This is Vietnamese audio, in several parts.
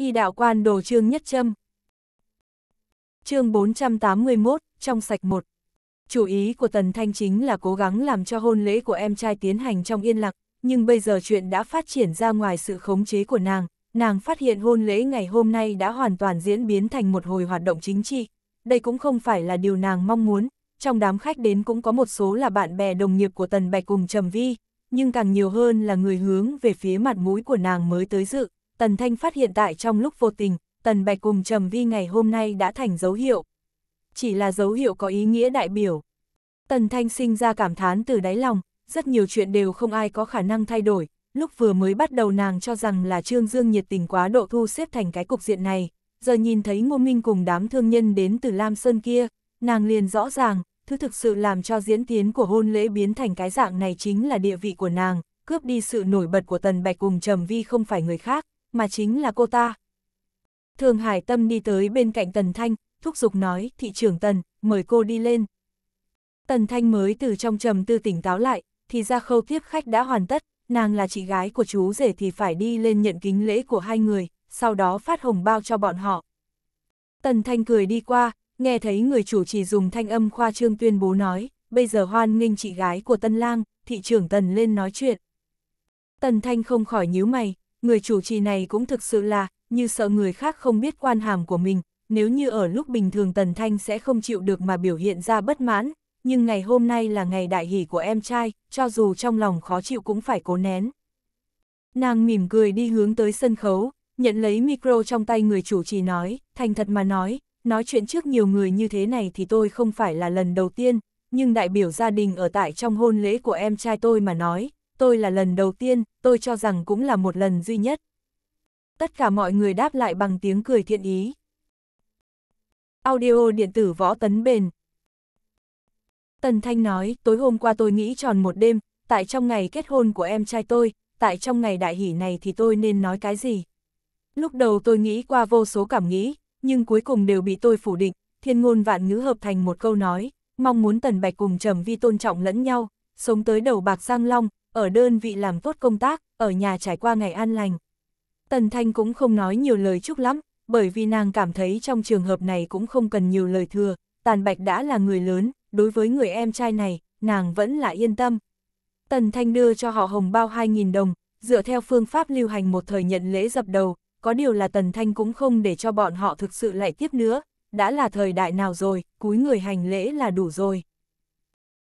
y đạo quan đồ trương nhất châm. chương 481, trong sạch một. Chủ ý của Tần Thanh chính là cố gắng làm cho hôn lễ của em trai tiến hành trong yên lặng, nhưng bây giờ chuyện đã phát triển ra ngoài sự khống chế của nàng, nàng phát hiện hôn lễ ngày hôm nay đã hoàn toàn diễn biến thành một hồi hoạt động chính trị. Đây cũng không phải là điều nàng mong muốn, trong đám khách đến cũng có một số là bạn bè đồng nghiệp của Tần Bạch cùng Trầm Vi, nhưng càng nhiều hơn là người hướng về phía mặt mũi của nàng mới tới dự. Tần Thanh phát hiện tại trong lúc vô tình, Tần Bạch cùng Trầm Vi ngày hôm nay đã thành dấu hiệu. Chỉ là dấu hiệu có ý nghĩa đại biểu. Tần Thanh sinh ra cảm thán từ đáy lòng, rất nhiều chuyện đều không ai có khả năng thay đổi. Lúc vừa mới bắt đầu nàng cho rằng là Trương Dương nhiệt tình quá độ thu xếp thành cái cục diện này. Giờ nhìn thấy Ngô Minh cùng đám thương nhân đến từ Lam Sơn kia, nàng liền rõ ràng, thứ thực sự làm cho diễn tiến của hôn lễ biến thành cái dạng này chính là địa vị của nàng, cướp đi sự nổi bật của Tần Bạch cùng Trầm Vi không phải người khác, mà chính là cô ta. Thường Hải Tâm đi tới bên cạnh Tần Thanh, thúc giục nói, thị trưởng Tần, mời cô đi lên. Tần Thanh mới từ trong trầm tư tỉnh táo lại, thì ra khâu tiếp khách đã hoàn tất, nàng là chị gái của chú rể thì phải đi lên nhận kính lễ của hai người, sau đó phát hồng bao cho bọn họ. Tần Thanh cười đi qua, nghe thấy người chủ trì dùng thanh âm khoa trương tuyên bố nói, bây giờ hoan nghênh chị gái của Tân Lang, thị trưởng Tần lên nói chuyện. Tần Thanh không khỏi nhíu mày, người chủ trì này cũng thực sự là, như sợ người khác không biết quan hàm của mình, nếu như ở lúc bình thường Tần Thanh sẽ không chịu được mà biểu hiện ra bất mãn, nhưng ngày hôm nay là ngày đại hỷ của em trai, cho dù trong lòng khó chịu cũng phải cố nén. Nàng mỉm cười đi hướng tới sân khấu, nhận lấy micro trong tay người chủ trì nói, thành thật mà nói, nói chuyện trước nhiều người như thế này thì tôi không phải là lần đầu tiên, nhưng đại biểu gia đình ở tại trong hôn lễ của em trai tôi mà nói, tôi là lần đầu tiên, tôi cho rằng cũng là một lần duy nhất. Tất cả mọi người đáp lại bằng tiếng cười thiện ý. Audio điện tử võ tấn bền. Tần Thanh nói, tối hôm qua tôi nghĩ tròn một đêm, tại trong ngày kết hôn của em trai tôi, tại trong ngày đại hỷ này thì tôi nên nói cái gì. Lúc đầu tôi nghĩ qua vô số cảm nghĩ, nhưng cuối cùng đều bị tôi phủ định, thiên ngôn vạn ngữ hợp thành một câu nói, mong muốn Tần Bạch cùng Trầm Vi tôn trọng lẫn nhau, sống tới đầu bạc giang long, ở đơn vị làm tốt công tác, ở nhà trải qua ngày an lành. Tần Thanh cũng không nói nhiều lời chúc lắm, bởi vì nàng cảm thấy trong trường hợp này cũng không cần nhiều lời thừa, Tàn Bạch đã là người lớn, đối với người em trai này, nàng vẫn là yên tâm. Tần Thanh đưa cho họ hồng bao 2.000 đồng, dựa theo phương pháp lưu hành một thời nhận lễ dập đầu, có điều là Tần Thanh cũng không để cho bọn họ thực sự lại tiếp nữa, đã là thời đại nào rồi, cúi người hành lễ là đủ rồi.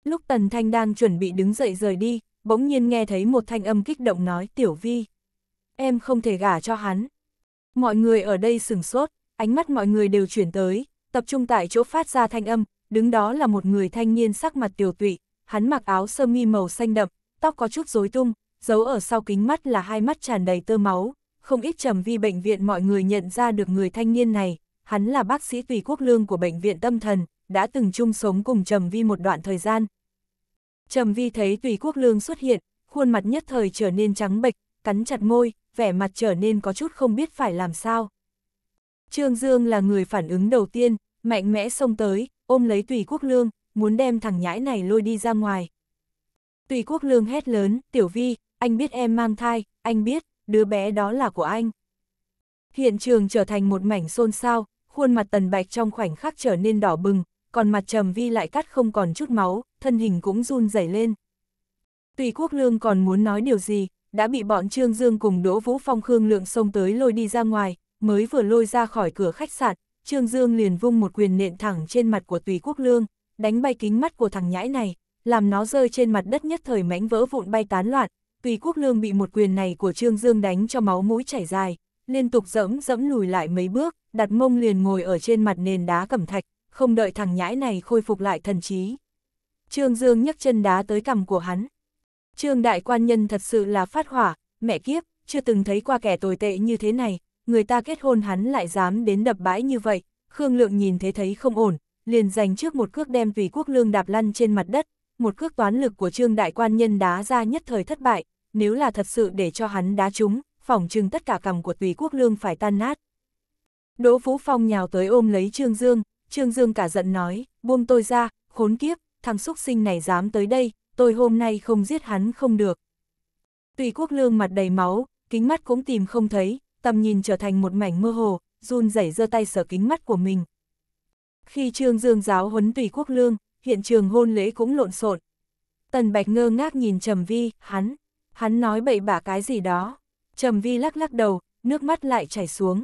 Lúc Tần Thanh đang chuẩn bị đứng dậy rời đi, bỗng nhiên nghe thấy một thanh âm kích động nói Tiểu Vi. Em không thể gả cho hắn. Mọi người ở đây sửng sốt, ánh mắt mọi người đều chuyển tới, tập trung tại chỗ phát ra thanh âm, đứng đó là một người thanh niên sắc mặt tiểu tụy, hắn mặc áo sơ mi màu xanh đậm, tóc có chút rối tung, giấu ở sau kính mắt là hai mắt tràn đầy tơ máu, không ít trầm vi bệnh viện mọi người nhận ra được người thanh niên này, hắn là bác sĩ tùy quốc lương của bệnh viện tâm thần, đã từng chung sống cùng trầm vi một đoạn thời gian, Trầm vi thấy tùy quốc lương xuất hiện, khuôn mặt nhất thời trở nên trắng bệch, cắn chặt môi, vẻ mặt trở nên có chút không biết phải làm sao. Trương Dương là người phản ứng đầu tiên, mạnh mẽ xông tới, ôm lấy tùy quốc lương, muốn đem thằng nhãi này lôi đi ra ngoài. Tùy quốc lương hét lớn, tiểu vi, anh biết em mang thai, anh biết, đứa bé đó là của anh. Hiện trường trở thành một mảnh xôn xao, khuôn mặt tần bạch trong khoảnh khắc trở nên đỏ bừng, còn mặt trầm vi lại cắt không còn chút máu, thân hình cũng run rẩy lên. Tùy quốc lương còn muốn nói điều gì, đã bị bọn Trương Dương cùng Đỗ Vũ Phong Khương Lượng xông tới lôi đi ra ngoài, mới vừa lôi ra khỏi cửa khách sạn, Trương Dương liền vung một quyền nện thẳng trên mặt của Tùy Quốc Lương, đánh bay kính mắt của thằng nhãi này, làm nó rơi trên mặt đất nhất thời mảnh vỡ vụn bay tán loạn, Tùy Quốc Lương bị một quyền này của Trương Dương đánh cho máu mũi chảy dài, liên tục dẫm dẫm lùi lại mấy bước, đặt mông liền ngồi ở trên mặt nền đá cẩm thạch, không đợi thằng nhãi này khôi phục lại thần trí. Trương Dương nhấc chân đá tới cằm của hắn. Trương đại quan nhân thật sự là phát hỏa, mẹ kiếp, chưa từng thấy qua kẻ tồi tệ như thế này, người ta kết hôn hắn lại dám đến đập bãi như vậy, Khương Lượng nhìn thế thấy không ổn, liền giành trước một cước đem vì quốc lương đạp lăn trên mặt đất, một cước toán lực của trương đại quan nhân đá ra nhất thời thất bại, nếu là thật sự để cho hắn đá trúng, phòng chừng tất cả cầm của tùy quốc lương phải tan nát. Đỗ Phú Phong nhào tới ôm lấy Trương Dương, Trương Dương cả giận nói, buông tôi ra, khốn kiếp, thằng xúc sinh này dám tới đây, tôi hôm nay không giết hắn không được. Tùy quốc lương mặt đầy máu, kính mắt cũng tìm không thấy, tầm nhìn trở thành một mảnh mơ hồ, run rẩy giơ tay sở kính mắt của mình. Khi Trương Dương giáo huấn tùy quốc lương, hiện trường hôn lễ cũng lộn xộn. Tần Bạch ngơ ngác nhìn Trầm Vi, hắn, hắn nói bậy bạ cái gì đó. Trầm Vi lắc lắc đầu, nước mắt lại chảy xuống.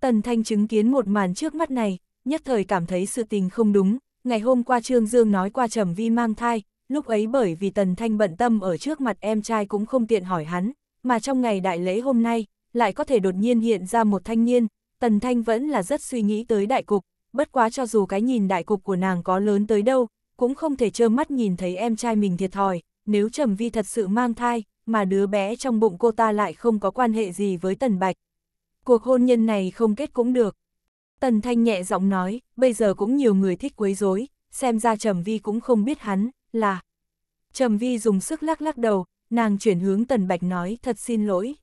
Tần Thanh chứng kiến một màn trước mắt này, nhất thời cảm thấy sự tình không đúng, ngày hôm qua Trương Dương nói qua Trầm Vi mang thai, lúc ấy bởi vì Tần Thanh bận tâm ở trước mặt em trai cũng không tiện hỏi hắn, mà trong ngày đại lễ hôm nay, lại có thể đột nhiên hiện ra một thanh niên, Tần Thanh vẫn là rất suy nghĩ tới đại cục, bất quá cho dù cái nhìn đại cục của nàng có lớn tới đâu, cũng không thể trơ mắt nhìn thấy em trai mình thiệt thòi, nếu Trầm Vi thật sự mang thai, mà đứa bé trong bụng cô ta lại không có quan hệ gì với Tần Bạch. Cuộc hôn nhân này không kết cũng được, Tần Thanh nhẹ giọng nói, bây giờ cũng nhiều người thích quấy rối, xem ra Trầm Vi cũng không biết hắn, là... Trầm Vi dùng sức lắc lắc đầu, nàng chuyển hướng Tần Bạch nói thật xin lỗi.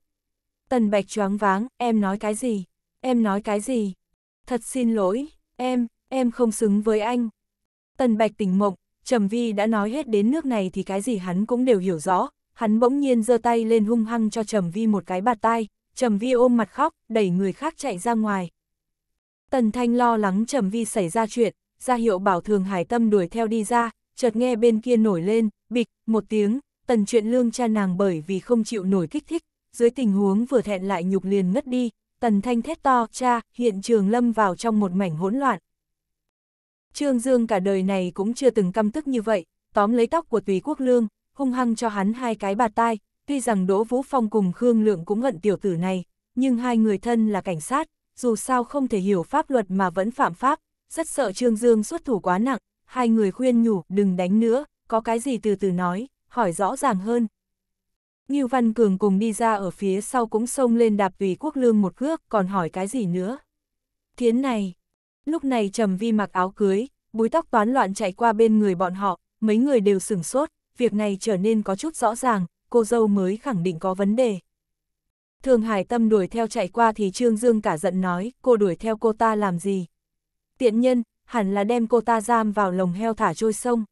Tần Bạch choáng váng, em nói cái gì? Em nói cái gì? Thật xin lỗi, em, em không xứng với anh. Tần Bạch tỉnh mộng, Trầm Vi đã nói hết đến nước này thì cái gì hắn cũng đều hiểu rõ, hắn bỗng nhiên giơ tay lên hung hăng cho Trầm Vi một cái bạt tai, Trầm Vi ôm mặt khóc, đẩy người khác chạy ra ngoài, Tần Thanh lo lắng Trầm Vi xảy ra chuyện, ra hiệu bảo Thường Hải Tâm đuổi theo đi ra, chợt nghe bên kia nổi lên, bịch, một tiếng, Tần Chuyện Lương cha nàng bởi vì không chịu nổi kích thích, dưới tình huống vừa thẹn lại nhục liền ngất đi, Tần Thanh thét to, cha, hiện trường lâm vào trong một mảnh hỗn loạn. Trương Dương cả đời này cũng chưa từng căm tức như vậy, tóm lấy tóc của Tùy Quốc Lương, hung hăng cho hắn hai cái bạt tai, tuy rằng Đỗ Vũ Phong cùng Khương Lượng cũng hận tiểu tử này, nhưng hai người thân là cảnh sát, dù sao không thể hiểu pháp luật mà vẫn phạm pháp, rất sợ Trương Dương xuất thủ quá nặng, hai người khuyên nhủ đừng đánh nữa, có cái gì từ từ nói, hỏi rõ ràng hơn. Ngưu Văn Cường cùng đi ra ở phía sau cũng xông lên đạp tùy quốc lương một cước, còn hỏi cái gì nữa. Thiến này, lúc này Trầm Vi mặc áo cưới, búi tóc toán loạn chạy qua bên người bọn họ, mấy người đều sửng sốt, việc này trở nên có chút rõ ràng, cô dâu mới khẳng định có vấn đề. Thường Hải Tâm đuổi theo chạy qua thì Trương Dương cả giận nói, cô đuổi theo cô ta làm gì? Tiện nhân, hẳn là đem cô ta giam vào lồng heo thả trôi sông.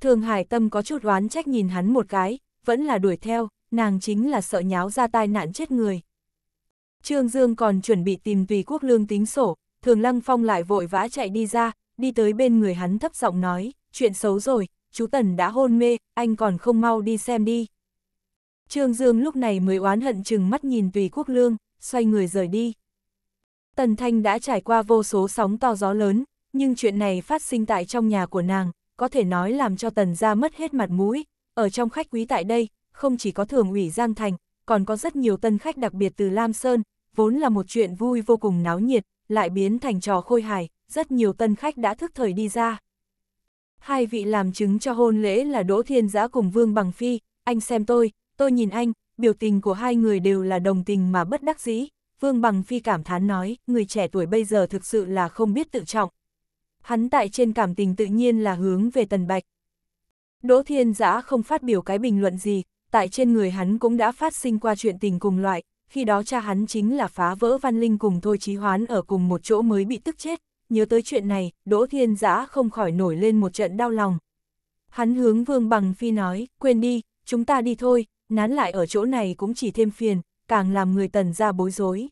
Thường Hải Tâm có chút oán trách nhìn hắn một cái, vẫn là đuổi theo, nàng chính là sợ nháo ra tai nạn chết người. Trương Dương còn chuẩn bị tìm tùy quốc lương tính sổ, Thường Lăng Phong lại vội vã chạy đi ra, đi tới bên người hắn thấp giọng nói, chuyện xấu rồi, chú Tần đã hôn mê, anh còn không mau đi xem đi. Trương Dương lúc này mới oán hận chừng mắt nhìn Tùy Quốc Lương, xoay người rời đi. Tần Thanh đã trải qua vô số sóng to gió lớn, nhưng chuyện này phát sinh tại trong nhà của nàng, có thể nói làm cho Tần ra mất hết mặt mũi. Ở trong khách quý tại đây, không chỉ có thường ủy Giang Thành, còn có rất nhiều tân khách đặc biệt từ Lam Sơn, vốn là một chuyện vui vô cùng náo nhiệt, lại biến thành trò khôi hài, rất nhiều tân khách đã thức thời đi ra. Hai vị làm chứng cho hôn lễ là Đỗ Thiên Giã cùng Vương Bằng Phi, anh xem tôi, tôi nhìn anh, biểu tình của hai người đều là đồng tình mà bất đắc dĩ. Vương Bằng Phi cảm thán nói, người trẻ tuổi bây giờ thực sự là không biết tự trọng. Hắn tại trên cảm tình tự nhiên là hướng về Tần Bạch. Đỗ Thiên Giã không phát biểu cái bình luận gì, tại trên người hắn cũng đã phát sinh qua chuyện tình cùng loại, khi đó cha hắn chính là phá vỡ Văn Linh cùng Thôi Chí Hoán ở cùng một chỗ mới bị tức chết. Nhớ tới chuyện này, Đỗ Thiên Giã không khỏi nổi lên một trận đau lòng. Hắn hướng Vương Bằng Phi nói, quên đi, chúng ta đi thôi, nán lại ở chỗ này cũng chỉ thêm phiền, càng làm người tần ra bối rối.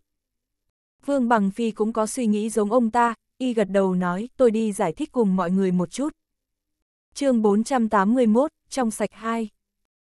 Vương Bằng Phi cũng có suy nghĩ giống ông ta, y gật đầu nói, tôi đi giải thích cùng mọi người một chút. chương 481, trong sạch 2.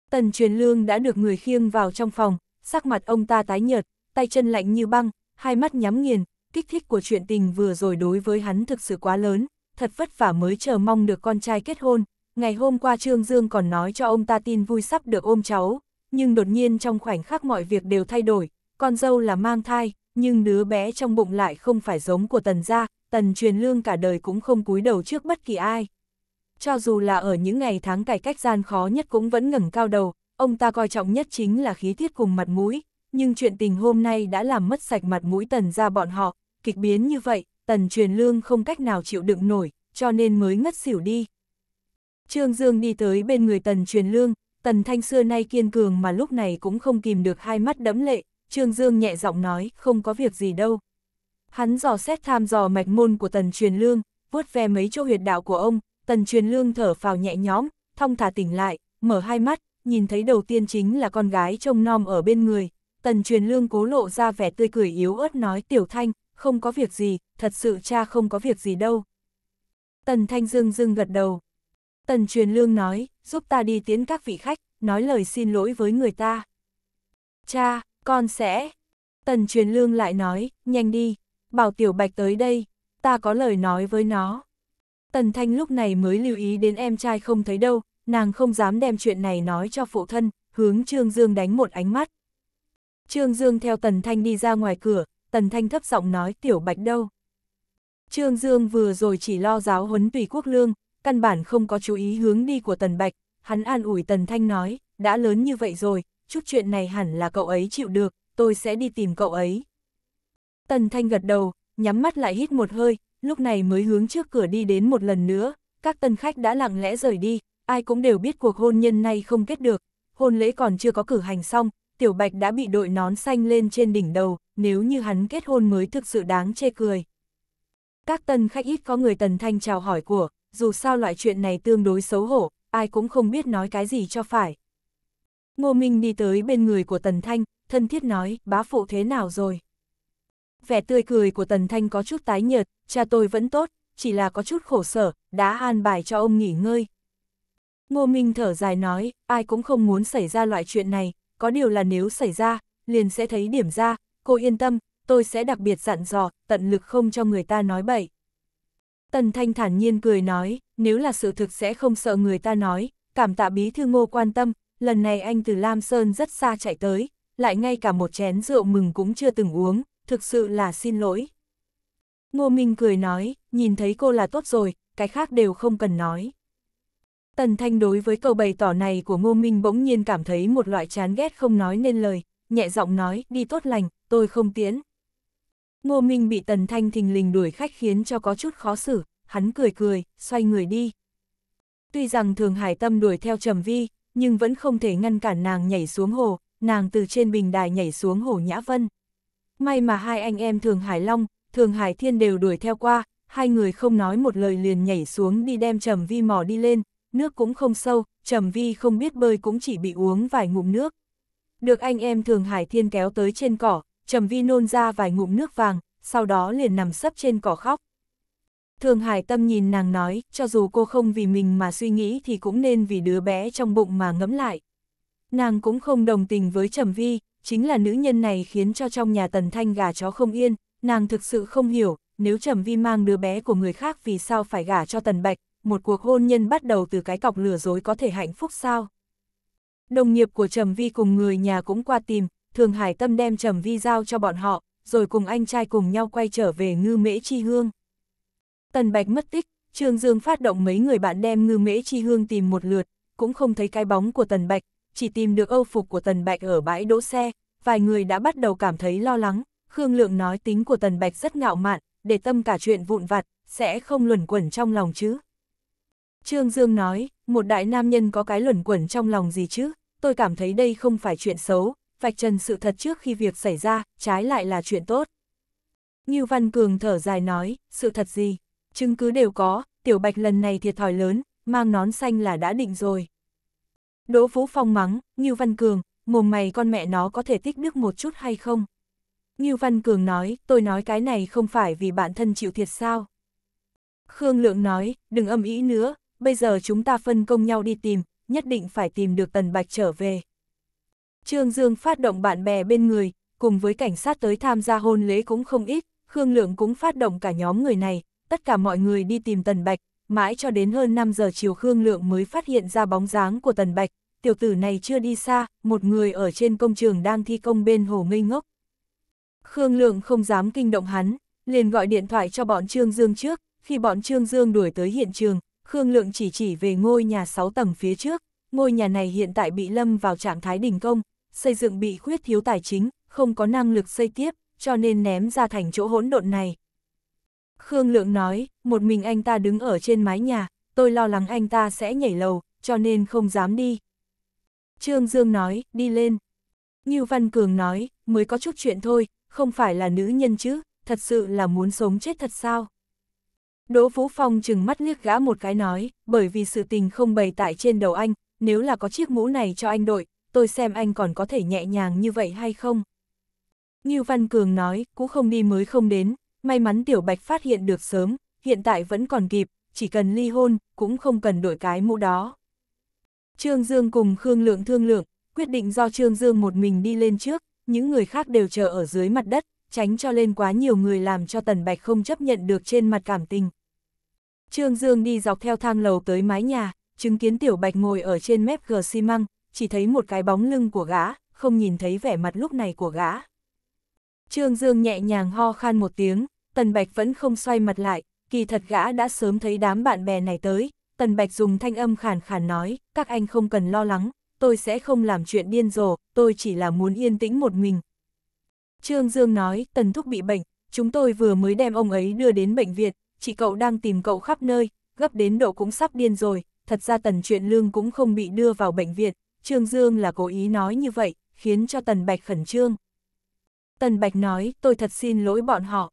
Tần truyền lương đã được người khiêng vào trong phòng, sắc mặt ông ta tái nhợt, tay chân lạnh như băng, hai mắt nhắm nghiền, kích thích của chuyện tình vừa rồi đối với hắn thực sự quá lớn, thật vất vả mới chờ mong được con trai kết hôn. Ngày hôm qua Trương Dương còn nói cho ông ta tin vui sắp được ôm cháu, nhưng đột nhiên trong khoảnh khắc mọi việc đều thay đổi, con dâu là mang thai, nhưng đứa bé trong bụng lại không phải giống của tần gia, tần truyền lương cả đời cũng không cúi đầu trước bất kỳ ai. Cho dù là ở những ngày tháng cải cách gian khó nhất cũng vẫn ngẩng cao đầu, ông ta coi trọng nhất chính là khí tiết cùng mặt mũi, nhưng chuyện tình hôm nay đã làm mất sạch mặt mũi tần gia bọn họ, kịch biến như vậy, tần truyền lương không cách nào chịu đựng nổi, cho nên mới ngất xỉu đi. Trương Dương đi tới bên người tần truyền lương, Tần Thanh xưa nay kiên cường mà lúc này cũng không kìm được hai mắt đẫm lệ, Trương Dương nhẹ giọng nói, không có việc gì đâu. Hắn dò xét tham dò mạch môn của Tần Truyền Lương, vuốt ve mấy chỗ huyệt đạo của ông, Tần Truyền Lương thở phào nhẹ nhõm, thong thả tỉnh lại, mở hai mắt, nhìn thấy đầu tiên chính là con gái trông nom ở bên người. Tần Truyền Lương cố lộ ra vẻ tươi cười yếu ớt nói Tiểu Thanh, không có việc gì, thật sự cha không có việc gì đâu. Tần Thanh Dương Dương gật đầu, Tần Truyền Lương nói, giúp ta đi tiến các vị khách, nói lời xin lỗi với người ta. Cha, con sẽ... Tần Truyền Lương lại nói, nhanh đi, bảo Tiểu Bạch tới đây, ta có lời nói với nó. Tần Thanh lúc này mới lưu ý đến em trai không thấy đâu, nàng không dám đem chuyện này nói cho phụ thân, hướng Trương Dương đánh một ánh mắt. Trương Dương theo Tần Thanh đi ra ngoài cửa, Tần Thanh thấp giọng nói Tiểu Bạch đâu. Trương Dương vừa rồi chỉ lo giáo huấn tùy quốc lương, căn bản không có chú ý hướng đi của Tần Bạch, hắn an ủi Tần Thanh nói, đã lớn như vậy rồi, chút chuyện này hẳn là cậu ấy chịu được, tôi sẽ đi tìm cậu ấy. Tần Thanh gật đầu, nhắm mắt lại hít một hơi, lúc này mới hướng trước cửa đi đến một lần nữa, các tân khách đã lặng lẽ rời đi, ai cũng đều biết cuộc hôn nhân này không kết được, hôn lễ còn chưa có cử hành xong, Tiểu Bạch đã bị đội nón xanh lên trên đỉnh đầu, nếu như hắn kết hôn mới thực sự đáng chê cười. Các tân khách ít có người Tần Thanh chào hỏi của, dù sao loại chuyện này tương đối xấu hổ, ai cũng không biết nói cái gì cho phải. Ngô Minh đi tới bên người của Tần Thanh, thân thiết nói, bá phụ thế nào rồi? Vẻ tươi cười của Tần Thanh có chút tái nhợt, cha tôi vẫn tốt, chỉ là có chút khổ sở, đã an bài cho ông nghỉ ngơi. Ngô Minh thở dài nói, ai cũng không muốn xảy ra loại chuyện này, có điều là nếu xảy ra, liền sẽ thấy điểm ra, cô yên tâm, tôi sẽ đặc biệt dặn dò, tận lực không cho người ta nói bậy. Tần Thanh thản nhiên cười nói, nếu là sự thực sẽ không sợ người ta nói, cảm tạ bí thư ngô quan tâm, lần này anh từ Lam Sơn rất xa chạy tới, lại ngay cả một chén rượu mừng cũng chưa từng uống, thực sự là xin lỗi. Ngô Minh cười nói, nhìn thấy cô là tốt rồi, cái khác đều không cần nói. Tần Thanh đối với câu bày tỏ này của Ngô Minh bỗng nhiên cảm thấy một loại chán ghét không nói nên lời, nhẹ giọng nói, đi tốt lành, tôi không tiến. Ngô Minh bị Tần Thanh thình lình đuổi khách khiến cho có chút khó xử, hắn cười cười, xoay người đi. Tuy rằng Thường Hải Tâm đuổi theo Trầm Vi, nhưng vẫn không thể ngăn cản nàng nhảy xuống hồ, nàng từ trên bình đài nhảy xuống hồ Nhã Vân. May mà hai anh em Thường Hải Long, Thường Hải Thiên đều đuổi theo qua, hai người không nói một lời liền nhảy xuống đi đem Trầm Vi mò đi lên, nước cũng không sâu, Trầm Vi không biết bơi cũng chỉ bị uống vài ngụm nước. Được anh em Thường Hải Thiên kéo tới trên cỏ, Trầm Vi nôn ra vài ngụm nước vàng, sau đó liền nằm sấp trên cỏ khóc. Thường Hải Tâm nhìn nàng nói, cho dù cô không vì mình mà suy nghĩ thì cũng nên vì đứa bé trong bụng mà ngẫm lại. Nàng cũng không đồng tình với Trầm Vi, chính là nữ nhân này khiến cho trong nhà Tần Thanh gà chó không yên, nàng thực sự không hiểu, nếu Trầm Vi mang đứa bé của người khác vì sao phải gả cho Tần Bạch, một cuộc hôn nhân bắt đầu từ cái cọc lừa dối có thể hạnh phúc sao? Đồng nghiệp của Trầm Vi cùng người nhà cũng qua tìm, Thường Hải Tâm đem Trầm Vi giao cho bọn họ, rồi cùng anh trai cùng nhau quay trở về ngư mễ chi hương. Tần Bạch mất tích, Trương Dương phát động mấy người bạn đem ngư mễ chi hương tìm một lượt, cũng không thấy cái bóng của Tần Bạch, chỉ tìm được âu phục của Tần Bạch ở bãi đỗ xe, vài người đã bắt đầu cảm thấy lo lắng, Khương Lượng nói tính của Tần Bạch rất ngạo mạn, để tâm cả chuyện vụn vặt, sẽ không luẩn quẩn trong lòng chứ. Trương Dương nói, một đại nam nhân có cái luẩn quẩn trong lòng gì chứ, tôi cảm thấy đây không phải chuyện xấu, vạch trần sự thật trước khi việc xảy ra, trái lại là chuyện tốt. Như Văn Cường thở dài nói, sự thật gì, chứng cứ đều có, Tiểu Bạch lần này thiệt thòi lớn, mang nón xanh là đã định rồi. Đỗ Vũ Phong mắng, Như Văn Cường, mồm mày con mẹ nó có thể tích đức một chút hay không? Như Văn Cường nói, tôi nói cái này không phải vì bản thân chịu thiệt sao? Khương Lượng nói, đừng âm ý nữa, bây giờ chúng ta phân công nhau đi tìm, nhất định phải tìm được Tần Bạch trở về. Trương Dương phát động bạn bè bên người, cùng với cảnh sát tới tham gia hôn lễ cũng không ít, Khương Lượng cũng phát động cả nhóm người này, tất cả mọi người đi tìm Tần Bạch, mãi cho đến hơn 5 giờ chiều Khương Lượng mới phát hiện ra bóng dáng của Tần Bạch, tiểu tử này chưa đi xa, một người ở trên công trường đang thi công bên hồ ngây ngốc. Khương Lượng không dám kinh động hắn, liền gọi điện thoại cho bọn Trương Dương trước, khi bọn Trương Dương đuổi tới hiện trường, Khương Lượng chỉ chỉ về ngôi nhà 6 tầng phía trước, ngôi nhà này hiện tại bị lâm vào trạng thái đình công, xây dựng bị khuyết thiếu tài chính, không có năng lực xây tiếp, cho nên ném ra thành chỗ hỗn độn này. Khương Lượng nói, một mình anh ta đứng ở trên mái nhà, tôi lo lắng anh ta sẽ nhảy lầu, cho nên không dám đi. Trương Dương nói, đi lên. Như Văn Cường nói, mới có chút chuyện thôi, không phải là nữ nhân chứ, thật sự là muốn sống chết thật sao? Đỗ Vũ Phong chừng mắt liếc gã một cái nói, bởi vì sự tình không bày tại trên đầu anh, nếu là có chiếc mũ này cho anh đội, tôi xem anh còn có thể nhẹ nhàng như vậy hay không. Ngưu Văn Cường nói, cũng không đi mới không đến, may mắn Tiểu Bạch phát hiện được sớm, hiện tại vẫn còn kịp, chỉ cần ly hôn, cũng không cần đổi cái mũ đó. Trương Dương cùng Khương Lượng thương lượng, quyết định do Trương Dương một mình đi lên trước, những người khác đều chờ ở dưới mặt đất, tránh cho lên quá nhiều người làm cho Tần Bạch không chấp nhận được trên mặt cảm tình. Trương Dương đi dọc theo thang lầu tới mái nhà, chứng kiến Tiểu Bạch ngồi ở trên mép gờ xi măng, chỉ thấy một cái bóng lưng của gã, không nhìn thấy vẻ mặt lúc này của gã. Trương Dương nhẹ nhàng ho khan một tiếng, Tần Bạch vẫn không xoay mặt lại, kỳ thật gã đã sớm thấy đám bạn bè này tới, Tần Bạch dùng thanh âm khàn khàn nói, các anh không cần lo lắng, tôi sẽ không làm chuyện điên rồ, tôi chỉ là muốn yên tĩnh một mình. Trương Dương nói, Tần Thúc bị bệnh, chúng tôi vừa mới đem ông ấy đưa đến bệnh viện, chị cậu đang tìm cậu khắp nơi, gấp đến độ cũng sắp điên rồi, thật ra Tần Chuyện Lương cũng không bị đưa vào bệnh viện, Trương Dương là cố ý nói như vậy, khiến cho Tần Bạch khẩn trương. Tần Bạch nói, tôi thật xin lỗi bọn họ.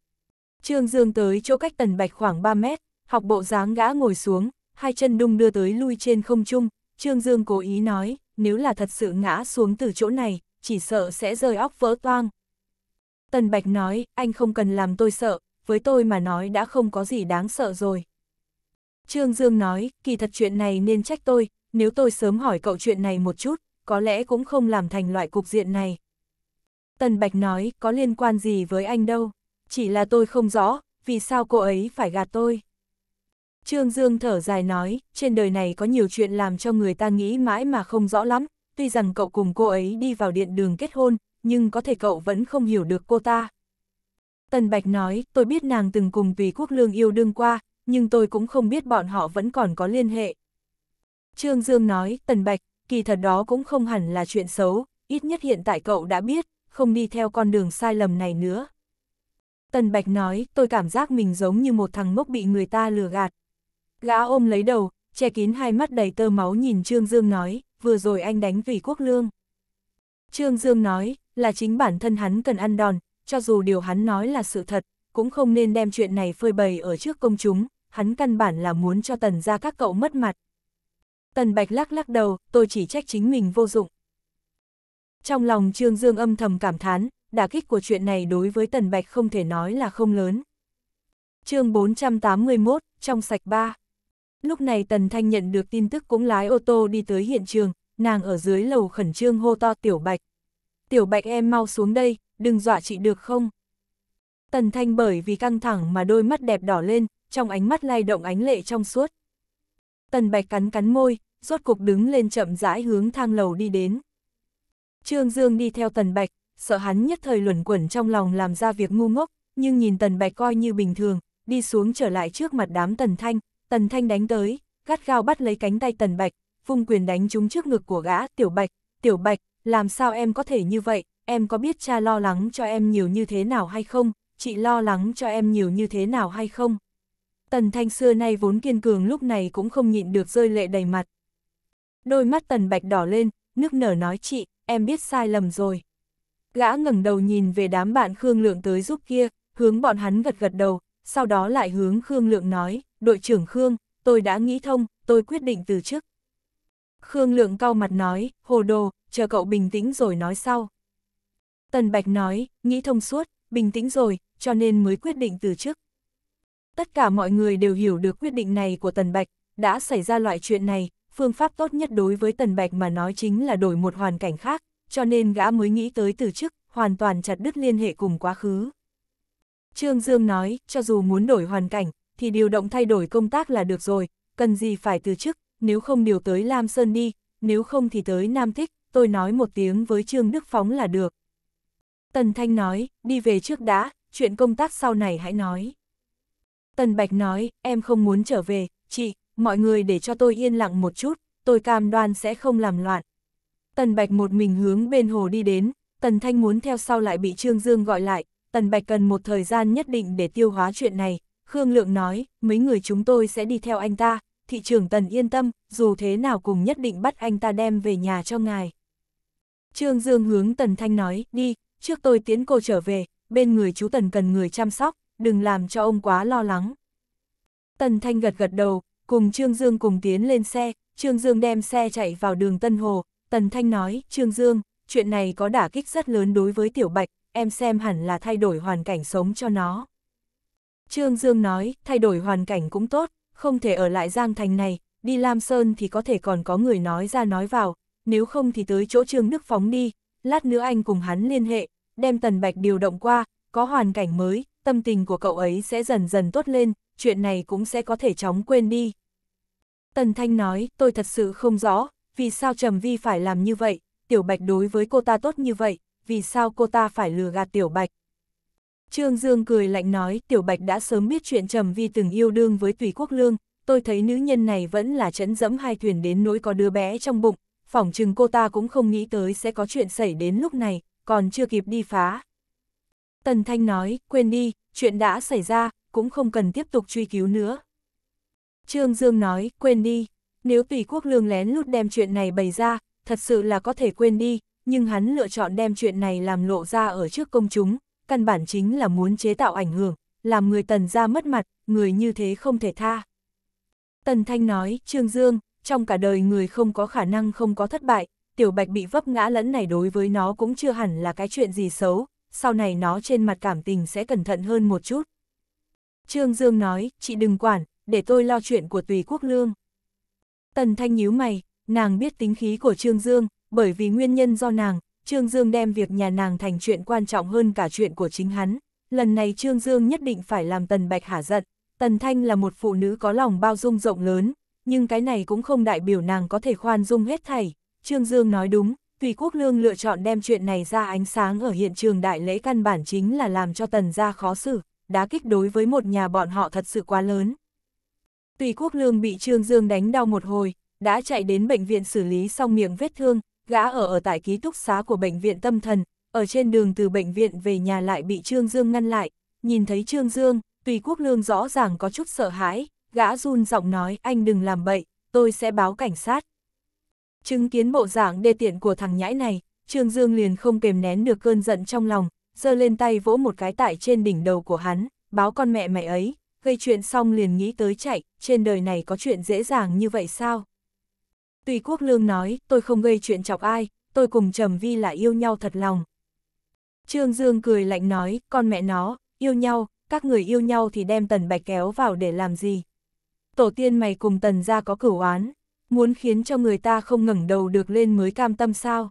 Trương Dương tới chỗ cách Tần Bạch khoảng 3 mét, học bộ dáng gã ngồi xuống, hai chân đung đưa tới lui trên không trung. Trương Dương cố ý nói, nếu là thật sự ngã xuống từ chỗ này, chỉ sợ sẽ rơi óc vỡ toang. Tần Bạch nói, anh không cần làm tôi sợ, với tôi mà nói đã không có gì đáng sợ rồi. Trương Dương nói, kỳ thật chuyện này nên trách tôi, nếu tôi sớm hỏi cậu chuyện này một chút, có lẽ cũng không làm thành loại cục diện này. Tần Bạch nói, có liên quan gì với anh đâu, chỉ là tôi không rõ, vì sao cô ấy phải gạt tôi. Trương Dương thở dài nói, trên đời này có nhiều chuyện làm cho người ta nghĩ mãi mà không rõ lắm, tuy rằng cậu cùng cô ấy đi vào điện đường kết hôn, nhưng có thể cậu vẫn không hiểu được cô ta. Tần Bạch nói, tôi biết nàng từng cùng Tùy Quốc Lương yêu đương qua, nhưng tôi cũng không biết bọn họ vẫn còn có liên hệ. Trương Dương nói, Tần Bạch, kỳ thật đó cũng không hẳn là chuyện xấu, ít nhất hiện tại cậu đã biết, không đi theo con đường sai lầm này nữa. Tần Bạch nói, tôi cảm giác mình giống như một thằng ngốc bị người ta lừa gạt. Gã ôm lấy đầu, che kín hai mắt đầy tơ máu nhìn Trương Dương nói, vừa rồi anh đánh vì quốc lương. Trương Dương nói, là chính bản thân hắn cần ăn đòn, cho dù điều hắn nói là sự thật, cũng không nên đem chuyện này phơi bày ở trước công chúng, hắn căn bản là muốn cho tần ra các cậu mất mặt. Tần Bạch lắc lắc đầu, tôi chỉ trách chính mình vô dụng. Trong lòng Trương Dương âm thầm cảm thán, đả kích của chuyện này đối với Tần Bạch không thể nói là không lớn. chương 481, trong sạch ba. Lúc này Tần Thanh nhận được tin tức cũng lái ô tô đi tới hiện trường, nàng ở dưới lầu khẩn trương hô to Tiểu Bạch. Tiểu Bạch em mau xuống đây, đừng dọa chị được không? Tần Thanh bởi vì căng thẳng mà đôi mắt đẹp đỏ lên, trong ánh mắt lay động ánh lệ trong suốt. Tần Bạch cắn cắn môi, rốt cục đứng lên chậm rãi hướng thang lầu đi đến. Trương Dương đi theo Tần Bạch, sợ hắn nhất thời luẩn quẩn trong lòng làm ra việc ngu ngốc, nhưng nhìn Tần Bạch coi như bình thường, đi xuống trở lại trước mặt đám Tần Thanh, Tần Thanh đánh tới, gắt gao bắt lấy cánh tay Tần Bạch, vung quyền đánh trúng trước ngực của gã, Tiểu Bạch, Tiểu Bạch, làm sao em có thể như vậy, em có biết cha lo lắng cho em nhiều như thế nào hay không, chị lo lắng cho em nhiều như thế nào hay không. Tần Thanh xưa nay vốn kiên cường lúc này cũng không nhịn được rơi lệ đầy mặt. Đôi mắt Tần Bạch đỏ lên, nước nở nói chị, em biết sai lầm rồi. Gã ngẩng đầu nhìn về đám bạn Khương Lượng tới giúp kia, hướng bọn hắn gật gật đầu, sau đó lại hướng Khương Lượng nói, đội trưởng Khương, tôi đã nghĩ thông, tôi quyết định từ chức. Khương Lượng cau mặt nói, hồ đồ, chờ cậu bình tĩnh rồi nói sau. Tần Bạch nói, nghĩ thông suốt, bình tĩnh rồi, cho nên mới quyết định từ chức. Tất cả mọi người đều hiểu được quyết định này của Tần Bạch, đã xảy ra loại chuyện này, phương pháp tốt nhất đối với Tần Bạch mà nói chính là đổi một hoàn cảnh khác, cho nên gã mới nghĩ tới từ chức, hoàn toàn chặt đứt liên hệ cùng quá khứ. Trương Dương nói, cho dù muốn đổi hoàn cảnh, thì điều động thay đổi công tác là được rồi, cần gì phải từ chức, nếu không điều tới Lam Sơn đi, nếu không thì tới Nam Thích, tôi nói một tiếng với Trương Đức Phóng là được. Tần Thanh nói, đi về trước đã, chuyện công tác sau này hãy nói. Tần Bạch nói, em không muốn trở về, chị, mọi người để cho tôi yên lặng một chút, tôi cam đoan sẽ không làm loạn. Tần Bạch một mình hướng bên hồ đi đến, Tần Thanh muốn theo sau lại bị Trương Dương gọi lại, Tần Bạch cần một thời gian nhất định để tiêu hóa chuyện này. Khương Lượng nói, mấy người chúng tôi sẽ đi theo anh ta, thị trưởng Tần yên tâm, dù thế nào cũng nhất định bắt anh ta đem về nhà cho ngài. Trương Dương hướng Tần Thanh nói, đi, trước tôi tiến cô trở về, bên người chú Tần cần người chăm sóc, đừng làm cho ông quá lo lắng. Tần Thanh gật gật đầu, cùng Trương Dương cùng tiến lên xe, Trương Dương đem xe chạy vào đường Tân Hồ, Tần Thanh nói, Trương Dương, chuyện này có đả kích rất lớn đối với Tiểu Bạch, em xem hẳn là thay đổi hoàn cảnh sống cho nó. Trương Dương nói, thay đổi hoàn cảnh cũng tốt, không thể ở lại Giang Thành này, đi Lam Sơn thì có thể còn có người nói ra nói vào, nếu không thì tới chỗ Trương Đức Phóng đi, lát nữa anh cùng hắn liên hệ, đem Tần Bạch điều động qua, có hoàn cảnh mới, tâm tình của cậu ấy sẽ dần dần tốt lên, chuyện này cũng sẽ có thể chóng quên đi. Tần Thanh nói, tôi thật sự không rõ, vì sao Trầm Vi phải làm như vậy, Tiểu Bạch đối với cô ta tốt như vậy, vì sao cô ta phải lừa gạt Tiểu Bạch. Trương Dương cười lạnh nói, Tiểu Bạch đã sớm biết chuyện Trầm Vi từng yêu đương với Tùy Quốc Lương, tôi thấy nữ nhân này vẫn là chấn dẫm hai thuyền đến nỗi có đứa bé trong bụng, phỏng chừng cô ta cũng không nghĩ tới sẽ có chuyện xảy đến lúc này, còn chưa kịp đi phá, Tần Thanh nói, quên đi, chuyện đã xảy ra, cũng không cần tiếp tục truy cứu nữa. Trương Dương nói, quên đi, nếu tùy quốc lương lén lút đem chuyện này bày ra, thật sự là có thể quên đi, nhưng hắn lựa chọn đem chuyện này làm lộ ra ở trước công chúng, căn bản chính là muốn chế tạo ảnh hưởng, làm người tần ra mất mặt, người như thế không thể tha. Tần Thanh nói, Trương Dương, trong cả đời người không có khả năng không có thất bại, tiểu bạch bị vấp ngã lẫn này đối với nó cũng chưa hẳn là cái chuyện gì xấu, sau này nó trên mặt cảm tình sẽ cẩn thận hơn một chút. Trương Dương nói, chị đừng quản, để tôi lo chuyện của Tùy Quốc Lương. Tần Thanh nhíu mày, nàng biết tính khí của Trương Dương, bởi vì nguyên nhân do nàng, Trương Dương đem việc nhà nàng thành chuyện quan trọng hơn cả chuyện của chính hắn. Lần này Trương Dương nhất định phải làm Tần Bạch hả giận. Tần Thanh là một phụ nữ có lòng bao dung rộng lớn, nhưng cái này cũng không đại biểu nàng có thể khoan dung hết thảy. Trương Dương nói đúng, Tùy Quốc Lương lựa chọn đem chuyện này ra ánh sáng ở hiện trường đại lễ căn bản chính là làm cho tần gia khó xử, đá kích đối với một nhà bọn họ thật sự quá lớn. Tùy Quốc Lương bị Trương Dương đánh đau một hồi, đã chạy đến bệnh viện xử lý xong miệng vết thương, gã ở ở tại ký túc xá của bệnh viện tâm thần, ở trên đường từ bệnh viện về nhà lại bị Trương Dương ngăn lại, nhìn thấy Trương Dương, Tùy Quốc Lương rõ ràng có chút sợ hãi, gã run giọng nói anh đừng làm bậy, tôi sẽ báo cảnh sát. Chứng kiến bộ dạng đê tiện của thằng nhãi này, Trương Dương liền không kềm nén được cơn giận trong lòng, giơ lên tay vỗ một cái tại trên đỉnh đầu của hắn, báo con mẹ mày ấy, gây chuyện xong liền nghĩ tới chạy, trên đời này có chuyện dễ dàng như vậy sao? Tùy Quốc Lương nói, tôi không gây chuyện chọc ai, tôi cùng Trầm Vi là yêu nhau thật lòng. Trương Dương cười lạnh nói, con mẹ nó, yêu nhau, các người yêu nhau thì đem Tần Bạch kéo vào để làm gì? Tổ tiên mày cùng Tần ra có cửu oán, muốn khiến cho người ta không ngẩng đầu được lên mới cam tâm sao.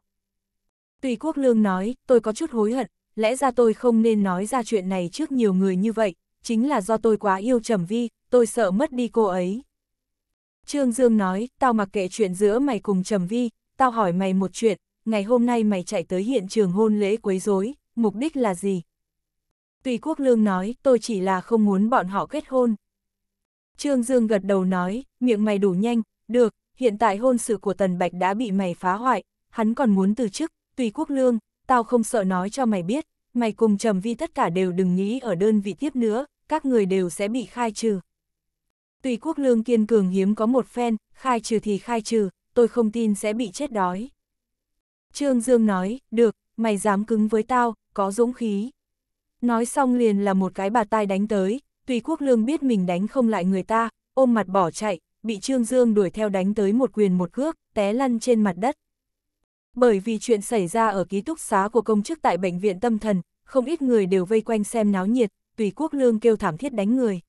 Tùy quốc lương nói, tôi có chút hối hận, lẽ ra tôi không nên nói ra chuyện này trước nhiều người như vậy, chính là do tôi quá yêu Trầm Vi, tôi sợ mất đi cô ấy. Trương Dương nói, tao mặc kệ chuyện giữa mày cùng Trầm Vi, tao hỏi mày một chuyện, ngày hôm nay mày chạy tới hiện trường hôn lễ quấy rối, mục đích là gì? Tùy Quốc Lương nói, tôi chỉ là không muốn bọn họ kết hôn. Trương Dương gật đầu nói, miệng mày đủ nhanh, được, hiện tại hôn sự của Tần Bạch đã bị mày phá hoại, hắn còn muốn từ chức, tùy quốc lương, tao không sợ nói cho mày biết, mày cùng Trầm Vi tất cả đều đừng nghĩ ở đơn vị tiếp nữa, các người đều sẽ bị khai trừ. Tùy quốc lương kiên cường hiếm có một phen, khai trừ thì khai trừ, tôi không tin sẽ bị chết đói. Trương Dương nói, được, mày dám cứng với tao, có dũng khí. Nói xong liền là một cái bà tai đánh tới, tùy quốc lương biết mình đánh không lại người ta, ôm mặt bỏ chạy, bị Trương Dương đuổi theo đánh tới một quyền một cước, té lăn trên mặt đất. Bởi vì chuyện xảy ra ở ký túc xá của công chức tại bệnh viện tâm thần, không ít người đều vây quanh xem náo nhiệt, tùy quốc lương kêu thảm thiết đánh người.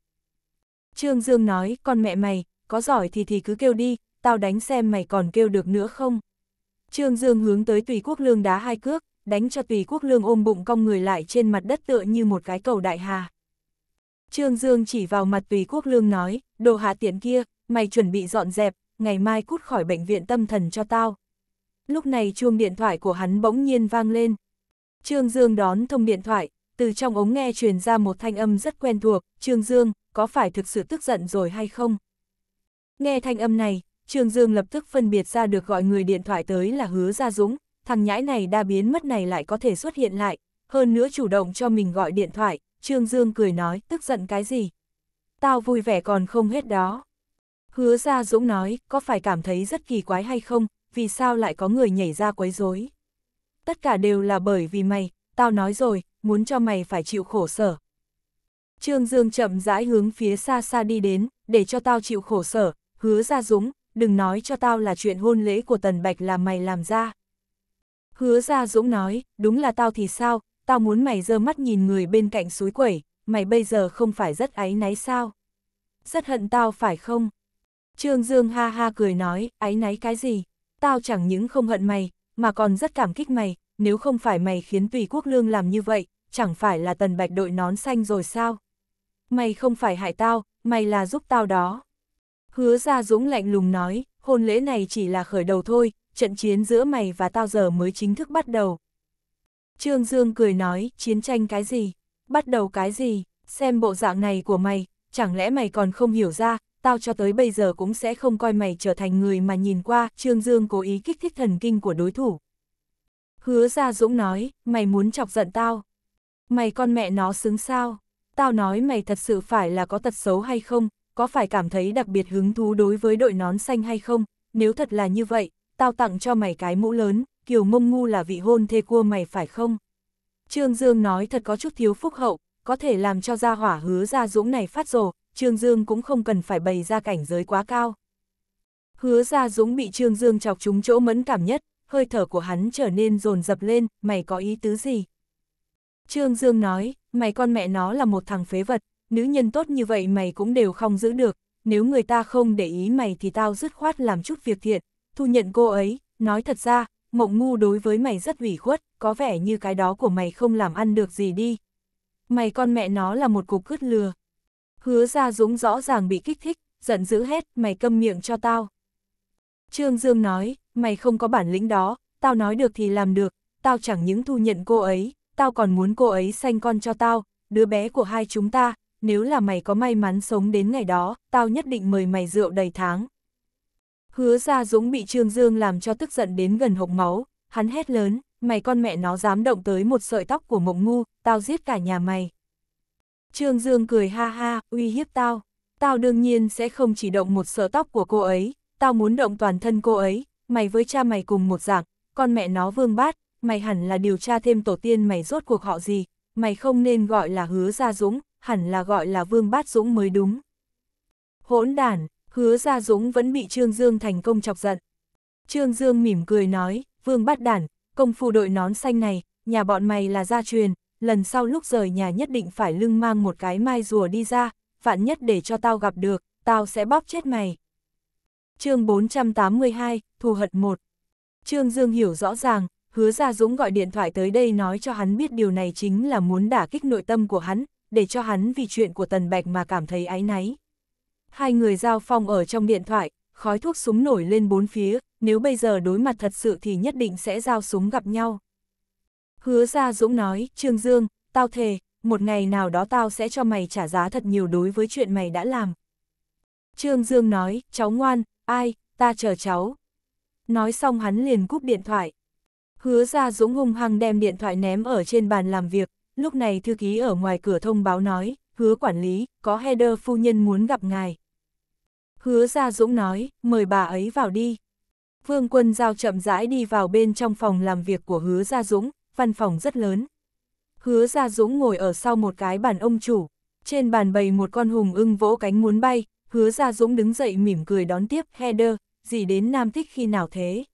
Trương Dương nói, con mẹ mày, có giỏi thì thì cứ kêu đi, tao đánh xem mày còn kêu được nữa không. Trương Dương hướng tới tùy quốc lương đá hai cước, đánh cho tùy quốc lương ôm bụng cong người lại trên mặt đất tựa như một cái cầu đại hà. Trương Dương chỉ vào mặt tùy quốc lương nói, đồ hạ tiện kia, mày chuẩn bị dọn dẹp, ngày mai cút khỏi bệnh viện tâm thần cho tao. Lúc này chuông điện thoại của hắn bỗng nhiên vang lên. Trương Dương đón thông điện thoại, từ trong ống nghe truyền ra một thanh âm rất quen thuộc, Trương Dương, có phải thực sự tức giận rồi hay không? Nghe thanh âm này, Trương Dương lập tức phân biệt ra được gọi người điện thoại tới là Hứa Gia Dũng, thằng nhãi này đa biến mất này lại có thể xuất hiện lại, hơn nữa chủ động cho mình gọi điện thoại, Trương Dương cười nói, tức giận cái gì? Tao vui vẻ còn không hết đó. Hứa Gia Dũng nói, có phải cảm thấy rất kỳ quái hay không, vì sao lại có người nhảy ra quấy rối? Tất cả đều là bởi vì mày, tao nói rồi, muốn cho mày phải chịu khổ sở. Trương Dương chậm rãi hướng phía xa xa đi đến, để cho tao chịu khổ sở, hứa ra Dũng, đừng nói cho tao là chuyện hôn lễ của Tần Bạch là mày làm ra. Hứa ra Dũng nói, đúng là tao thì sao, tao muốn mày dơ mắt nhìn người bên cạnh suối quẩy, mày bây giờ không phải rất áy náy sao? Rất hận tao phải không? Trương Dương ha ha cười nói, áy náy cái gì, tao chẳng những không hận mày, mà còn rất cảm kích mày, nếu không phải mày khiến tùy quốc lương làm như vậy, chẳng phải là tần bạch đội nón xanh rồi sao? Mày không phải hại tao, mày là giúp tao đó. Hứa ra dũng lạnh lùng nói, hôn lễ này chỉ là khởi đầu thôi, trận chiến giữa mày và tao giờ mới chính thức bắt đầu. Trương Dương cười nói, chiến tranh cái gì? Bắt đầu cái gì? Xem bộ dạng này của mày, chẳng lẽ mày còn không hiểu ra, tao cho tới bây giờ cũng sẽ không coi mày trở thành người mà nhìn qua, Trương Dương cố ý kích thích thần kinh của đối thủ. Hứa ra Dũng nói, mày muốn chọc giận tao. Mày con mẹ nó xứng sao? Tao nói mày thật sự phải là có tật xấu hay không, có phải cảm thấy đặc biệt hứng thú đối với đội nón xanh hay không? Nếu thật là như vậy, tao tặng cho mày cái mũ lớn, kiểu mông ngu là vị hôn thê cua mày phải không? Trương Dương nói thật có chút thiếu phúc hậu, có thể làm cho gia hỏa hứa Gia Dũng này phát rồ, Trương Dương cũng không cần phải bày ra cảnh giới quá cao. Hứa ra Dũng bị Trương Dương chọc trúng chỗ mẫn cảm nhất, hơi thở của hắn trở nên dồn dập lên, mày có ý tứ gì? Trương Dương nói, mày con mẹ nó là một thằng phế vật, nữ nhân tốt như vậy mày cũng đều không giữ được, nếu người ta không để ý mày thì tao dứt khoát làm chút việc thiện, thu nhận cô ấy, nói thật ra, mộng ngu đối với mày rất ủy khuất, có vẻ như cái đó của mày không làm ăn được gì đi. Mày con mẹ nó là một cục cứt lừa, Hứa gia dũng rõ ràng bị kích thích, giận dữ hết, mày câm miệng cho tao. Trương Dương nói, mày không có bản lĩnh đó, tao nói được thì làm được, tao chẳng những thu nhận cô ấy, tao còn muốn cô ấy sanh con cho tao, đứa bé của hai chúng ta, nếu là mày có may mắn sống đến ngày đó, tao nhất định mời mày rượu đầy tháng. Hứa gia Dũng bị Trương Dương làm cho tức giận đến gần hộc máu, hắn hét lớn, mày con mẹ nó dám động tới một sợi tóc của mộng ngu, tao giết cả nhà mày. Trương Dương cười ha ha, uy hiếp tao. Tao đương nhiên sẽ không chỉ động một sợi tóc của cô ấy, tao muốn động toàn thân cô ấy, mày với cha mày cùng một dạng, con mẹ nó vương bát, mày hẳn là điều tra thêm tổ tiên mày rốt cuộc họ gì, mày không nên gọi là hứa gia dũng, hẳn là gọi là vương bát dũng mới đúng. Hỗn đản, hứa gia dũng vẫn bị Trương Dương thành công chọc giận. Trương Dương mỉm cười nói, vương bát đản, công phu đội nón xanh này, nhà bọn mày là gia truyền, lần sau lúc rời nhà nhất định phải lưng mang một cái mai rùa đi ra, vạn nhất để cho tao gặp được, tao sẽ bóp chết mày. chương 482, Thù Hận 1 Trương Dương hiểu rõ ràng, hứa ra Dũng gọi điện thoại tới đây nói cho hắn biết điều này chính là muốn đả kích nội tâm của hắn, để cho hắn vì chuyện của Tần Bạch mà cảm thấy áy náy. Hai người giao phong ở trong điện thoại, khói thuốc súng nổi lên bốn phía, nếu bây giờ đối mặt thật sự thì nhất định sẽ giao súng gặp nhau. Hứa ra Dũng nói, Trương Dương, tao thề, một ngày nào đó tao sẽ cho mày trả giá thật nhiều đối với chuyện mày đã làm. Trương Dương nói, cháu ngoan, ai, ta chờ cháu. Nói xong hắn liền cúp điện thoại. Hứa ra Dũng hung hăng đem điện thoại ném ở trên bàn làm việc, lúc này thư ký ở ngoài cửa thông báo nói, hứa quản lý, có header phu nhân muốn gặp ngài. Hứa ra Dũng nói, mời bà ấy vào đi. Vương Quân Giao chậm rãi đi vào bên trong phòng làm việc của Hứa Gia Dũng, văn phòng rất lớn. Hứa Gia Dũng ngồi ở sau một cái bàn ông chủ, trên bàn bày một con hùng ưng vỗ cánh muốn bay, hứa Gia Dũng đứng dậy mỉm cười đón tiếp Heather, gì đến Nam Thích khi nào thế.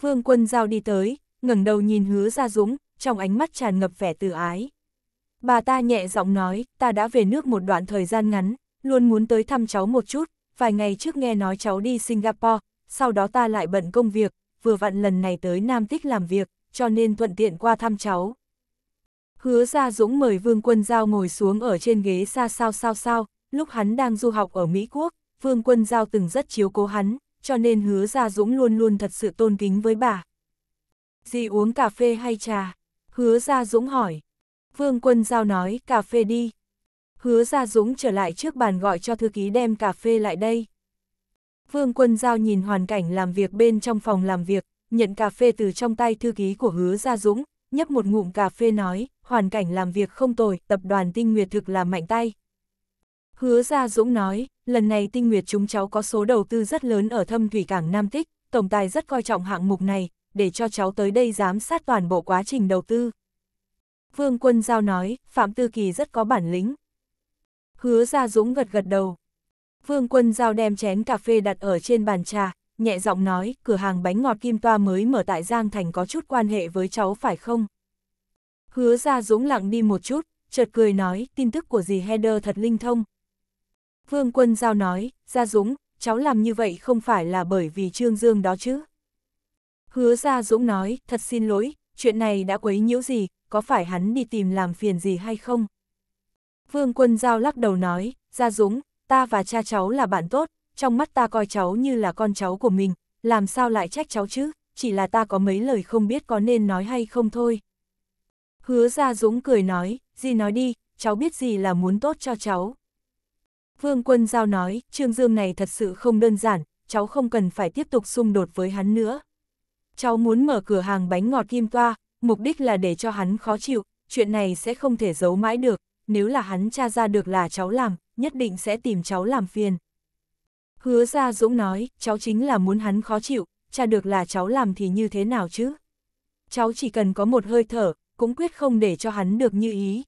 Vương Quân Giao đi tới, ngẩng đầu nhìn hứa Gia Dũng, trong ánh mắt tràn ngập vẻ từ ái. Bà ta nhẹ giọng nói, ta đã về nước một đoạn thời gian ngắn, luôn muốn tới thăm cháu một chút, vài ngày trước nghe nói cháu đi Singapore, sau đó ta lại bận công việc, vừa vặn lần này tới Nam Tích làm việc, cho nên thuận tiện qua thăm cháu. Hứa Gia Dũng mời Vương Quân Giao ngồi xuống ở trên ghế xa sao sao sao, lúc hắn đang du học ở Mỹ Quốc, Vương Quân Giao từng rất chiếu cố hắn, cho nên hứa Gia Dũng luôn luôn thật sự tôn kính với bà. Dì uống cà phê hay trà? Hứa Gia Dũng hỏi. Vương Quân Giao nói cà phê đi. Hứa Gia Dũng trở lại trước bàn gọi cho thư ký đem cà phê lại đây. Vương Quân Giao nhìn hoàn cảnh làm việc bên trong phòng làm việc, nhận cà phê từ trong tay thư ký của hứa Gia Dũng, nhấp một ngụm cà phê nói, hoàn cảnh làm việc không tồi, tập đoàn Tinh Nguyệt thực là mạnh tay. Hứa Gia Dũng nói, lần này Tinh Nguyệt chúng cháu có số đầu tư rất lớn ở thâm thủy cảng Nam Tích, tổng tài rất coi trọng hạng mục này, để cho cháu tới đây giám sát toàn bộ quá trình đầu tư. Vương Quân Giao nói, Phạm Tư Kỳ rất có bản lĩnh. Hứa Gia Dũng gật gật đầu. Vương Quân Giao đem chén cà phê đặt ở trên bàn trà, nhẹ giọng nói, cửa hàng bánh ngọt Kim Toa mới mở tại Giang Thành có chút quan hệ với cháu phải không? Hứa ra dũng lặng đi một chút, chợt cười nói, tin tức của dì Heather thật linh thông. Vương Quân Giao nói, Gia Dũng, cháu làm như vậy không phải là bởi vì Trương Dương đó chứ? Hứa Gia Dũng nói, thật xin lỗi, chuyện này đã quấy nhiễu gì, có phải hắn đi tìm làm phiền gì hay không? Vương Quân Giao lắc đầu nói, Gia Dũng, ta và cha cháu là bạn tốt, trong mắt ta coi cháu như là con cháu của mình, làm sao lại trách cháu chứ, chỉ là ta có mấy lời không biết có nên nói hay không thôi. Hứa ra Dũng cười nói, gì nói đi, cháu biết gì là muốn tốt cho cháu. Vương Quân Giao nói, Trương Dương này thật sự không đơn giản, cháu không cần phải tiếp tục xung đột với hắn nữa. Cháu muốn mở cửa hàng bánh ngọt kim toa, mục đích là để cho hắn khó chịu, chuyện này sẽ không thể giấu mãi được, nếu là hắn tra ra được là cháu làm, nhất định sẽ tìm cháu làm phiền. Hứa ra Dũng nói, cháu chính là muốn hắn khó chịu, cha được là cháu làm thì như thế nào chứ? Cháu chỉ cần có một hơi thở, cũng quyết không để cho hắn được như ý.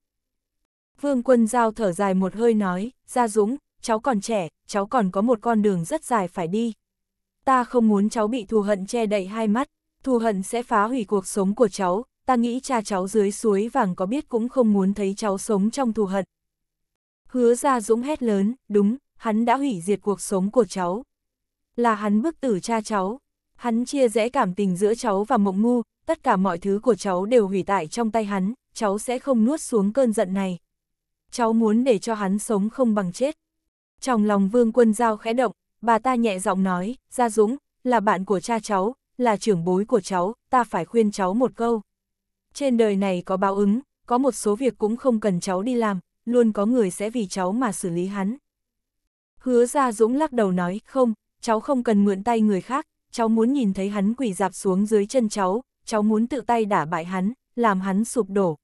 Vương quân giao thở dài một hơi nói, Gia Dũng, cháu còn trẻ, cháu còn có một con đường rất dài phải đi. Ta không muốn cháu bị thù hận che đậy hai mắt, thù hận sẽ phá hủy cuộc sống của cháu, ta nghĩ cha cháu dưới suối vàng có biết cũng không muốn thấy cháu sống trong thù hận. Hứa ra Dũng hét lớn, đúng, hắn đã hủy diệt cuộc sống của cháu. Là hắn bức tử cha cháu, hắn chia rẽ cảm tình giữa cháu và mộng ngu, tất cả mọi thứ của cháu đều hủy tại trong tay hắn, cháu sẽ không nuốt xuống cơn giận này. Cháu muốn để cho hắn sống không bằng chết. Trong lòng vương quân giao khẽ động, bà ta nhẹ giọng nói, Gia Dũng, là bạn của cha cháu, là trưởng bối của cháu, ta phải khuyên cháu một câu. Trên đời này có báo ứng, có một số việc cũng không cần cháu đi làm, luôn có người sẽ vì cháu mà xử lý hắn. Hứa ra Dũng lắc đầu nói, không, cháu không cần mượn tay người khác, cháu muốn nhìn thấy hắn quỷ dạp xuống dưới chân cháu, cháu muốn tự tay đả bại hắn, làm hắn sụp đổ.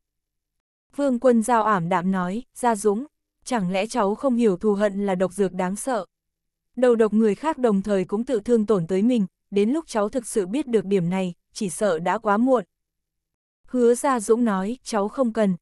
Vương quân giao ảm đạm nói, Gia Dũng, chẳng lẽ cháu không hiểu thù hận là độc dược đáng sợ. Đầu độc người khác đồng thời cũng tự thương tổn tới mình, đến lúc cháu thực sự biết được điểm này, chỉ sợ đã quá muộn. Hứa Gia Dũng nói, cháu không cần.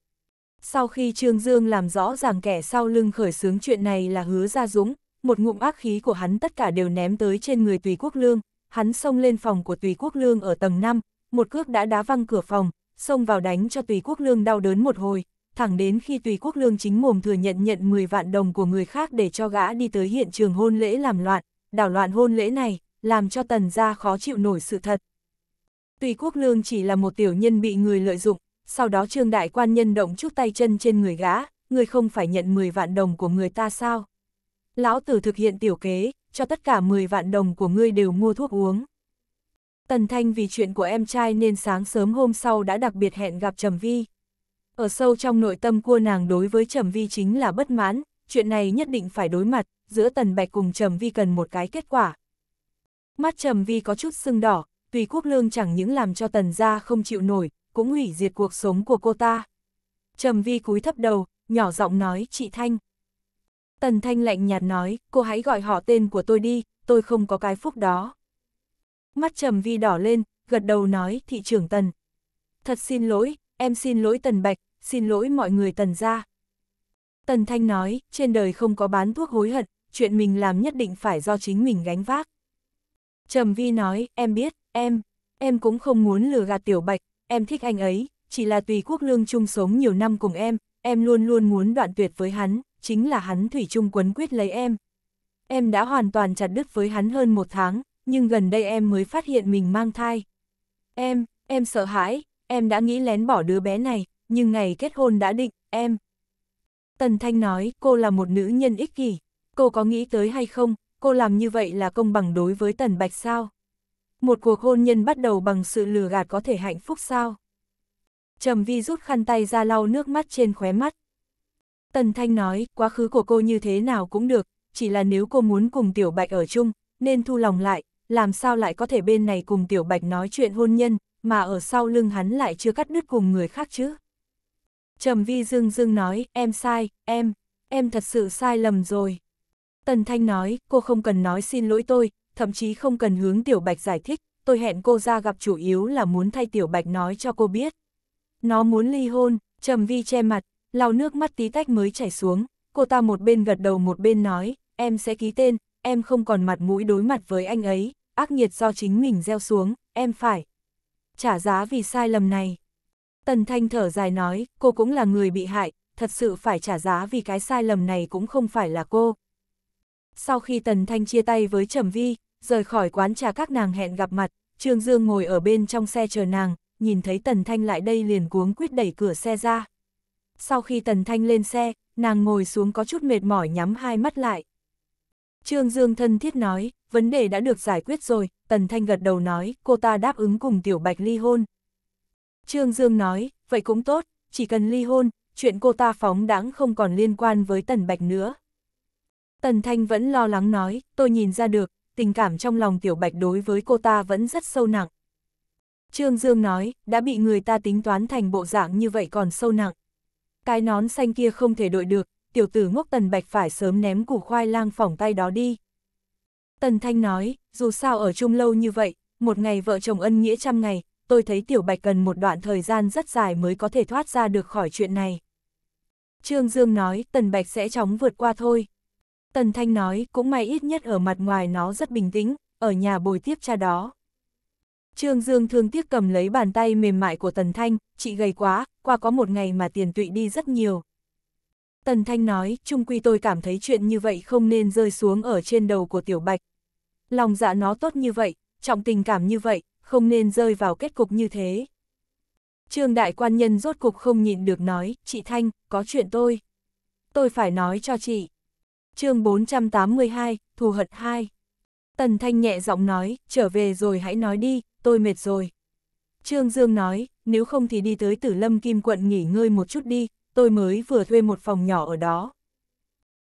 Sau khi Trương Dương làm rõ ràng kẻ sau lưng khởi xướng chuyện này là Hứa Gia Dũng, một ngụm ác khí của hắn tất cả đều ném tới trên người Tùy Quốc Lương, hắn xông lên phòng của Tùy Quốc Lương ở tầng 5, một cước đã đá văng cửa phòng, xông vào đánh cho Tùy Quốc Lương đau đớn một hồi, thẳng đến khi Tùy Quốc Lương chính mồm thừa nhận nhận 10 vạn đồng của người khác để cho gã đi tới hiện trường hôn lễ làm loạn, đảo loạn hôn lễ này, làm cho tần gia khó chịu nổi sự thật. Tùy Quốc Lương chỉ là một tiểu nhân bị người lợi dụng, sau đó trương đại quan nhân động chút tay chân trên người gã, người không phải nhận 10 vạn đồng của người ta sao? Lão tử thực hiện tiểu kế, cho tất cả 10 vạn đồng của ngươi đều mua thuốc uống. Tần Thanh vì chuyện của em trai nên sáng sớm hôm sau đã đặc biệt hẹn gặp Trầm Vi. Ở sâu trong nội tâm cua nàng đối với Trầm Vi chính là bất mãn, chuyện này nhất định phải đối mặt, giữa Tần Bạch cùng Trầm Vi cần một cái kết quả. Mắt Trầm Vi có chút sưng đỏ, tùy quốc lương chẳng những làm cho Tần gia không chịu nổi, cũng hủy diệt cuộc sống của cô ta. Trầm Vi cúi thấp đầu, nhỏ giọng nói chị Thanh, Tần Thanh lạnh nhạt nói, cô hãy gọi họ tên của tôi đi, tôi không có cái phúc đó. Mắt Trầm Vi đỏ lên, gật đầu nói, thị trưởng Tần. Thật xin lỗi, em xin lỗi Tần Bạch, xin lỗi mọi người Tần ra. Tần Thanh nói, trên đời không có bán thuốc hối hận, chuyện mình làm nhất định phải do chính mình gánh vác. Trầm Vi nói, em biết, em, em cũng không muốn lừa gạt Tiểu Bạch, em thích anh ấy, chỉ là tùy quốc lương chung sống nhiều năm cùng em, em luôn luôn muốn đoạn tuyệt với hắn, chính là hắn thủy chung quấn quyết lấy em. Em đã hoàn toàn chặt đứt với hắn hơn một tháng, nhưng gần đây em mới phát hiện mình mang thai. Em, em sợ hãi, em đã nghĩ lén bỏ đứa bé này, nhưng ngày kết hôn đã định, em. Tần Thanh nói cô là một nữ nhân ích kỷ, cô có nghĩ tới hay không, cô làm như vậy là công bằng đối với Tần Bạch sao? Một cuộc hôn nhân bắt đầu bằng sự lừa gạt có thể hạnh phúc sao? Trầm Vi rút khăn tay ra lau nước mắt trên khóe mắt. Tần Thanh nói, quá khứ của cô như thế nào cũng được, chỉ là nếu cô muốn cùng Tiểu Bạch ở chung, nên thu lòng lại, làm sao lại có thể bên này cùng Tiểu Bạch nói chuyện hôn nhân, mà ở sau lưng hắn lại chưa cắt đứt cùng người khác chứ. Trầm Vi Dương Dương nói, em sai, em, em thật sự sai lầm rồi. Tần Thanh nói, cô không cần nói xin lỗi tôi, thậm chí không cần hướng Tiểu Bạch giải thích, tôi hẹn cô ra gặp chủ yếu là muốn thay Tiểu Bạch nói cho cô biết. Nó muốn ly hôn, Trầm Vi che mặt, lau nước mắt tí tách mới chảy xuống, cô ta một bên gật đầu một bên nói, em sẽ ký tên, em không còn mặt mũi đối mặt với anh ấy, ác nghiệt do chính mình gieo xuống, em phải trả giá vì sai lầm này. Tần Thanh thở dài nói, cô cũng là người bị hại, thật sự phải trả giá vì cái sai lầm này cũng không phải là cô. Sau khi Tần Thanh chia tay với Trầm Vi, rời khỏi quán trà các nàng hẹn gặp mặt, Trương Dương ngồi ở bên trong xe chờ nàng, nhìn thấy Tần Thanh lại đây liền cuống quyết đẩy cửa xe ra sau khi Tần Thanh lên xe, nàng ngồi xuống có chút mệt mỏi nhắm hai mắt lại. Trương Dương thân thiết nói, vấn đề đã được giải quyết rồi, Tần Thanh gật đầu nói, cô ta đáp ứng cùng Tiểu Bạch ly hôn. Trương Dương nói, vậy cũng tốt, chỉ cần ly hôn, chuyện cô ta phóng đãng không còn liên quan với Tần Bạch nữa. Tần Thanh vẫn lo lắng nói, tôi nhìn ra được, tình cảm trong lòng Tiểu Bạch đối với cô ta vẫn rất sâu nặng. Trương Dương nói, đã bị người ta tính toán thành bộ dạng như vậy còn sâu nặng. Cái nón xanh kia không thể đội được, tiểu tử ngốc Tần Bạch phải sớm ném củ khoai lang phỏng tay đó đi. Tần Thanh nói, dù sao ở chung lâu như vậy, một ngày vợ chồng ân nghĩa trăm ngày, tôi thấy tiểu Bạch cần một đoạn thời gian rất dài mới có thể thoát ra được khỏi chuyện này. Trương Dương nói, Tần Bạch sẽ chóng vượt qua thôi. Tần Thanh nói, cũng may ít nhất ở mặt ngoài nó rất bình tĩnh, ở nhà bồi tiếp cha đó. Trương Dương thương tiếc cầm lấy bàn tay mềm mại của Tần Thanh, chị gầy quá, qua có một ngày mà tiền tụy đi rất nhiều. Tần Thanh nói, chung quy tôi cảm thấy chuyện như vậy không nên rơi xuống ở trên đầu của Tiểu Bạch. Lòng dạ nó tốt như vậy, trọng tình cảm như vậy, không nên rơi vào kết cục như thế. Trương Đại Quan Nhân rốt cục không nhịn được nói, chị Thanh, có chuyện tôi. Tôi phải nói cho chị. chương 482, Thù Hận 2 Tần Thanh nhẹ giọng nói, trở về rồi hãy nói đi, tôi mệt rồi. Trương Dương nói, nếu không thì đi tới Tử Lâm Kim quận nghỉ ngơi một chút đi, tôi mới vừa thuê một phòng nhỏ ở đó.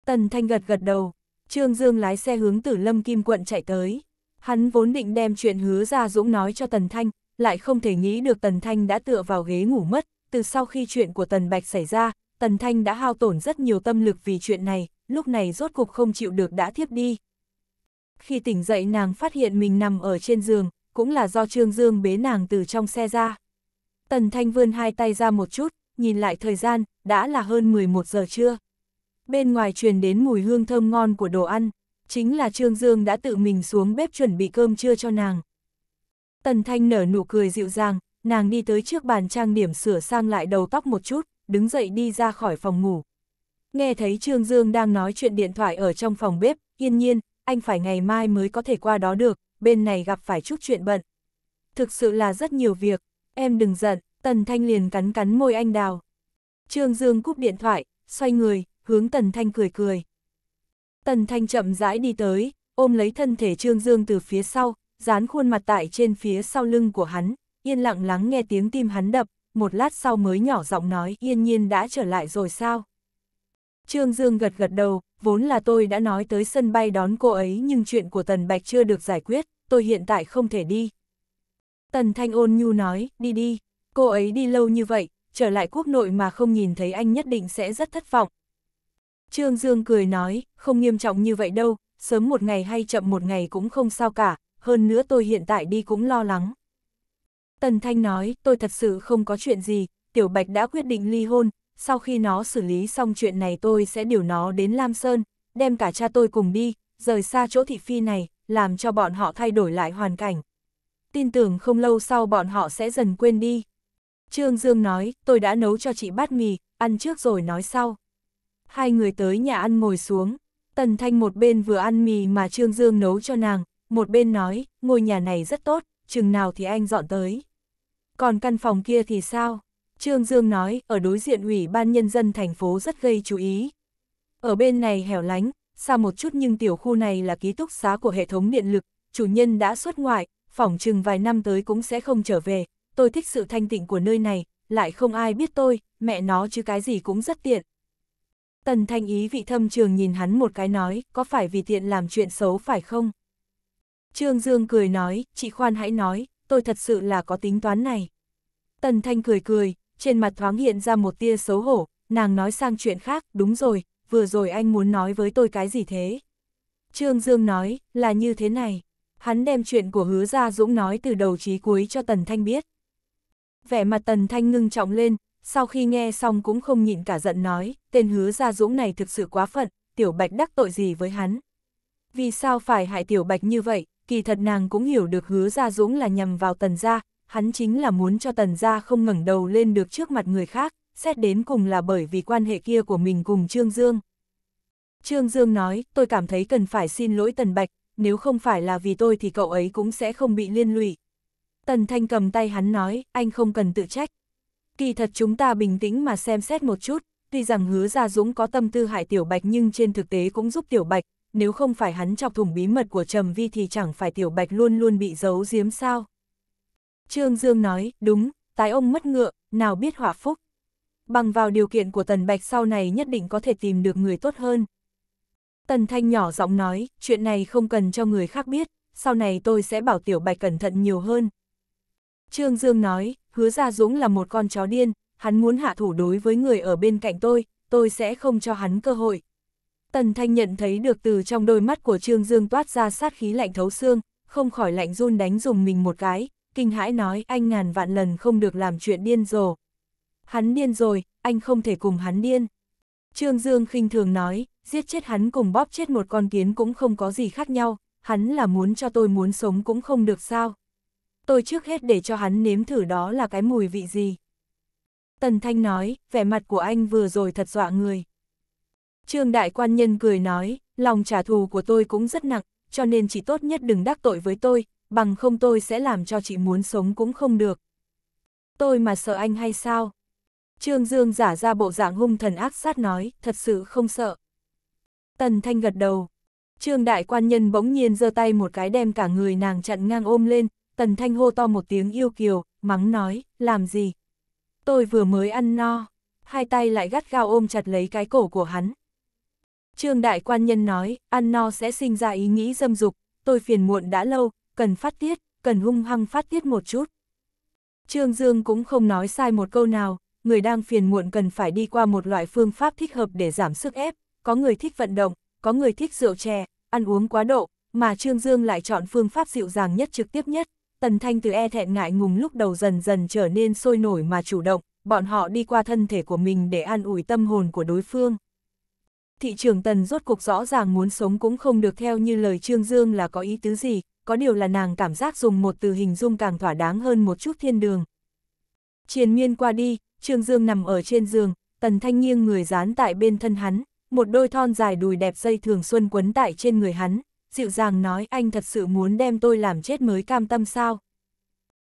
Tần Thanh gật gật đầu, Trương Dương lái xe hướng Tử Lâm Kim quận chạy tới. Hắn vốn định đem chuyện hứa ra Dũng nói cho Tần Thanh, lại không thể nghĩ được Tần Thanh đã tựa vào ghế ngủ mất. Từ sau khi chuyện của Tần Bạch xảy ra, Tần Thanh đã hao tổn rất nhiều tâm lực vì chuyện này, lúc này rốt cục không chịu được đã thiếp đi khi tỉnh dậy nàng phát hiện mình nằm ở trên giường, cũng là do Trương Dương bế nàng từ trong xe ra. Tần Thanh vươn hai tay ra một chút, nhìn lại thời gian, đã là hơn 11 giờ trưa. Bên ngoài truyền đến mùi hương thơm ngon của đồ ăn, chính là Trương Dương đã tự mình xuống bếp chuẩn bị cơm trưa cho nàng. Tần Thanh nở nụ cười dịu dàng, nàng đi tới trước bàn trang điểm sửa sang lại đầu tóc một chút, đứng dậy đi ra khỏi phòng ngủ. Nghe thấy Trương Dương đang nói chuyện điện thoại ở trong phòng bếp, yên nhiên, anh phải ngày mai mới có thể qua đó được, bên này gặp phải chút chuyện bận. Thực sự là rất nhiều việc, em đừng giận, Tần Thanh liền cắn cắn môi anh đào. Trương Dương cúp điện thoại, xoay người, hướng Tần Thanh cười cười. Tần Thanh chậm rãi đi tới, ôm lấy thân thể Trương Dương từ phía sau, dán khuôn mặt tại trên phía sau lưng của hắn, yên lặng lắng nghe tiếng tim hắn đập, một lát sau mới nhỏ giọng nói yên nhiên đã trở lại rồi sao. Trương Dương gật gật đầu, vốn là tôi đã nói tới sân bay đón cô ấy nhưng chuyện của Tần Bạch chưa được giải quyết, tôi hiện tại không thể đi. Tần Thanh ôn nhu nói, đi đi, cô ấy đi lâu như vậy, trở lại quốc nội mà không nhìn thấy anh nhất định sẽ rất thất vọng. Trương Dương cười nói, không nghiêm trọng như vậy đâu, sớm một ngày hay chậm một ngày cũng không sao cả, hơn nữa tôi hiện tại đi cũng lo lắng. Tần Thanh nói, tôi thật sự không có chuyện gì, Tiểu Bạch đã quyết định ly hôn, sau khi nó xử lý xong chuyện này tôi sẽ điều nó đến Lam Sơn, đem cả cha tôi cùng đi, rời xa chỗ thị phi này, làm cho bọn họ thay đổi lại hoàn cảnh. Tin tưởng không lâu sau bọn họ sẽ dần quên đi. Trương Dương nói, tôi đã nấu cho chị bát mì, ăn trước rồi nói sau. Hai người tới nhà ăn ngồi xuống, Tần Thanh một bên vừa ăn mì mà Trương Dương nấu cho nàng, một bên nói, ngôi nhà này rất tốt, chừng nào thì anh dọn tới. Còn căn phòng kia thì sao? Trương Dương nói, ở đối diện Ủy ban Nhân dân thành phố rất gây chú ý. Ở bên này hẻo lánh, xa một chút nhưng tiểu khu này là ký túc xá của hệ thống điện lực, chủ nhân đã xuất ngoại, phỏng chừng vài năm tới cũng sẽ không trở về. Tôi thích sự thanh tịnh của nơi này, lại không ai biết tôi, mẹ nó chứ cái gì cũng rất tiện. Tần thanh ý vị thâm trường nhìn hắn một cái nói, có phải vì tiện làm chuyện xấu phải không? Trương Dương cười nói, chị khoan hãy nói, tôi thật sự là có tính toán này. Tần Thanh cười cười, trên mặt thoáng hiện ra một tia xấu hổ, nàng nói sang chuyện khác, đúng rồi, vừa rồi anh muốn nói với tôi cái gì thế? Trương Dương nói, là như thế này. Hắn đem chuyện của hứa gia Dũng nói từ đầu chí cuối cho Tần Thanh biết. Vẻ mặt Tần Thanh ngưng trọng lên, sau khi nghe xong cũng không nhịn cả giận nói, tên hứa gia Dũng này thực sự quá phận, Tiểu Bạch đắc tội gì với hắn. Vì sao phải hại Tiểu Bạch như vậy, kỳ thật nàng cũng hiểu được hứa gia Dũng là nhầm vào Tần gia, hắn chính là muốn cho tần gia không ngẩng đầu lên được trước mặt người khác, xét đến cùng là bởi vì quan hệ kia của mình cùng Trương Dương. Trương Dương nói, tôi cảm thấy cần phải xin lỗi Tần Bạch, nếu không phải là vì tôi thì cậu ấy cũng sẽ không bị liên lụy. Tần Thanh cầm tay hắn nói, anh không cần tự trách. Kỳ thật chúng ta bình tĩnh mà xem xét một chút, tuy rằng hứa Gia Dũng có tâm tư hại Tiểu Bạch nhưng trên thực tế cũng giúp Tiểu Bạch, nếu không phải hắn chọc thủng bí mật của Trầm Vi thì chẳng phải Tiểu Bạch luôn luôn bị giấu giếm sao. Trương Dương nói, đúng, tái ông mất ngựa, nào biết hỏa phúc. Bằng vào điều kiện của Tần Bạch sau này nhất định có thể tìm được người tốt hơn. Tần Thanh nhỏ giọng nói, chuyện này không cần cho người khác biết, sau này tôi sẽ bảo Tiểu Bạch cẩn thận nhiều hơn. Trương Dương nói, hứa ra Dũng là một con chó điên, hắn muốn hạ thủ đối với người ở bên cạnh tôi, tôi sẽ không cho hắn cơ hội. Tần Thanh nhận thấy được từ trong đôi mắt của Trương Dương toát ra sát khí lạnh thấu xương, không khỏi lạnh run đánh dùng mình một cái, kinh hãi nói anh ngàn vạn lần không được làm chuyện điên rồ. Hắn điên rồi, anh không thể cùng hắn điên. Trương Dương khinh thường nói, giết chết hắn cùng bóp chết một con kiến cũng không có gì khác nhau, hắn là muốn cho tôi muốn sống cũng không được sao. Tôi trước hết để cho hắn nếm thử đó là cái mùi vị gì. Tần Thanh nói, vẻ mặt của anh vừa rồi thật dọa người. Trương Đại Quan Nhân cười nói, lòng trả thù của tôi cũng rất nặng, cho nên chỉ tốt nhất đừng đắc tội với tôi, bằng không tôi sẽ làm cho chị muốn sống cũng không được. Tôi mà sợ anh hay sao? Trương Dương giả ra bộ dạng hung thần ác sát nói, thật sự không sợ. Tần Thanh gật đầu. Trương đại quan nhân bỗng nhiên giơ tay một cái đem cả người nàng chặn ngang ôm lên, Tần Thanh hô to một tiếng yêu kiều, mắng nói, làm gì? Tôi vừa mới ăn no, hai tay lại gắt gao ôm chặt lấy cái cổ của hắn. Trương đại quan nhân nói, ăn no sẽ sinh ra ý nghĩ dâm dục, tôi phiền muộn đã lâu, cần phát tiết, cần hung hăng phát tiết một chút. Trương Dương cũng không nói sai một câu nào, người đang phiền muộn cần phải đi qua một loại phương pháp thích hợp để giảm sức ép, có người thích vận động, có người thích rượu chè, ăn uống quá độ, mà Trương Dương lại chọn phương pháp dịu dàng nhất trực tiếp nhất. Tần Thanh từ e thẹn ngại ngùng lúc đầu dần dần trở nên sôi nổi mà chủ động, bọn họ đi qua thân thể của mình để an ủi tâm hồn của đối phương. Thị trường Tần rốt cuộc rõ ràng muốn sống cũng không được theo như lời Trương Dương là có ý tứ gì, có điều là nàng cảm giác dùng một từ hình dung càng thỏa đáng hơn một chút thiên đường. Triền miên qua đi, Trương Dương nằm ở trên giường, tần thanh nghiêng người dán tại bên thân hắn, một đôi thon dài đùi đẹp dây thường xuân quấn tại trên người hắn, dịu dàng nói anh thật sự muốn đem tôi làm chết mới cam tâm sao.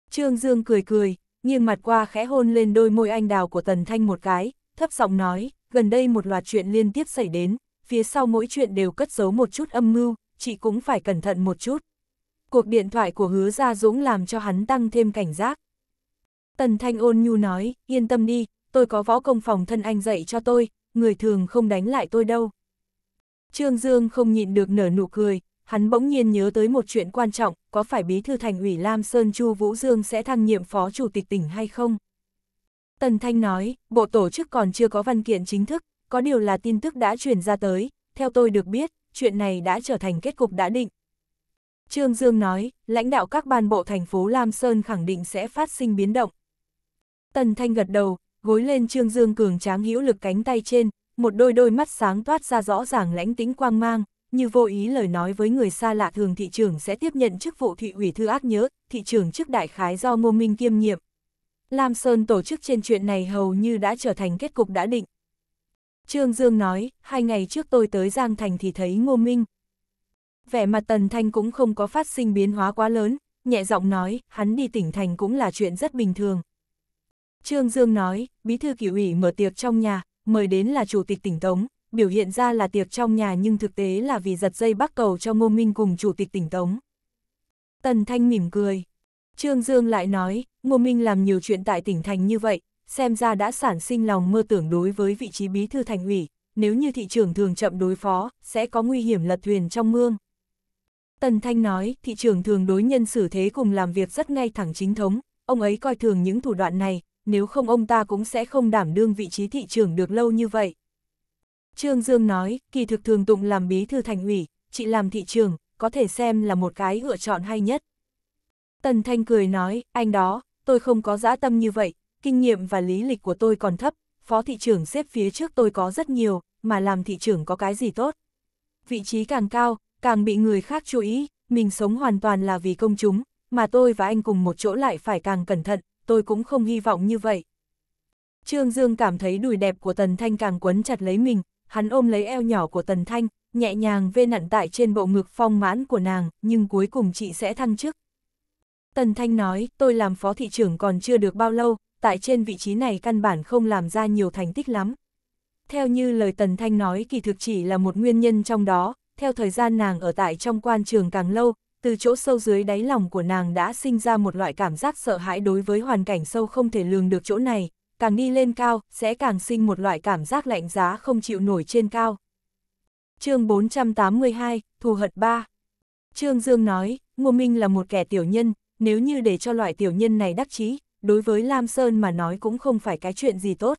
Trương Dương cười cười, nghiêng mặt qua khẽ hôn lên đôi môi anh đào của tần thanh một cái, thấp giọng nói, gần đây một loạt chuyện liên tiếp xảy đến, phía sau mỗi chuyện đều cất giấu một chút âm mưu, chị cũng phải cẩn thận một chút cuộc điện thoại của hứa Gia Dũng làm cho hắn tăng thêm cảnh giác. Tần Thanh ôn nhu nói, yên tâm đi, tôi có võ công phòng thân anh dạy cho tôi, người thường không đánh lại tôi đâu. Trương Dương không nhịn được nở nụ cười, hắn bỗng nhiên nhớ tới một chuyện quan trọng, có phải bí thư thành ủy Lam Sơn Chu Vũ Dương sẽ thăng nhiệm phó chủ tịch tỉnh hay không? Tần Thanh nói, bộ tổ chức còn chưa có văn kiện chính thức, có điều là tin tức đã truyền ra tới, theo tôi được biết, chuyện này đã trở thành kết cục đã định. Trương Dương nói, lãnh đạo các ban bộ thành phố Lam Sơn khẳng định sẽ phát sinh biến động. Tần Thanh gật đầu, gối lên Trương Dương cường tráng hữu lực cánh tay trên, một đôi đôi mắt sáng toát ra rõ ràng lãnh tính quang mang, như vô ý lời nói với người xa lạ thường thị trưởng sẽ tiếp nhận chức vụ thị ủy thư ác nhớ, thị trưởng chức đại khái do Ngô Minh kiêm nhiệm. Lam Sơn tổ chức trên chuyện này hầu như đã trở thành kết cục đã định. Trương Dương nói, hai ngày trước tôi tới Giang Thành thì thấy Ngô Minh, vẻ mặt Tần Thanh cũng không có phát sinh biến hóa quá lớn, nhẹ giọng nói, hắn đi tỉnh thành cũng là chuyện rất bình thường. Trương Dương nói, bí thư kỷ ủy mở tiệc trong nhà, mời đến là chủ tịch tỉnh Tống, biểu hiện ra là tiệc trong nhà nhưng thực tế là vì giật dây bắt cầu cho Ngô Minh cùng chủ tịch tỉnh Tống. Tần Thanh mỉm cười. Trương Dương lại nói, Ngô Minh làm nhiều chuyện tại tỉnh thành như vậy, xem ra đã sản sinh lòng mơ tưởng đối với vị trí bí thư thành ủy, nếu như thị trường thường chậm đối phó, sẽ có nguy hiểm lật thuyền trong mương. Tần Thanh nói, thị trường thường đối nhân xử thế cùng làm việc rất ngay thẳng chính thống, ông ấy coi thường những thủ đoạn này, nếu không ông ta cũng sẽ không đảm đương vị trí thị trường được lâu như vậy. Trương Dương nói, kỳ thực thường tụng làm bí thư thành ủy, chị làm thị trường, có thể xem là một cái lựa chọn hay nhất. Tần Thanh cười nói, anh đó, tôi không có dã tâm như vậy, kinh nghiệm và lý lịch của tôi còn thấp, phó thị trưởng xếp phía trước tôi có rất nhiều, mà làm thị trưởng có cái gì tốt. Vị trí càng cao, càng bị người khác chú ý, mình sống hoàn toàn là vì công chúng, mà tôi và anh cùng một chỗ lại phải càng cẩn thận, tôi cũng không hy vọng như vậy. Trương Dương cảm thấy đùi đẹp của Tần Thanh càng quấn chặt lấy mình, hắn ôm lấy eo nhỏ của Tần Thanh, nhẹ nhàng vê nặn tại trên bộ ngực phong mãn của nàng, nhưng cuối cùng chị sẽ thăng chức. Tần Thanh nói, tôi làm phó thị trưởng còn chưa được bao lâu, tại trên vị trí này căn bản không làm ra nhiều thành tích lắm. Theo như lời Tần Thanh nói kỳ thực chỉ là một nguyên nhân trong đó, theo thời gian nàng ở tại trong quan trường càng lâu, từ chỗ sâu dưới đáy lòng của nàng đã sinh ra một loại cảm giác sợ hãi đối với hoàn cảnh sâu không thể lường được chỗ này, càng đi lên cao, sẽ càng sinh một loại cảm giác lạnh giá không chịu nổi trên cao. chương 482, Thù Hật 3 Trương Dương nói, Ngô Minh là một kẻ tiểu nhân, nếu như để cho loại tiểu nhân này đắc chí đối với Lam Sơn mà nói cũng không phải cái chuyện gì tốt.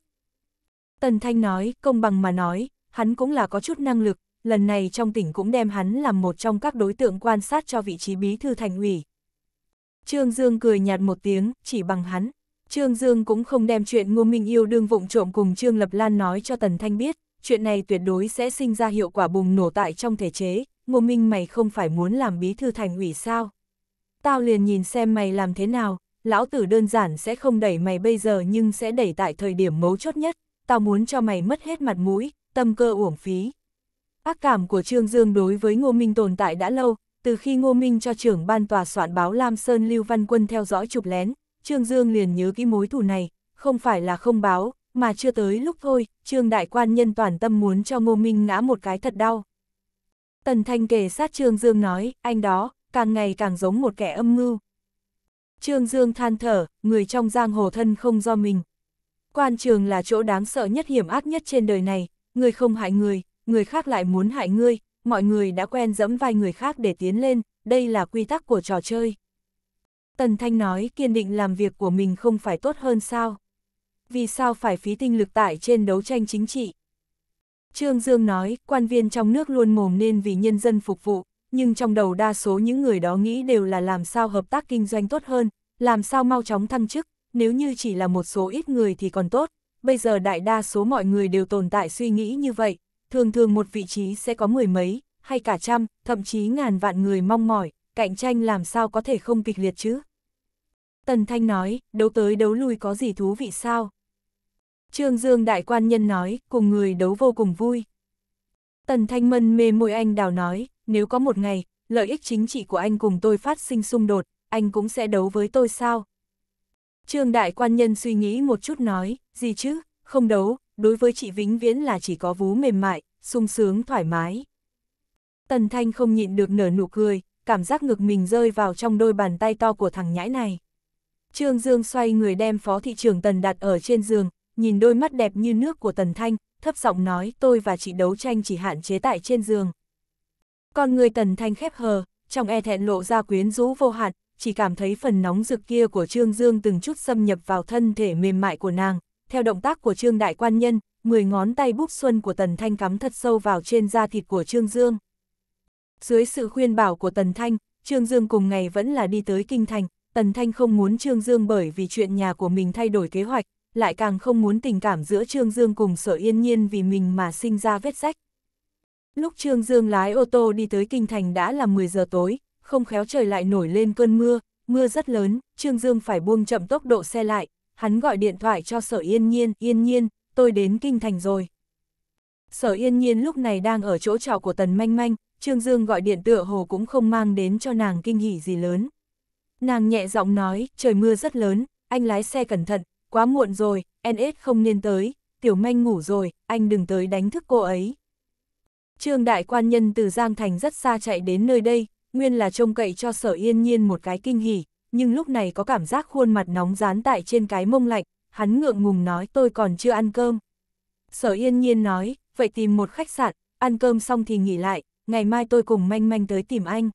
Tần Thanh nói, công bằng mà nói, hắn cũng là có chút năng lực, lần này trong tỉnh cũng đem hắn làm một trong các đối tượng quan sát cho vị trí bí thư thành ủy. Trương Dương cười nhạt một tiếng, chỉ bằng hắn. Trương Dương cũng không đem chuyện Ngô Minh Yêu đương vụng trộm cùng Trương Lập Lan nói cho Tần Thanh biết, chuyện này tuyệt đối sẽ sinh ra hiệu quả bùng nổ tại trong thể chế, Ngô Minh mày không phải muốn làm bí thư thành ủy sao? Tao liền nhìn xem mày làm thế nào, lão tử đơn giản sẽ không đẩy mày bây giờ nhưng sẽ đẩy tại thời điểm mấu chốt nhất, tao muốn cho mày mất hết mặt mũi, tâm cơ uổng phí, Ác cảm của Trương Dương đối với Ngô Minh tồn tại đã lâu, từ khi Ngô Minh cho trưởng ban tòa soạn báo Lam Sơn Lưu Văn Quân theo dõi chụp lén, Trương Dương liền nhớ kỹ mối thù này, không phải là không báo, mà chưa tới lúc thôi, Trương Đại Quan nhân toàn tâm muốn cho Ngô Minh ngã một cái thật đau. Tần Thanh kể sát Trương Dương nói, anh đó, càng ngày càng giống một kẻ âm mưu. Trương Dương than thở, người trong giang hồ thân không do mình. Quan trường là chỗ đáng sợ nhất hiểm ác nhất trên đời này, người không hại người, người khác lại muốn hại ngươi, mọi người đã quen dẫm vai người khác để tiến lên, đây là quy tắc của trò chơi. Tần Thanh nói kiên định làm việc của mình không phải tốt hơn sao? Vì sao phải phí tinh lực tại trên đấu tranh chính trị? Trương Dương nói, quan viên trong nước luôn mồm nên vì nhân dân phục vụ, nhưng trong đầu đa số những người đó nghĩ đều là làm sao hợp tác kinh doanh tốt hơn, làm sao mau chóng thăng chức, nếu như chỉ là một số ít người thì còn tốt, bây giờ đại đa số mọi người đều tồn tại suy nghĩ như vậy, thường thường một vị trí sẽ có mười mấy, hay cả trăm, thậm chí ngàn vạn người mong mỏi, cạnh tranh làm sao có thể không kịch liệt chứ. Tần Thanh nói, đấu tới đấu lui có gì thú vị sao? Trương Dương Đại Quan Nhân nói, cùng người đấu vô cùng vui. Tần Thanh Mân mê môi anh đào nói, nếu có một ngày, lợi ích chính trị của anh cùng tôi phát sinh xung đột, anh cũng sẽ đấu với tôi sao? Trương Đại Quan Nhân suy nghĩ một chút nói, gì chứ, không đấu, đối với chị vĩnh viễn là chỉ có vú mềm mại, sung sướng thoải mái. Tần Thanh không nhịn được nở nụ cười, cảm giác ngực mình rơi vào trong đôi bàn tay to của thằng nhãi này. Trương Dương xoay người đem phó thị trường Tần đặt ở trên giường, nhìn đôi mắt đẹp như nước của Tần Thanh, thấp giọng nói tôi và chị đấu tranh chỉ hạn chế tại trên giường. Còn người Tần Thanh khép hờ, trong e thẹn lộ ra quyến rũ vô hạn, chỉ cảm thấy phần nóng rực kia của Trương Dương từng chút xâm nhập vào thân thể mềm mại của nàng, theo động tác của Trương Đại Quan Nhân, 10 ngón tay búp xuân của Tần Thanh cắm thật sâu vào trên da thịt của Trương Dương. Dưới sự khuyên bảo của Tần Thanh, Trương Dương cùng ngày vẫn là đi tới Kinh Thành, Tần Thanh không muốn Trương Dương bởi vì chuyện nhà của mình thay đổi kế hoạch, lại càng không muốn tình cảm giữa Trương Dương cùng sở yên nhiên vì mình mà sinh ra vết rách. Lúc Trương Dương lái ô tô đi tới Kinh Thành đã là 10 giờ tối, không khéo trời lại nổi lên cơn mưa, mưa rất lớn, Trương Dương phải buông chậm tốc độ xe lại, hắn gọi điện thoại cho sở yên nhiên, yên nhiên, tôi đến kinh thành rồi. Sở yên nhiên lúc này đang ở chỗ trọ của tần manh manh, Trương Dương gọi điện tựa hồ cũng không mang đến cho nàng kinh hỉ gì lớn. Nàng nhẹ giọng nói, trời mưa rất lớn, anh lái xe cẩn thận, quá muộn rồi, NS không nên tới, tiểu manh ngủ rồi, anh đừng tới đánh thức cô ấy. Trương đại quan nhân từ Giang Thành rất xa chạy đến nơi đây, nguyên là trông cậy cho sở yên nhiên một cái kinh hỉ, nhưng lúc này có cảm giác khuôn mặt nóng dán tại trên cái mông lạnh, hắn ngượng ngùng nói tôi còn chưa ăn cơm. Sở yên nhiên nói, vậy tìm một khách sạn, ăn cơm xong thì nghỉ lại, ngày mai tôi cùng manh manh tới tìm anh.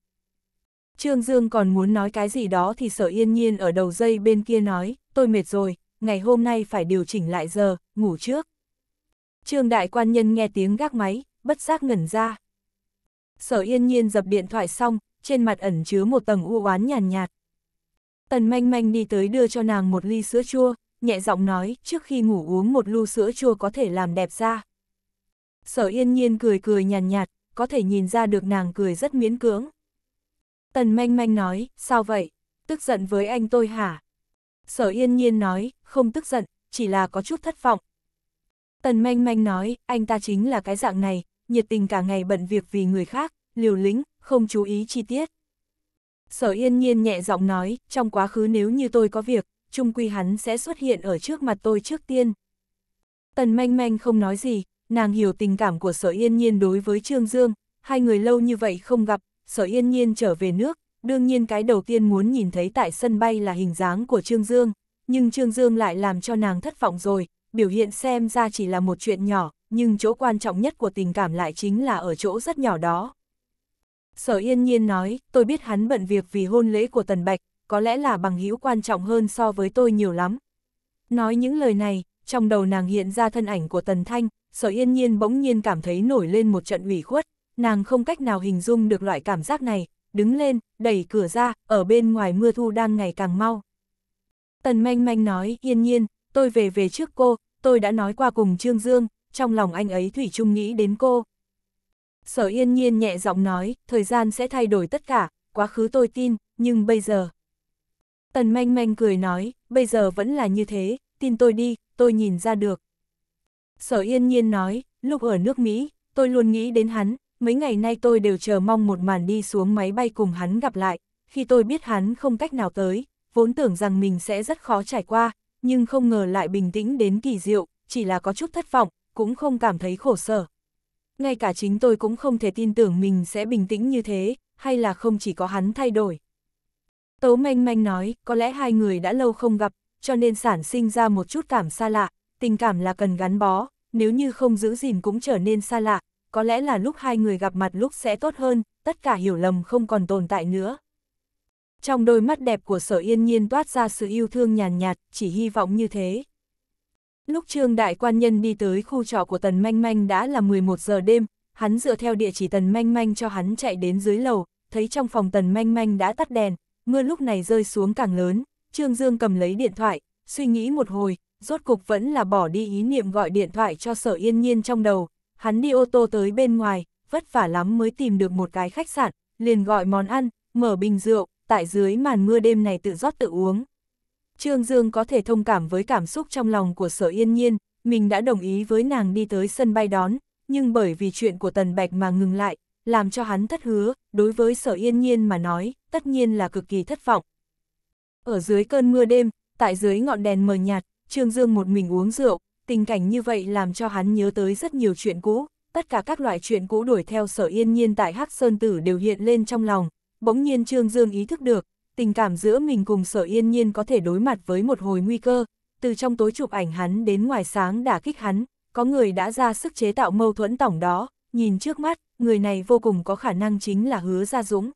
Trương Dương còn muốn nói cái gì đó thì sở yên nhiên ở đầu dây bên kia nói, tôi mệt rồi, ngày hôm nay phải điều chỉnh lại giờ, ngủ trước. Trương đại quan nhân nghe tiếng gác máy, bất giác ngẩn ra. Sở yên nhiên dập điện thoại xong, trên mặt ẩn chứa một tầng u oán nhàn nhạt, nhạt. Tần manh manh đi tới đưa cho nàng một ly sữa chua, nhẹ giọng nói, trước khi ngủ uống một lu sữa chua có thể làm đẹp da. Sở yên nhiên cười cười nhàn nhạt, nhạt, có thể nhìn ra được nàng cười rất miễn cưỡng. Tần manh manh nói, sao vậy, tức giận với anh tôi hả? Sở yên nhiên nói, không tức giận, chỉ là có chút thất vọng. Tần manh manh nói, anh ta chính là cái dạng này, nhiệt tình cả ngày bận việc vì người khác, liều lĩnh, không chú ý chi tiết. Sở yên nhiên nhẹ giọng nói, trong quá khứ nếu như tôi có việc, trung quy hắn sẽ xuất hiện ở trước mặt tôi trước tiên. Tần manh manh không nói gì, nàng hiểu tình cảm của sở yên nhiên đối với Trương Dương, hai người lâu như vậy không gặp, sở yên nhiên trở về nước, đương nhiên cái đầu tiên muốn nhìn thấy tại sân bay là hình dáng của Trương Dương, nhưng Trương Dương lại làm cho nàng thất vọng rồi, biểu hiện xem ra chỉ là một chuyện nhỏ, nhưng chỗ quan trọng nhất của tình cảm lại chính là ở chỗ rất nhỏ đó. Sở yên nhiên nói, tôi biết hắn bận việc vì hôn lễ của Tần Bạch, có lẽ là bằng hữu quan trọng hơn so với tôi nhiều lắm. Nói những lời này, trong đầu nàng hiện ra thân ảnh của Tần Thanh, sở yên nhiên bỗng nhiên cảm thấy nổi lên một trận ủy khuất, nàng không cách nào hình dung được loại cảm giác này, đứng lên, đẩy cửa ra, ở bên ngoài mưa thu đang ngày càng mau. Tần manh manh nói, yên nhiên, tôi về về trước cô, tôi đã nói qua cùng Trương Dương, trong lòng anh ấy Thủy chung nghĩ đến cô. Sở yên nhiên nhẹ giọng nói, thời gian sẽ thay đổi tất cả, quá khứ tôi tin, nhưng bây giờ... Tần manh manh cười nói, bây giờ vẫn là như thế, tin tôi đi, tôi nhìn ra được. Sở yên nhiên nói, lúc ở nước Mỹ, tôi luôn nghĩ đến hắn, mấy ngày nay tôi đều chờ mong một màn đi xuống máy bay cùng hắn gặp lại, khi tôi biết hắn không cách nào tới, vốn tưởng rằng mình sẽ rất khó trải qua, nhưng không ngờ lại bình tĩnh đến kỳ diệu, chỉ là có chút thất vọng, cũng không cảm thấy khổ sở ngay cả chính tôi cũng không thể tin tưởng mình sẽ bình tĩnh như thế, hay là không chỉ có hắn thay đổi. Tấu manh manh nói, có lẽ hai người đã lâu không gặp, cho nên sản sinh ra một chút cảm xa lạ, tình cảm là cần gắn bó, nếu như không giữ gìn cũng trở nên xa lạ, có lẽ là lúc hai người gặp mặt lúc sẽ tốt hơn, tất cả hiểu lầm không còn tồn tại nữa. Trong đôi mắt đẹp của sở yên nhiên toát ra sự yêu thương nhàn nhạt, chỉ hy vọng như thế. Lúc Trương Đại Quan Nhân đi tới khu trọ của Tần Manh Manh đã là 11 giờ đêm, hắn dựa theo địa chỉ Tần Manh Manh cho hắn chạy đến dưới lầu, thấy trong phòng Tần Manh Manh đã tắt đèn, mưa lúc này rơi xuống càng lớn, Trương Dương cầm lấy điện thoại, suy nghĩ một hồi, rốt cục vẫn là bỏ đi ý niệm gọi điện thoại cho sở yên nhiên trong đầu, hắn đi ô tô tới bên ngoài, vất vả lắm mới tìm được một cái khách sạn, liền gọi món ăn, mở bình rượu, tại dưới màn mưa đêm này tự rót tự uống. Trương Dương có thể thông cảm với cảm xúc trong lòng của sở yên nhiên, mình đã đồng ý với nàng đi tới sân bay đón, nhưng bởi vì chuyện của Tần Bạch mà ngừng lại, làm cho hắn thất hứa, đối với sở yên nhiên mà nói, tất nhiên là cực kỳ thất vọng. Ở dưới cơn mưa đêm, tại dưới ngọn đèn mờ nhạt, Trương Dương một mình uống rượu, tình cảnh như vậy làm cho hắn nhớ tới rất nhiều chuyện cũ, tất cả các loại chuyện cũ đuổi theo sở yên nhiên tại Hắc Sơn Tử đều hiện lên trong lòng, bỗng nhiên Trương Dương ý thức được, tình cảm giữa mình cùng sở yên nhiên có thể đối mặt với một hồi nguy cơ, từ trong tối chụp ảnh hắn đến ngoài sáng đã kích hắn, có người đã ra sức chế tạo mâu thuẫn tổng đó, nhìn trước mắt, người này vô cùng có khả năng chính là hứa Gia Dũng.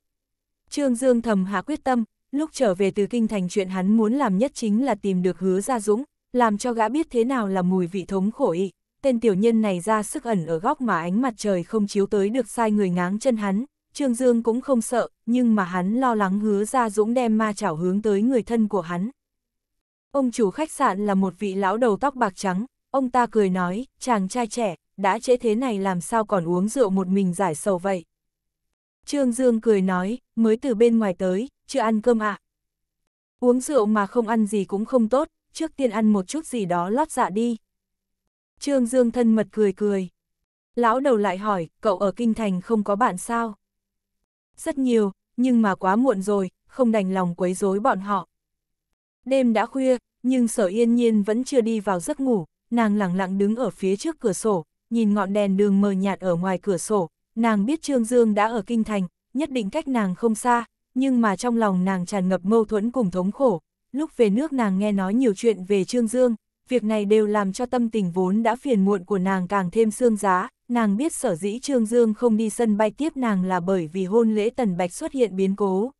Trương Dương thầm hạ quyết tâm, lúc trở về từ kinh thành chuyện hắn muốn làm nhất chính là tìm được hứa Gia Dũng, làm cho gã biết thế nào là mùi vị thống khổ ị. Tên tiểu nhân này ra sức ẩn ở góc mà ánh mặt trời không chiếu tới được sai người ngáng chân hắn, Trương Dương cũng không sợ, nhưng mà hắn lo lắng hứa ra dũng đem ma chảo hướng tới người thân của hắn. Ông chủ khách sạn là một vị lão đầu tóc bạc trắng, ông ta cười nói, chàng trai trẻ, đã trễ thế này làm sao còn uống rượu một mình giải sầu vậy. Trương Dương cười nói, mới từ bên ngoài tới, chưa ăn cơm ạ. À. Uống rượu mà không ăn gì cũng không tốt, trước tiên ăn một chút gì đó lót dạ đi. Trương Dương thân mật cười cười. Lão đầu lại hỏi, cậu ở Kinh Thành không có bạn sao? rất nhiều, nhưng mà quá muộn rồi, không đành lòng quấy rối bọn họ. Đêm đã khuya, nhưng sở yên nhiên vẫn chưa đi vào giấc ngủ, nàng lặng lặng đứng ở phía trước cửa sổ, nhìn ngọn đèn đường mờ nhạt ở ngoài cửa sổ, nàng biết Trương Dương đã ở kinh thành, nhất định cách nàng không xa, nhưng mà trong lòng nàng tràn ngập mâu thuẫn cùng thống khổ. Lúc về nước nàng nghe nói nhiều chuyện về Trương Dương, việc này đều làm cho tâm tình vốn đã phiền muộn của nàng càng thêm xương giá, nàng biết sở dĩ Trương Dương không đi sân bay tiếp nàng là bởi vì hôn lễ Tần Bạch xuất hiện biến cố.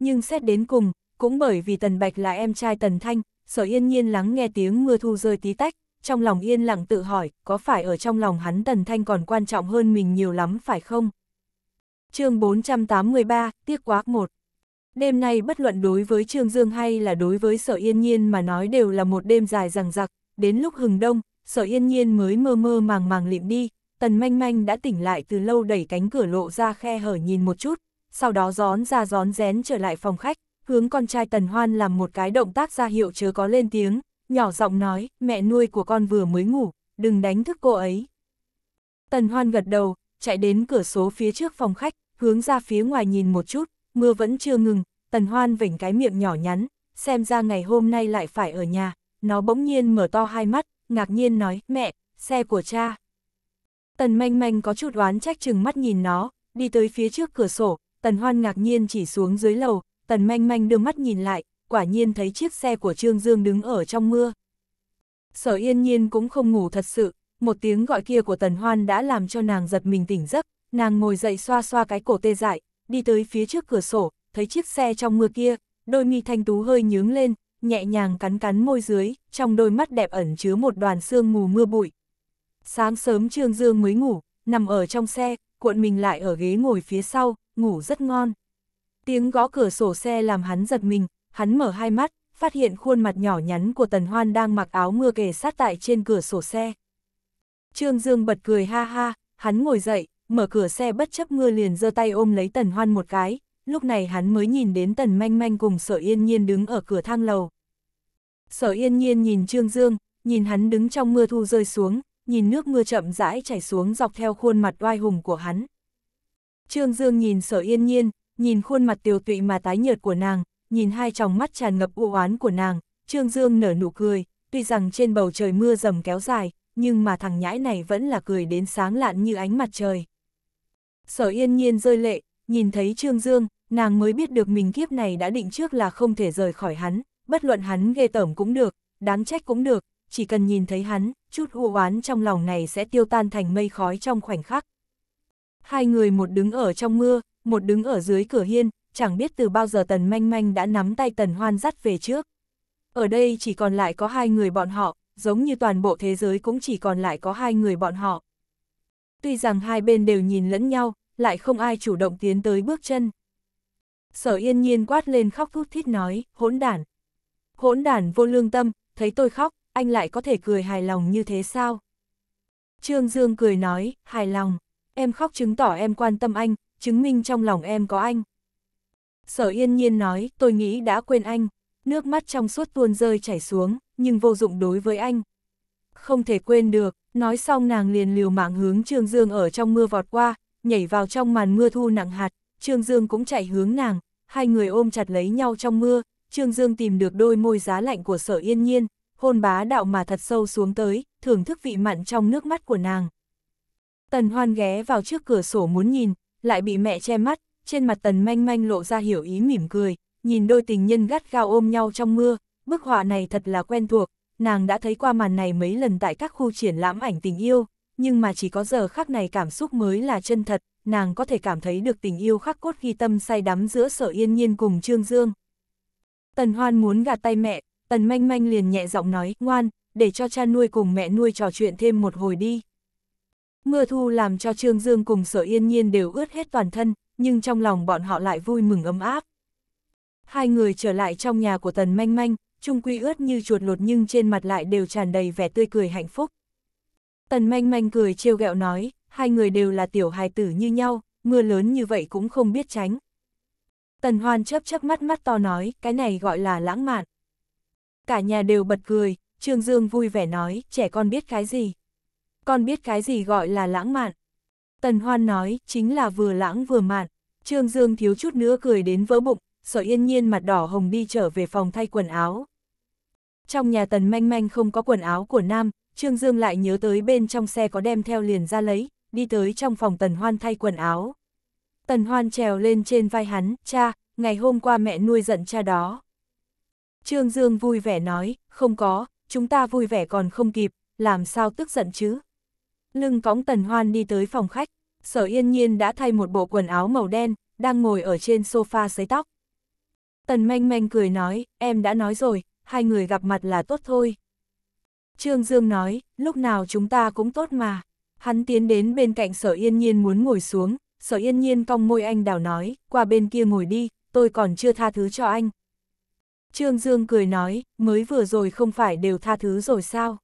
Nhưng xét đến cùng, cũng bởi vì Tần Bạch là em trai Tần Thanh, sở yên nhiên lắng nghe tiếng mưa thu rơi tí tách, trong lòng yên lặng tự hỏi, có phải ở trong lòng hắn Tần Thanh còn quan trọng hơn mình nhiều lắm phải không? chương 483, Tiếc Quác 1 Đêm nay bất luận đối với Trương Dương hay là đối với sở yên nhiên mà nói đều là một đêm dài rằng rặc đến lúc hừng đông, sở yên nhiên mới mơ mơ màng màng lịm đi, tần manh manh đã tỉnh lại từ lâu đẩy cánh cửa lộ ra khe hở nhìn một chút, sau đó gión ra gión rén trở lại phòng khách, hướng con trai tần hoan làm một cái động tác ra hiệu chớ có lên tiếng, nhỏ giọng nói, mẹ nuôi của con vừa mới ngủ, đừng đánh thức cô ấy. Tần hoan gật đầu, chạy đến cửa số phía trước phòng khách, hướng ra phía ngoài nhìn một chút, mưa vẫn chưa ngừng, tần hoan vỉnh cái miệng nhỏ nhắn, xem ra ngày hôm nay lại phải ở nhà, nó bỗng nhiên mở to hai mắt, ngạc nhiên nói, mẹ, xe của cha. Tần manh manh có chút oán trách chừng mắt nhìn nó, đi tới phía trước cửa sổ, tần hoan ngạc nhiên chỉ xuống dưới lầu, tần manh manh đưa mắt nhìn lại, quả nhiên thấy chiếc xe của Trương Dương đứng ở trong mưa. Sở yên nhiên cũng không ngủ thật sự, một tiếng gọi kia của tần hoan đã làm cho nàng giật mình tỉnh giấc, nàng ngồi dậy xoa xoa cái cổ tê dại, đi tới phía trước cửa sổ, thấy chiếc xe trong mưa kia, đôi mi thanh tú hơi nhướng lên, nhẹ nhàng cắn cắn môi dưới, trong đôi mắt đẹp ẩn chứa một đoàn sương mù mưa bụi, Sáng sớm Trương Dương mới ngủ, nằm ở trong xe, cuộn mình lại ở ghế ngồi phía sau, ngủ rất ngon. Tiếng gõ cửa sổ xe làm hắn giật mình, hắn mở hai mắt, phát hiện khuôn mặt nhỏ nhắn của Tần Hoan đang mặc áo mưa kề sát tại trên cửa sổ xe. Trương Dương bật cười ha ha, hắn ngồi dậy, mở cửa xe bất chấp mưa liền giơ tay ôm lấy Tần Hoan một cái, lúc này hắn mới nhìn đến Tần Manh Manh cùng Sở Yên Nhiên đứng ở cửa thang lầu. Sở Yên Nhiên nhìn Trương Dương, nhìn hắn đứng trong mưa thu rơi xuống, nhìn nước mưa chậm rãi chảy xuống dọc theo khuôn mặt oai hùng của hắn. Trương Dương nhìn sở yên nhiên, nhìn khuôn mặt tiều tụy mà tái nhợt của nàng, nhìn hai tròng mắt tràn ngập u oán của nàng, Trương Dương nở nụ cười, tuy rằng trên bầu trời mưa rầm kéo dài, nhưng mà thằng nhãi này vẫn là cười đến sáng lạn như ánh mặt trời. Sở yên nhiên rơi lệ, nhìn thấy Trương Dương, nàng mới biết được mình kiếp này đã định trước là không thể rời khỏi hắn, bất luận hắn ghê tởm cũng được, đáng trách cũng được, chỉ cần nhìn thấy hắn, chút u oán trong lòng này sẽ tiêu tan thành mây khói trong khoảnh khắc. Hai người một đứng ở trong mưa, một đứng ở dưới cửa hiên, chẳng biết từ bao giờ Tần Manh Manh đã nắm tay Tần Hoan dắt về trước. Ở đây chỉ còn lại có hai người bọn họ, giống như toàn bộ thế giới cũng chỉ còn lại có hai người bọn họ. Tuy rằng hai bên đều nhìn lẫn nhau, lại không ai chủ động tiến tới bước chân. Sở yên nhiên quát lên khóc thút thít nói, hỗn đản. Hỗn đản vô lương tâm, thấy tôi khóc, anh lại có thể cười hài lòng như thế sao? Trương Dương cười nói, hài lòng, em khóc chứng tỏ em quan tâm anh, chứng minh trong lòng em có anh. Sở yên nhiên nói, tôi nghĩ đã quên anh, nước mắt trong suốt tuôn rơi chảy xuống, nhưng vô dụng đối với anh. Không thể quên được, nói xong nàng liền liều mạng hướng Trương Dương ở trong mưa vọt qua, nhảy vào trong màn mưa thu nặng hạt, Trương Dương cũng chạy hướng nàng, hai người ôm chặt lấy nhau trong mưa, Trương Dương tìm được đôi môi giá lạnh của sở yên nhiên, hôn bá đạo mà thật sâu xuống tới, thưởng thức vị mặn trong nước mắt của nàng. Tần hoan ghé vào trước cửa sổ muốn nhìn, lại bị mẹ che mắt, trên mặt tần manh manh lộ ra hiểu ý mỉm cười, nhìn đôi tình nhân gắt gao ôm nhau trong mưa, bức họa này thật là quen thuộc, nàng đã thấy qua màn này mấy lần tại các khu triển lãm ảnh tình yêu, nhưng mà chỉ có giờ khắc này cảm xúc mới là chân thật, nàng có thể cảm thấy được tình yêu khắc cốt ghi tâm say đắm giữa sở yên nhiên cùng Trương Dương. Tần Hoan muốn gạt tay mẹ, Tần manh manh liền nhẹ giọng nói, ngoan, để cho cha nuôi cùng mẹ nuôi trò chuyện thêm một hồi đi. Mưa thu làm cho Trương Dương cùng sở yên nhiên đều ướt hết toàn thân, nhưng trong lòng bọn họ lại vui mừng ấm áp. Hai người trở lại trong nhà của tần manh manh, trung quy ướt như chuột lột nhưng trên mặt lại đều tràn đầy vẻ tươi cười hạnh phúc. Tần manh manh cười trêu ghẹo nói, hai người đều là tiểu hài tử như nhau, mưa lớn như vậy cũng không biết tránh. Tần hoan chớp chớp mắt mắt to nói, cái này gọi là lãng mạn. Cả nhà đều bật cười, Trương Dương vui vẻ nói, trẻ con biết cái gì? Con biết cái gì gọi là lãng mạn? Tần Hoan nói, chính là vừa lãng vừa mạn. Trương Dương thiếu chút nữa cười đến vỡ bụng, sở yên nhiên mặt đỏ hồng đi trở về phòng thay quần áo. Trong nhà Tần Manh Manh không có quần áo của Nam, Trương Dương lại nhớ tới bên trong xe có đem theo liền ra lấy, đi tới trong phòng Tần Hoan thay quần áo. Tần Hoan trèo lên trên vai hắn, cha, ngày hôm qua mẹ nuôi giận cha đó. Trương Dương vui vẻ nói, không có, chúng ta vui vẻ còn không kịp, làm sao tức giận chứ. Lưng cõng Tần Hoan đi tới phòng khách, sở yên nhiên đã thay một bộ quần áo màu đen, đang ngồi ở trên sofa sấy tóc. Tần manh manh cười nói, em đã nói rồi, hai người gặp mặt là tốt thôi. Trương Dương nói, lúc nào chúng ta cũng tốt mà. Hắn tiến đến bên cạnh sở yên nhiên muốn ngồi xuống, sở yên nhiên cong môi anh đào nói, qua bên kia ngồi đi, tôi còn chưa tha thứ cho anh. Trương Dương cười nói, mới vừa rồi không phải đều tha thứ rồi sao?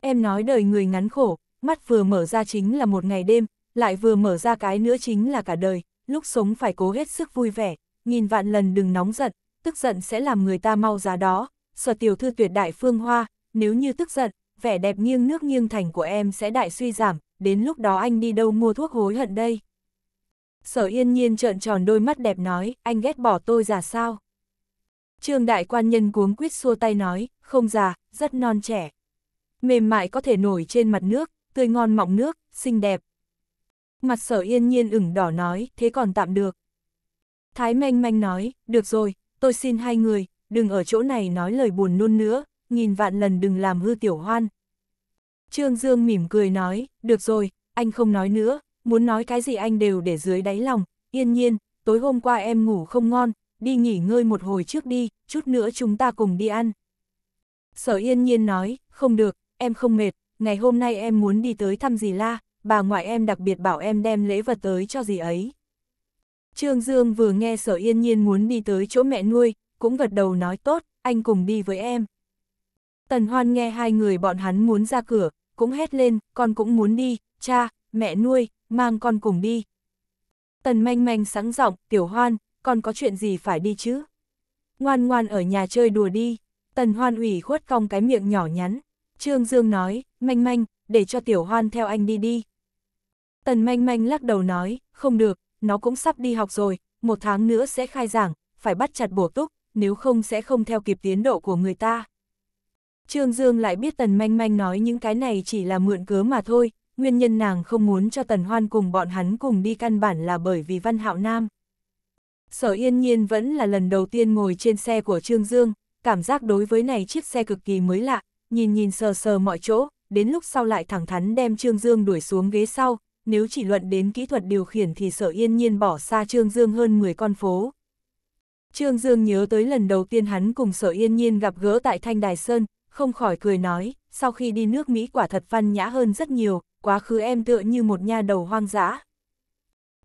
Em nói đời người ngắn khổ, mắt vừa mở ra chính là một ngày đêm, lại vừa mở ra cái nữa chính là cả đời, lúc sống phải cố hết sức vui vẻ, nghìn vạn lần đừng nóng giận, tức giận sẽ làm người ta mau giá đó, sở tiểu thư tuyệt đại phương hoa, nếu như tức giận, vẻ đẹp nghiêng nước nghiêng thành của em sẽ đại suy giảm, đến lúc đó anh đi đâu mua thuốc hối hận đây. Sở yên nhiên trợn tròn đôi mắt đẹp nói, anh ghét bỏ tôi giả sao? Trương đại quan nhân cuống quýt xua tay nói, không già, rất non trẻ. Mềm mại có thể nổi trên mặt nước, tươi ngon mọng nước, xinh đẹp. Mặt sở yên nhiên ửng đỏ nói, thế còn tạm được. Thái manh manh nói, được rồi, tôi xin hai người, đừng ở chỗ này nói lời buồn nôn nữa, nghìn vạn lần đừng làm hư tiểu hoan. Trương Dương mỉm cười nói, được rồi, anh không nói nữa, muốn nói cái gì anh đều để dưới đáy lòng, yên nhiên, tối hôm qua em ngủ không ngon, đi nghỉ ngơi một hồi trước đi, chút nữa chúng ta cùng đi ăn. Sở yên nhiên nói, không được, em không mệt, ngày hôm nay em muốn đi tới thăm dì La, bà ngoại em đặc biệt bảo em đem lễ vật tới cho dì ấy. Trương Dương vừa nghe sở yên nhiên muốn đi tới chỗ mẹ nuôi, cũng gật đầu nói tốt, anh cùng đi với em. Tần Hoan nghe hai người bọn hắn muốn ra cửa, cũng hét lên, con cũng muốn đi, cha, mẹ nuôi, mang con cùng đi. Tần manh manh sáng giọng, tiểu hoan, còn có chuyện gì phải đi chứ? Ngoan ngoan ở nhà chơi đùa đi, tần hoan ủy khuất cong cái miệng nhỏ nhắn. Trương Dương nói, manh manh, để cho tiểu hoan theo anh đi đi. Tần manh manh lắc đầu nói, không được, nó cũng sắp đi học rồi, một tháng nữa sẽ khai giảng, phải bắt chặt bổ túc, nếu không sẽ không theo kịp tiến độ của người ta. Trương Dương lại biết Tần Manh Manh nói những cái này chỉ là mượn cớ mà thôi, nguyên nhân nàng không muốn cho Tần Hoan cùng bọn hắn cùng đi căn bản là bởi vì Văn Hạo Nam. Sở yên nhiên vẫn là lần đầu tiên ngồi trên xe của Trương Dương, cảm giác đối với này chiếc xe cực kỳ mới lạ, nhìn nhìn sờ sờ mọi chỗ, đến lúc sau lại thẳng thắn đem Trương Dương đuổi xuống ghế sau, nếu chỉ luận đến kỹ thuật điều khiển thì sở yên nhiên bỏ xa Trương Dương hơn 10 con phố. Trương Dương nhớ tới lần đầu tiên hắn cùng sở yên nhiên gặp gỡ tại Thanh Đài Sơn, không khỏi cười nói, sau khi đi nước Mỹ quả thật văn nhã hơn rất nhiều, quá khứ em tựa như một nha đầu hoang dã.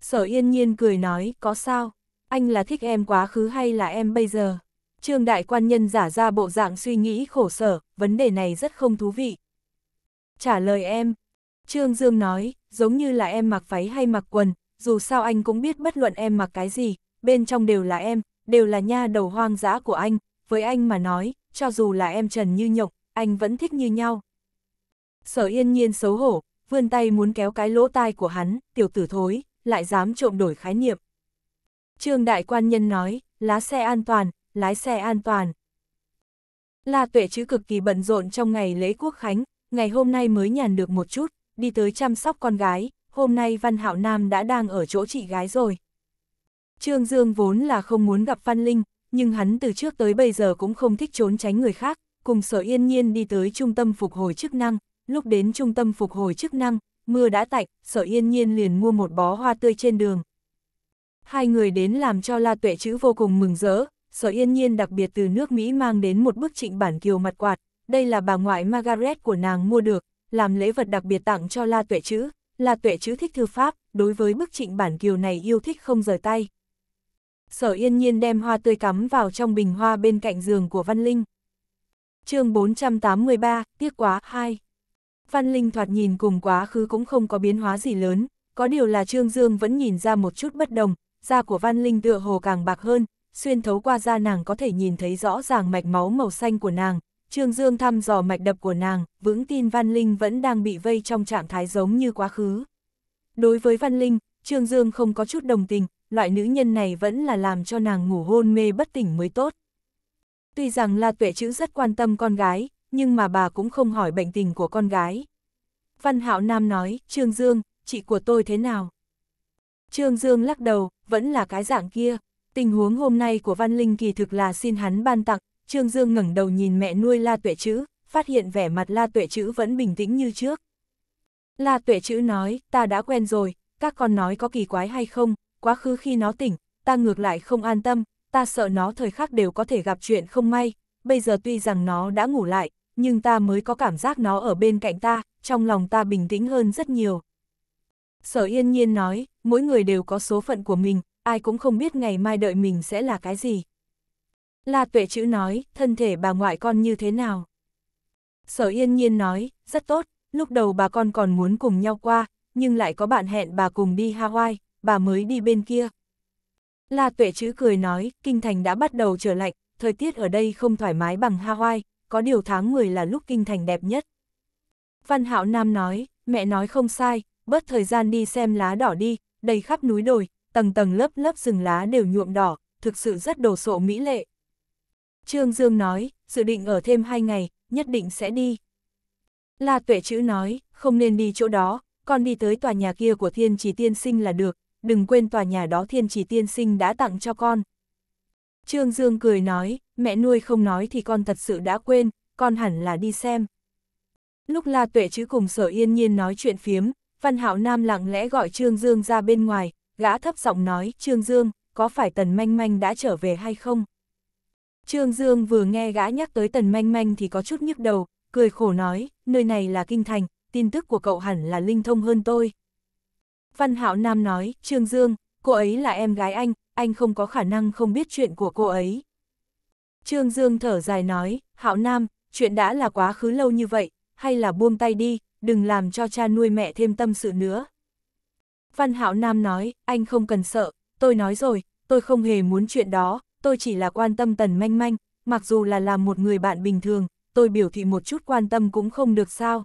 Sở yên nhiên cười nói, có sao? anh là thích em quá khứ hay là em bây giờ? Trương đại quan nhân giả ra bộ dạng suy nghĩ khổ sở, vấn đề này rất không thú vị. Trả lời em, Trương Dương nói, giống như là em mặc váy hay mặc quần, dù sao anh cũng biết bất luận em mặc cái gì, bên trong đều là em, đều là nha đầu hoang dã của anh, với anh mà nói, cho dù là em trần như nhộng, anh vẫn thích như nhau. Sở yên nhiên xấu hổ, vươn tay muốn kéo cái lỗ tai của hắn, tiểu tử thối, lại dám trộm đổi khái niệm. Trương Đại Quan Nhân nói, lá xe an toàn, lái xe an toàn. La Tuệ chứ cực kỳ bận rộn trong ngày lễ quốc khánh, ngày hôm nay mới nhàn được một chút, đi tới chăm sóc con gái, hôm nay Văn Hạo Nam đã đang ở chỗ chị gái rồi. Trương Dương vốn là không muốn gặp Văn Linh, nhưng hắn từ trước tới bây giờ cũng không thích trốn tránh người khác, cùng sở yên nhiên đi tới trung tâm phục hồi chức năng, lúc đến trung tâm phục hồi chức năng, mưa đã tạnh, sở yên nhiên liền mua một bó hoa tươi trên đường, Hai người đến làm cho La Tuệ chữ vô cùng mừng rỡ, Sở Yên Nhiên đặc biệt từ nước Mỹ mang đến một bức trịnh bản kiều mặt quạt, đây là bà ngoại Margaret của nàng mua được, làm lễ vật đặc biệt tặng cho La Tuệ chữ. La Tuệ chữ thích thư pháp, đối với bức trịnh bản kiều này yêu thích không rời tay. Sở Yên Nhiên đem hoa tươi cắm vào trong bình hoa bên cạnh giường của Văn Linh. chương 483, tiếc quá, 2. Văn Linh thoạt nhìn cùng quá khứ cũng không có biến hóa gì lớn, có điều là Trương Dương vẫn nhìn ra một chút bất đồng, da của Văn Linh tựa hồ càng bạc hơn, xuyên thấu qua da nàng có thể nhìn thấy rõ ràng mạch máu màu xanh của nàng. Trương Dương thăm dò mạch đập của nàng, vững tin Văn Linh vẫn đang bị vây trong trạng thái giống như quá khứ. Đối với Văn Linh, Trương Dương không có chút đồng tình, loại nữ nhân này vẫn là làm cho nàng ngủ hôn mê bất tỉnh mới tốt. Tuy rằng La Tuệ Chữ rất quan tâm con gái, nhưng mà bà cũng không hỏi bệnh tình của con gái. Văn Hạo Nam nói, Trương Dương, chị của tôi thế nào? Trương Dương lắc đầu, vẫn là cái dạng kia. Tình huống hôm nay của Văn Linh kỳ thực là xin hắn ban tặng, Trương Dương ngẩng đầu nhìn mẹ nuôi La Tuệ Chữ, phát hiện vẻ mặt La Tuệ Chữ vẫn bình tĩnh như trước. La Tuệ Chữ nói, ta đã quen rồi, các con nói có kỳ quái hay không, quá khứ khi nó tỉnh, ta ngược lại không an tâm, ta sợ nó thời khắc đều có thể gặp chuyện không may, bây giờ tuy rằng nó đã ngủ lại, nhưng ta mới có cảm giác nó ở bên cạnh ta, trong lòng ta bình tĩnh hơn rất nhiều. Sở yên nhiên nói, mỗi người đều có số phận của mình, ai cũng không biết ngày mai đợi mình sẽ là cái gì. La tuệ chữ nói, thân thể bà ngoại con như thế nào? Sở yên nhiên nói, rất tốt, lúc đầu bà con còn muốn cùng nhau qua, nhưng lại có bạn hẹn bà cùng đi Hawaii, bà mới đi bên kia. La tuệ chữ cười nói, kinh thành đã bắt đầu trở lạnh, thời tiết ở đây không thoải mái bằng Hawaii, có điều tháng 10 là lúc kinh thành đẹp nhất. Văn Hạo Nam nói, mẹ nói không sai, bớt thời gian đi xem lá đỏ đi, đầy khắp núi đồi, tầng tầng lớp lớp rừng lá đều nhuộm đỏ, thực sự rất đồ sộ mỹ lệ. Trương Dương nói, dự định ở thêm hai ngày, nhất định sẽ đi. La tuệ chữ nói, không nên đi chỗ đó, con đi tới tòa nhà kia của thiên chỉ tiên sinh là được, đừng quên tòa nhà đó thiên chỉ tiên sinh đã tặng cho con. Trương Dương cười nói, mẹ nuôi không nói thì con thật sự đã quên, con hẳn là đi xem. Lúc La Tuệ Chữ cùng sở yên nhiên nói chuyện phiếm, Văn Hạo Nam lặng lẽ gọi Trương Dương ra bên ngoài, gã thấp giọng nói, Trương Dương, có phải Tần Manh Manh đã trở về hay không? Trương Dương vừa nghe gã nhắc tới Tần Manh Manh thì có chút nhức đầu, cười khổ nói, nơi này là kinh thành, tin tức của cậu hẳn là linh thông hơn tôi. Văn Hạo Nam nói, Trương Dương, cô ấy là em gái anh, anh không có khả năng không biết chuyện của cô ấy. Trương Dương thở dài nói, Hạo Nam, chuyện đã là quá khứ lâu như vậy, hay là buông tay đi, đừng làm cho cha nuôi mẹ thêm tâm sự nữa. Văn Hạo Nam nói, anh không cần sợ, tôi nói rồi, tôi không hề muốn chuyện đó, tôi chỉ là quan tâm tần manh manh, mặc dù là làm một người bạn bình thường, tôi biểu thị một chút quan tâm cũng không được sao.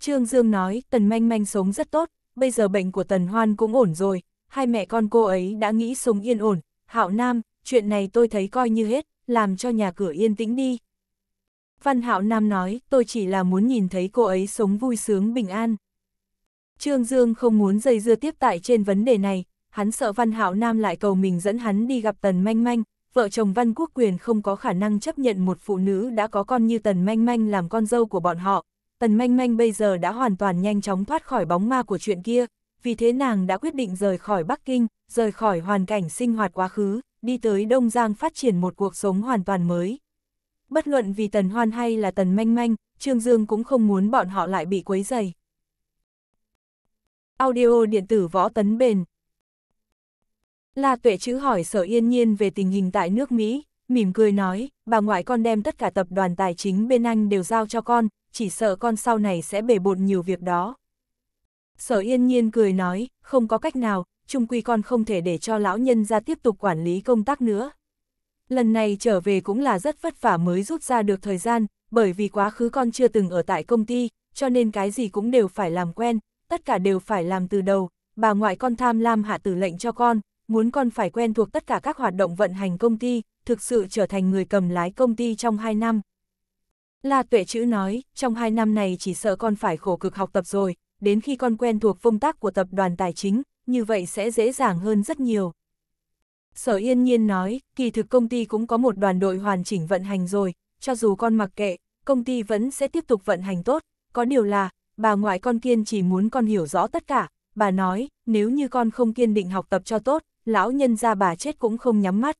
Trương Dương nói, tần manh manh sống rất tốt, bây giờ bệnh của tần hoan cũng ổn rồi, hai mẹ con cô ấy đã nghĩ sống yên ổn, Hạo Nam, chuyện này tôi thấy coi như hết, làm cho nhà cửa yên tĩnh đi. Văn Hạo Nam nói, tôi chỉ là muốn nhìn thấy cô ấy sống vui sướng bình an. Trương Dương không muốn dây dưa tiếp tại trên vấn đề này, hắn sợ Văn Hạo Nam lại cầu mình dẫn hắn đi gặp Tần Manh Manh, vợ chồng Văn Quốc Quyền không có khả năng chấp nhận một phụ nữ đã có con như Tần Manh Manh làm con dâu của bọn họ. Tần Manh Manh bây giờ đã hoàn toàn nhanh chóng thoát khỏi bóng ma của chuyện kia, vì thế nàng đã quyết định rời khỏi Bắc Kinh, rời khỏi hoàn cảnh sinh hoạt quá khứ, đi tới Đông Giang phát triển một cuộc sống hoàn toàn mới. Bất luận vì tần hoan hay là tần manh manh, Trương Dương cũng không muốn bọn họ lại bị quấy dày. Audio điện tử võ tấn bền La tuệ chữ hỏi sở yên nhiên về tình hình tại nước Mỹ, mỉm cười nói, bà ngoại con đem tất cả tập đoàn tài chính bên anh đều giao cho con, chỉ sợ con sau này sẽ bể bột nhiều việc đó. Sở yên nhiên cười nói, không có cách nào, chung quy con không thể để cho lão nhân ra tiếp tục quản lý công tác nữa lần này trở về cũng là rất vất vả mới rút ra được thời gian, bởi vì quá khứ con chưa từng ở tại công ty, cho nên cái gì cũng đều phải làm quen, tất cả đều phải làm từ đầu, bà ngoại con tham lam hạ tử lệnh cho con, muốn con phải quen thuộc tất cả các hoạt động vận hành công ty, thực sự trở thành người cầm lái công ty trong 2 năm. La tuệ chữ nói, trong 2 năm này chỉ sợ con phải khổ cực học tập rồi, đến khi con quen thuộc công tác của tập đoàn tài chính, như vậy sẽ dễ dàng hơn rất nhiều. Sở yên nhiên nói, kỳ thực công ty cũng có một đoàn đội hoàn chỉnh vận hành rồi, cho dù con mặc kệ, công ty vẫn sẽ tiếp tục vận hành tốt, có điều là, bà ngoại con kiên chỉ muốn con hiểu rõ tất cả, bà nói, nếu như con không kiên định học tập cho tốt, lão nhân ra bà chết cũng không nhắm mắt.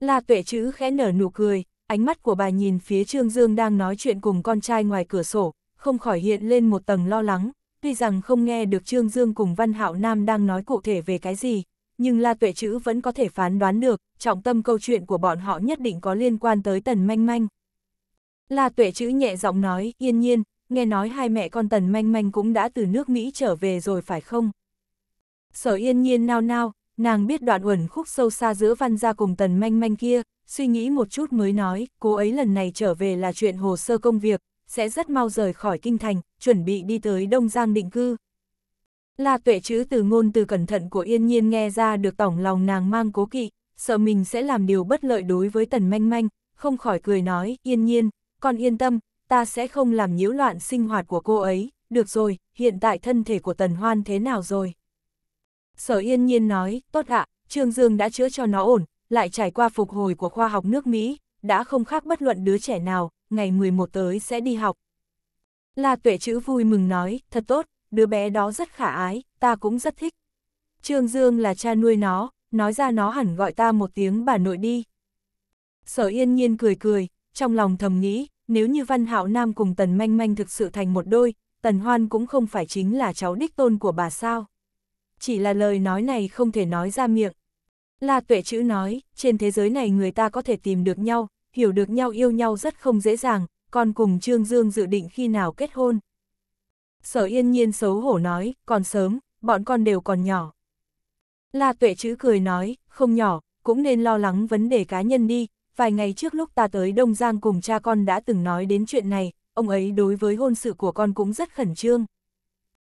La tuệ chữ khẽ nở nụ cười, ánh mắt của bà nhìn phía Trương Dương đang nói chuyện cùng con trai ngoài cửa sổ, không khỏi hiện lên một tầng lo lắng, tuy rằng không nghe được Trương Dương cùng Văn Hạo Nam đang nói cụ thể về cái gì, nhưng La Tuệ Chữ vẫn có thể phán đoán được, trọng tâm câu chuyện của bọn họ nhất định có liên quan tới Tần Manh Manh. La Tuệ Chữ nhẹ giọng nói, yên nhiên, nghe nói hai mẹ con Tần Manh Manh cũng đã từ nước Mỹ trở về rồi phải không? Sở yên nhiên nao nao, nàng biết đoạn uẩn khúc sâu xa giữa văn gia cùng Tần Manh Manh kia, suy nghĩ một chút mới nói, cô ấy lần này trở về là chuyện hồ sơ công việc, sẽ rất mau rời khỏi kinh thành, chuẩn bị đi tới Đông Giang định cư. La tuệ chứ từ ngôn từ cẩn thận của yên nhiên nghe ra được tổng lòng nàng mang cố kỵ, sợ mình sẽ làm điều bất lợi đối với tần manh manh, không khỏi cười nói, yên nhiên, con yên tâm, ta sẽ không làm nhiễu loạn sinh hoạt của cô ấy, được rồi, hiện tại thân thể của tần hoan thế nào rồi? Sở yên nhiên nói, tốt ạ, Trương Dương đã chữa cho nó ổn, lại trải qua phục hồi của khoa học nước Mỹ, đã không khác bất luận đứa trẻ nào, ngày 11 tới sẽ đi học. La tuệ chữ vui mừng nói, thật tốt, đứa bé đó rất khả ái, ta cũng rất thích. Trương Dương là cha nuôi nó, nói ra nó hẳn gọi ta một tiếng bà nội đi. Sở yên nhiên cười cười, trong lòng thầm nghĩ, nếu như Văn Hạo Nam cùng Tần Manh Manh thực sự thành một đôi, Tần Hoan cũng không phải chính là cháu đích tôn của bà sao. Chỉ là lời nói này không thể nói ra miệng. La tuệ chữ nói, trên thế giới này người ta có thể tìm được nhau, hiểu được nhau yêu nhau rất không dễ dàng, còn cùng Trương Dương dự định khi nào kết hôn. Sở yên nhiên xấu hổ nói, còn sớm, bọn con đều còn nhỏ. La tuệ chữ cười nói, không nhỏ, cũng nên lo lắng vấn đề cá nhân đi. Vài ngày trước lúc ta tới Đông Giang cùng cha con đã từng nói đến chuyện này, ông ấy đối với hôn sự của con cũng rất khẩn trương.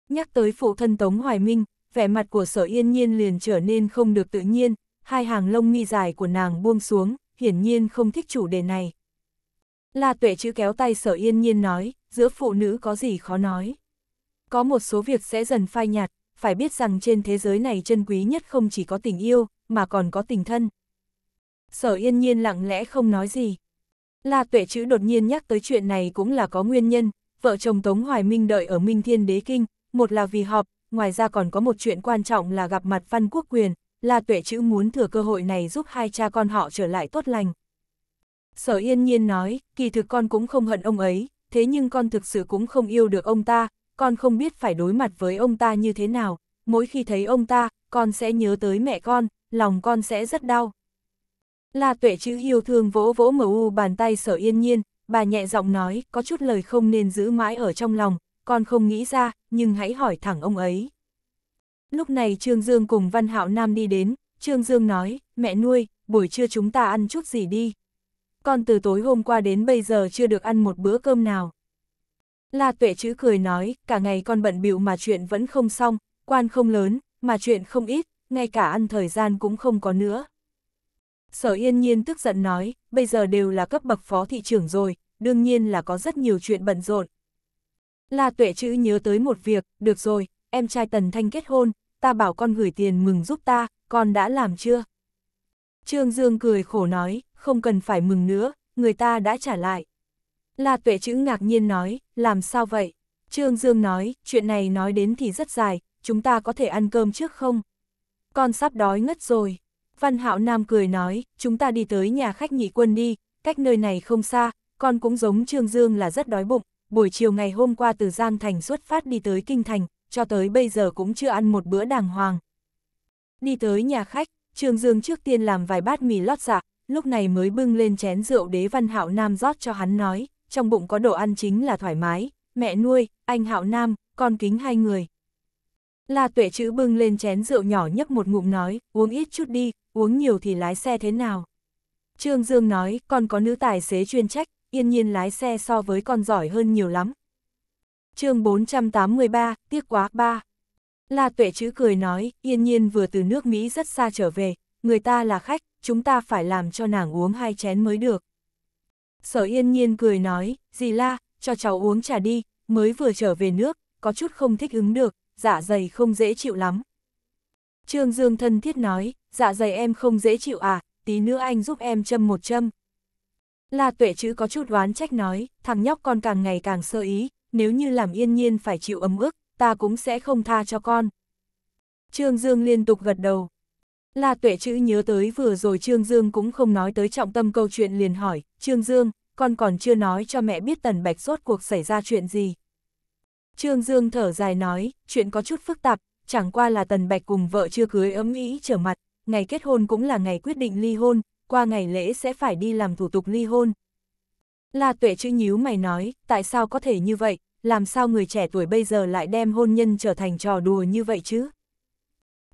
Nhắc tới phụ thân Tống Hoài Minh, vẻ mặt của sở yên nhiên liền trở nên không được tự nhiên, hai hàng lông mi dài của nàng buông xuống, hiển nhiên không thích chủ đề này. La tuệ chữ kéo tay sở yên nhiên nói, giữa phụ nữ có gì khó nói. Có một số việc sẽ dần phai nhạt, phải biết rằng trên thế giới này chân quý nhất không chỉ có tình yêu, mà còn có tình thân. Sở yên nhiên lặng lẽ không nói gì. La tuệ chữ đột nhiên nhắc tới chuyện này cũng là có nguyên nhân, vợ chồng Tống Hoài Minh đợi ở Minh Thiên Đế Kinh, một là vì họp, ngoài ra còn có một chuyện quan trọng là gặp mặt Văn Quốc Quyền, La Tuệ Chữ muốn thừa cơ hội này giúp hai cha con họ trở lại tốt lành. Sở Yên Nhiên nói, kỳ thực con cũng không hận ông ấy, thế nhưng con thực sự cũng không yêu được ông ta, con không biết phải đối mặt với ông ta như thế nào, mỗi khi thấy ông ta, con sẽ nhớ tới mẹ con, lòng con sẽ rất đau. La tuệ chữ yêu thương vỗ vỗ mờ u bàn tay sở yên nhiên, bà nhẹ giọng nói, có chút lời không nên giữ mãi ở trong lòng, con không nghĩ ra, nhưng hãy hỏi thẳng ông ấy. Lúc này Trương Dương cùng Văn Hạo Nam đi đến, Trương Dương nói, mẹ nuôi, buổi trưa chúng ta ăn chút gì đi. Con từ tối hôm qua đến bây giờ chưa được ăn một bữa cơm nào. La Tuệ chữ cười nói, cả ngày con bận bịu mà chuyện vẫn không xong, quan không lớn, mà chuyện không ít, ngay cả ăn thời gian cũng không có nữa. Sở Yên Nhiên tức giận nói, bây giờ đều là cấp bậc phó thị trưởng rồi, đương nhiên là có rất nhiều chuyện bận rộn. La Tuệ chữ nhớ tới một việc, được rồi, em trai Tần Thanh kết hôn, ta bảo con gửi tiền mừng giúp ta, con đã làm chưa? Trương Dương cười khổ nói, không cần phải mừng nữa, người ta đã trả lại. La tuệ chữ ngạc nhiên nói, làm sao vậy? Trương Dương nói, chuyện này nói đến thì rất dài, chúng ta có thể ăn cơm trước không? Con sắp đói ngất rồi. Văn Hạo Nam cười nói, chúng ta đi tới nhà khách nhị quân đi, cách nơi này không xa, con cũng giống Trương Dương là rất đói bụng, buổi chiều ngày hôm qua từ Giang Thành xuất phát đi tới Kinh Thành, cho tới bây giờ cũng chưa ăn một bữa đàng hoàng. Đi tới nhà khách, Trương Dương trước tiên làm vài bát mì lót dạ, lúc này mới bưng lên chén rượu đế Văn Hạo Nam rót cho hắn nói, trong bụng có đồ ăn chính là thoải mái, mẹ nuôi, anh hạo nam, con kính hai người. La tuệ chữ bưng lên chén rượu nhỏ nhấp một ngụm nói, uống ít chút đi, uống nhiều thì lái xe thế nào. Trương Dương nói, con có nữ tài xế chuyên trách, yên nhiên lái xe so với con giỏi hơn nhiều lắm. chương 483, tiếc quá, ba. La tuệ chữ cười nói, yên nhiên vừa từ nước Mỹ rất xa trở về, người ta là khách, chúng ta phải làm cho nàng uống hai chén mới được. Sở yên nhiên cười nói, dì la, cho cháu uống trà đi, mới vừa trở về nước, có chút không thích ứng được, dạ dày không dễ chịu lắm. Trương Dương thân thiết nói, dạ dày em không dễ chịu à, tí nữa anh giúp em châm một châm. La tuệ chữ có chút đoán trách nói, thằng nhóc con càng ngày càng sơ ý, nếu như làm yên nhiên phải chịu ấm ức, ta cũng sẽ không tha cho con. Trương Dương liên tục gật đầu, La tuệ chữ nhớ tới vừa rồi Trương Dương cũng không nói tới trọng tâm câu chuyện liền hỏi, Trương Dương, con còn chưa nói cho mẹ biết tần bạch suốt cuộc xảy ra chuyện gì. Trương Dương thở dài nói, chuyện có chút phức tạp, chẳng qua là tần bạch cùng vợ chưa cưới ấm ý trở mặt, ngày kết hôn cũng là ngày quyết định ly hôn, qua ngày lễ sẽ phải đi làm thủ tục ly hôn. La tuệ chữ nhíu mày nói, tại sao có thể như vậy, làm sao người trẻ tuổi bây giờ lại đem hôn nhân trở thành trò đùa như vậy chứ?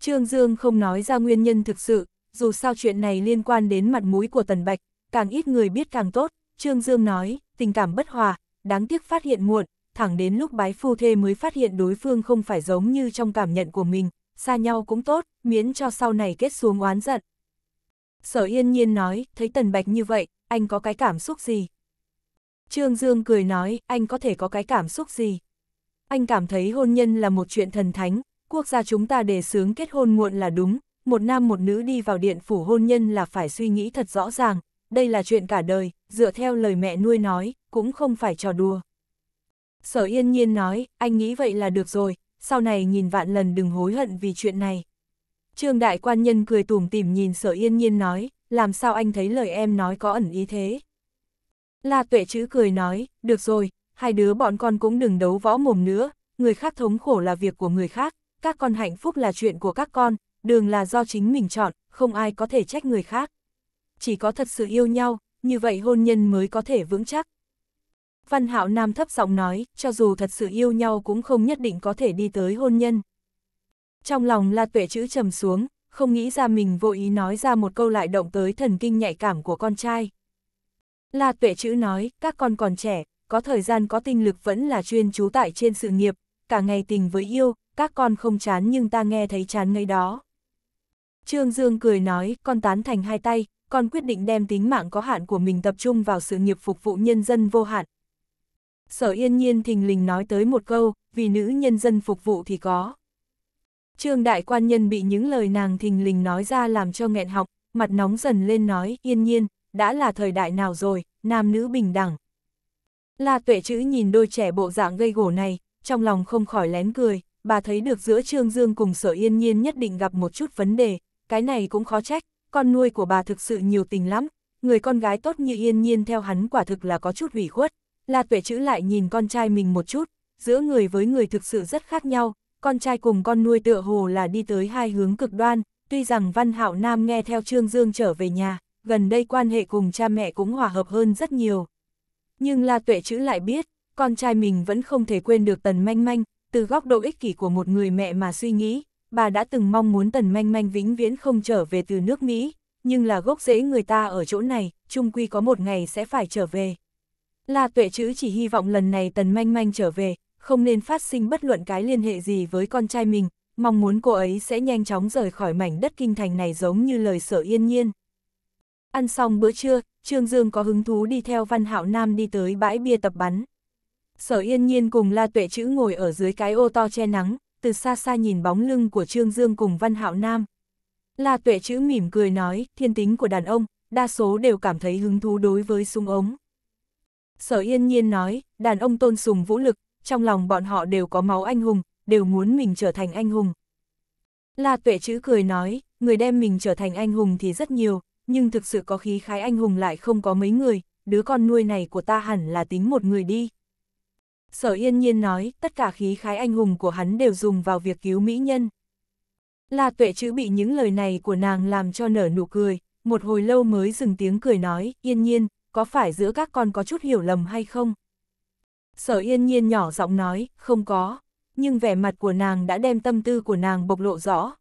Trương Dương không nói ra nguyên nhân thực sự, dù sao chuyện này liên quan đến mặt mũi của Tần Bạch, càng ít người biết càng tốt, Trương Dương nói, tình cảm bất hòa, đáng tiếc phát hiện muộn, thẳng đến lúc bái phu thê mới phát hiện đối phương không phải giống như trong cảm nhận của mình, xa nhau cũng tốt, miễn cho sau này kết xuống oán giận. Sở yên nhiên nói, thấy Tần Bạch như vậy, anh có cái cảm xúc gì? Trương Dương cười nói, anh có thể có cái cảm xúc gì? Anh cảm thấy hôn nhân là một chuyện thần thánh, quốc gia chúng ta đề xướng kết hôn muộn là đúng, một nam một nữ đi vào điện phủ hôn nhân là phải suy nghĩ thật rõ ràng, đây là chuyện cả đời, dựa theo lời mẹ nuôi nói, cũng không phải trò đùa. Sở yên nhiên nói, anh nghĩ vậy là được rồi, sau này nhìn vạn lần đừng hối hận vì chuyện này. Trương đại quan nhân cười tủm tỉm nhìn sở yên nhiên nói, làm sao anh thấy lời em nói có ẩn ý thế. La tuệ chữ cười nói, được rồi, hai đứa bọn con cũng đừng đấu võ mồm nữa, người khác thống khổ là việc của người khác, các con hạnh phúc là chuyện của các con, đường là do chính mình chọn, không ai có thể trách người khác. Chỉ có thật sự yêu nhau, như vậy hôn nhân mới có thể vững chắc. Văn Hạo Nam thấp giọng nói, cho dù thật sự yêu nhau cũng không nhất định có thể đi tới hôn nhân. Trong lòng La Tuệ chữ trầm xuống, không nghĩ ra mình vô ý nói ra một câu lại động tới thần kinh nhạy cảm của con trai. La Tuệ chữ nói, các con còn trẻ, có thời gian có tinh lực vẫn là chuyên chú tại trên sự nghiệp, cả ngày tình với yêu, các con không chán nhưng ta nghe thấy chán ngay đó. Trương Dương cười nói, con tán thành hai tay, con quyết định đem tính mạng có hạn của mình tập trung vào sự nghiệp phục vụ nhân dân vô hạn. Sở yên nhiên thình lình nói tới một câu, vì nữ nhân dân phục vụ thì có. Trương đại quan nhân bị những lời nàng thình lình nói ra làm cho nghẹn học, mặt nóng dần lên nói, yên nhiên, đã là thời đại nào rồi, nam nữ bình đẳng. La tuệ chữ nhìn đôi trẻ bộ dạng gây gổ này, trong lòng không khỏi lén cười, bà thấy được giữa Trương Dương cùng sở yên nhiên nhất định gặp một chút vấn đề, cái này cũng khó trách, con nuôi của bà thực sự nhiều tình lắm, người con gái tốt như yên nhiên theo hắn quả thực là có chút hủy khuất, là tuệ chữ lại nhìn con trai mình một chút, giữa người với người thực sự rất khác nhau, con trai cùng con nuôi tựa hồ là đi tới hai hướng cực đoan, tuy rằng Văn Hạo Nam nghe theo Trương Dương trở về nhà, gần đây quan hệ cùng cha mẹ cũng hòa hợp hơn rất nhiều. Nhưng La Tuệ Chữ lại biết, con trai mình vẫn không thể quên được Tần Manh Manh, từ góc độ ích kỷ của một người mẹ mà suy nghĩ, bà đã từng mong muốn Tần Manh Manh vĩnh viễn không trở về từ nước Mỹ, nhưng là gốc rễ người ta ở chỗ này, chung quy có một ngày sẽ phải trở về. là Tuệ Chữ chỉ hy vọng lần này Tần Manh Manh trở về, không nên phát sinh bất luận cái liên hệ gì với con trai mình, mong muốn cô ấy sẽ nhanh chóng rời khỏi mảnh đất kinh thành này giống như lời sở yên nhiên. Ăn xong bữa trưa, Trương Dương có hứng thú đi theo Văn Hạo Nam đi tới bãi bia tập bắn sở yên nhiên cùng la tuệ chữ ngồi ở dưới cái ô to che nắng, từ xa xa nhìn bóng lưng của Trương Dương cùng Văn Hạo Nam. La tuệ chữ mỉm cười nói, thiên tính của đàn ông, đa số đều cảm thấy hứng thú đối với súng ống. Sở yên nhiên nói, đàn ông tôn sùng vũ lực, trong lòng bọn họ đều có máu anh hùng, đều muốn mình trở thành anh hùng. La tuệ chữ cười nói, người đem mình trở thành anh hùng thì rất nhiều, nhưng thực sự có khí khái anh hùng lại không có mấy người, đứa con nuôi này của ta hẳn là tính một người đi sở yên nhiên nói, tất cả khí khái anh hùng của hắn đều dùng vào việc cứu mỹ nhân. La tuệ chữ bị những lời này của nàng làm cho nở nụ cười, một hồi lâu mới dừng tiếng cười nói, yên nhiên, có phải giữa các con có chút hiểu lầm hay không? Sở yên nhiên nhỏ giọng nói, không có, nhưng vẻ mặt của nàng đã đem tâm tư của nàng bộc lộ rõ.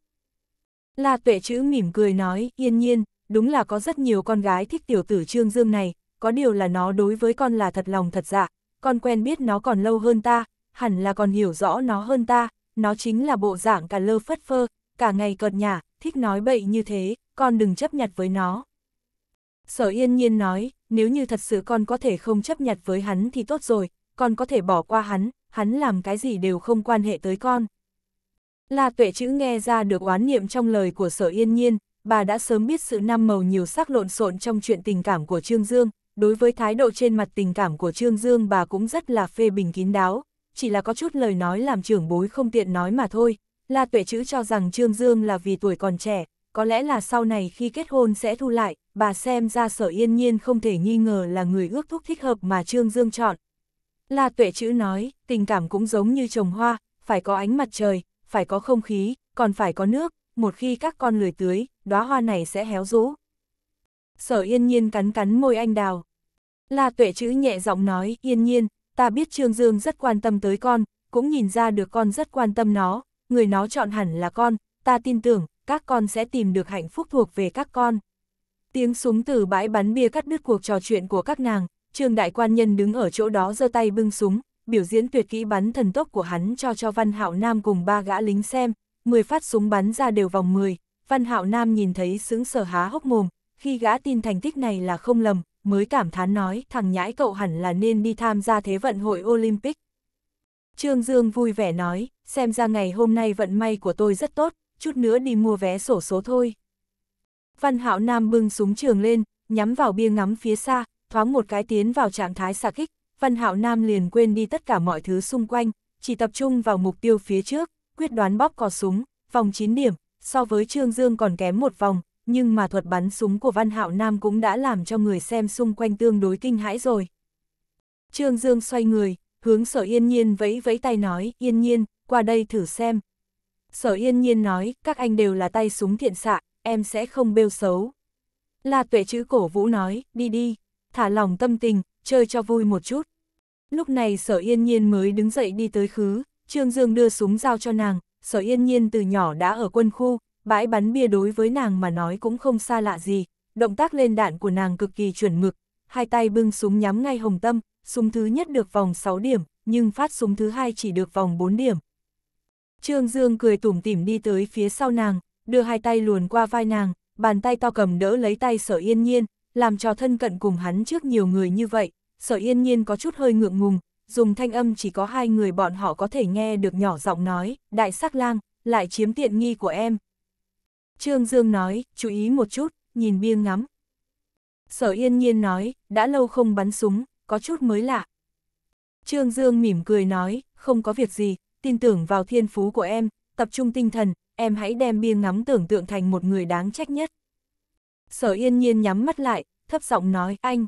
La tuệ chữ mỉm cười nói, yên nhiên, đúng là có rất nhiều con gái thích tiểu tử trương dương này, có điều là nó đối với con là thật lòng thật dạ, con quen biết nó còn lâu hơn ta, hẳn là còn hiểu rõ nó hơn ta, nó chính là bộ dạng cả lơ phất phơ, cả ngày cợt nhả, thích nói bậy như thế, con đừng chấp nhặt với nó. Sở yên nhiên nói, nếu như thật sự con có thể không chấp nhặt với hắn thì tốt rồi, con có thể bỏ qua hắn, hắn làm cái gì đều không quan hệ tới con. La tuệ chữ nghe ra được oán niệm trong lời của sở yên nhiên, bà đã sớm biết sự năm màu nhiều sắc lộn xộn trong chuyện tình cảm của Trương Dương, đối với thái độ trên mặt tình cảm của Trương Dương bà cũng rất là phê bình kín đáo, chỉ là có chút lời nói làm trưởng bối không tiện nói mà thôi. La Tuệ Chữ cho rằng Trương Dương là vì tuổi còn trẻ, có lẽ là sau này khi kết hôn sẽ thu lại, bà xem ra sở yên nhiên không thể nghi ngờ là người ước thúc thích hợp mà Trương Dương chọn. La Tuệ Chữ nói, tình cảm cũng giống như trồng hoa, phải có ánh mặt trời, phải có không khí, còn phải có nước, một khi các con lười tưới, đóa hoa này sẽ héo rũ. Sở yên nhiên cắn cắn môi anh đào. La tuệ chữ nhẹ giọng nói, yên nhiên, ta biết Trương Dương rất quan tâm tới con, cũng nhìn ra được con rất quan tâm nó, người nó chọn hẳn là con, ta tin tưởng, các con sẽ tìm được hạnh phúc thuộc về các con. Tiếng súng từ bãi bắn bia cắt đứt cuộc trò chuyện của các nàng, Trương Đại Quan Nhân đứng ở chỗ đó giơ tay bưng súng, biểu diễn tuyệt kỹ bắn thần tốc của hắn cho cho Văn Hạo Nam cùng ba gã lính xem, 10 phát súng bắn ra đều vòng 10, Văn Hạo Nam nhìn thấy sững sờ há hốc mồm, khi gã tin thành tích này là không lầm, mới cảm thán nói thằng nhãi cậu hẳn là nên đi tham gia Thế vận hội Olympic. Trương Dương vui vẻ nói, xem ra ngày hôm nay vận may của tôi rất tốt, chút nữa đi mua vé sổ số thôi. Văn Hạo Nam bưng súng trường lên, nhắm vào bia ngắm phía xa, thoáng một cái tiến vào trạng thái xạ kích, Văn Hạo Nam liền quên đi tất cả mọi thứ xung quanh, chỉ tập trung vào mục tiêu phía trước, quyết đoán bóp cò súng, vòng 9 điểm, so với Trương Dương còn kém một vòng, nhưng mà thuật bắn súng của Văn Hạo Nam cũng đã làm cho người xem xung quanh tương đối kinh hãi rồi. Trương Dương xoay người, hướng sở yên nhiên vẫy vẫy tay nói, yên nhiên, qua đây thử xem. Sở yên nhiên nói, các anh đều là tay súng thiện xạ, em sẽ không bêu xấu. La tuệ chữ cổ vũ nói, đi đi, thả lòng tâm tình, chơi cho vui một chút. Lúc này sở yên nhiên mới đứng dậy đi tới khứ, Trương Dương đưa súng giao cho nàng, sở yên nhiên từ nhỏ đã ở quân khu, bãi bắn bia đối với nàng mà nói cũng không xa lạ gì, động tác lên đạn của nàng cực kỳ chuẩn mực, hai tay bưng súng nhắm ngay hồng tâm, súng thứ nhất được vòng 6 điểm, nhưng phát súng thứ hai chỉ được vòng 4 điểm. Trương Dương cười tủm tỉm đi tới phía sau nàng, đưa hai tay luồn qua vai nàng, bàn tay to cầm đỡ lấy tay sở yên nhiên, làm cho thân cận cùng hắn trước nhiều người như vậy, sở yên nhiên có chút hơi ngượng ngùng, dùng thanh âm chỉ có hai người bọn họ có thể nghe được nhỏ giọng nói, đại sắc lang, lại chiếm tiện nghi của em, Trương Dương nói, chú ý một chút, nhìn bia ngắm. Sở yên nhiên nói, đã lâu không bắn súng, có chút mới lạ. Trương Dương mỉm cười nói, không có việc gì, tin tưởng vào thiên phú của em, tập trung tinh thần, em hãy đem bia ngắm tưởng tượng thành một người đáng trách nhất. Sở yên nhiên nhắm mắt lại, thấp giọng nói, anh.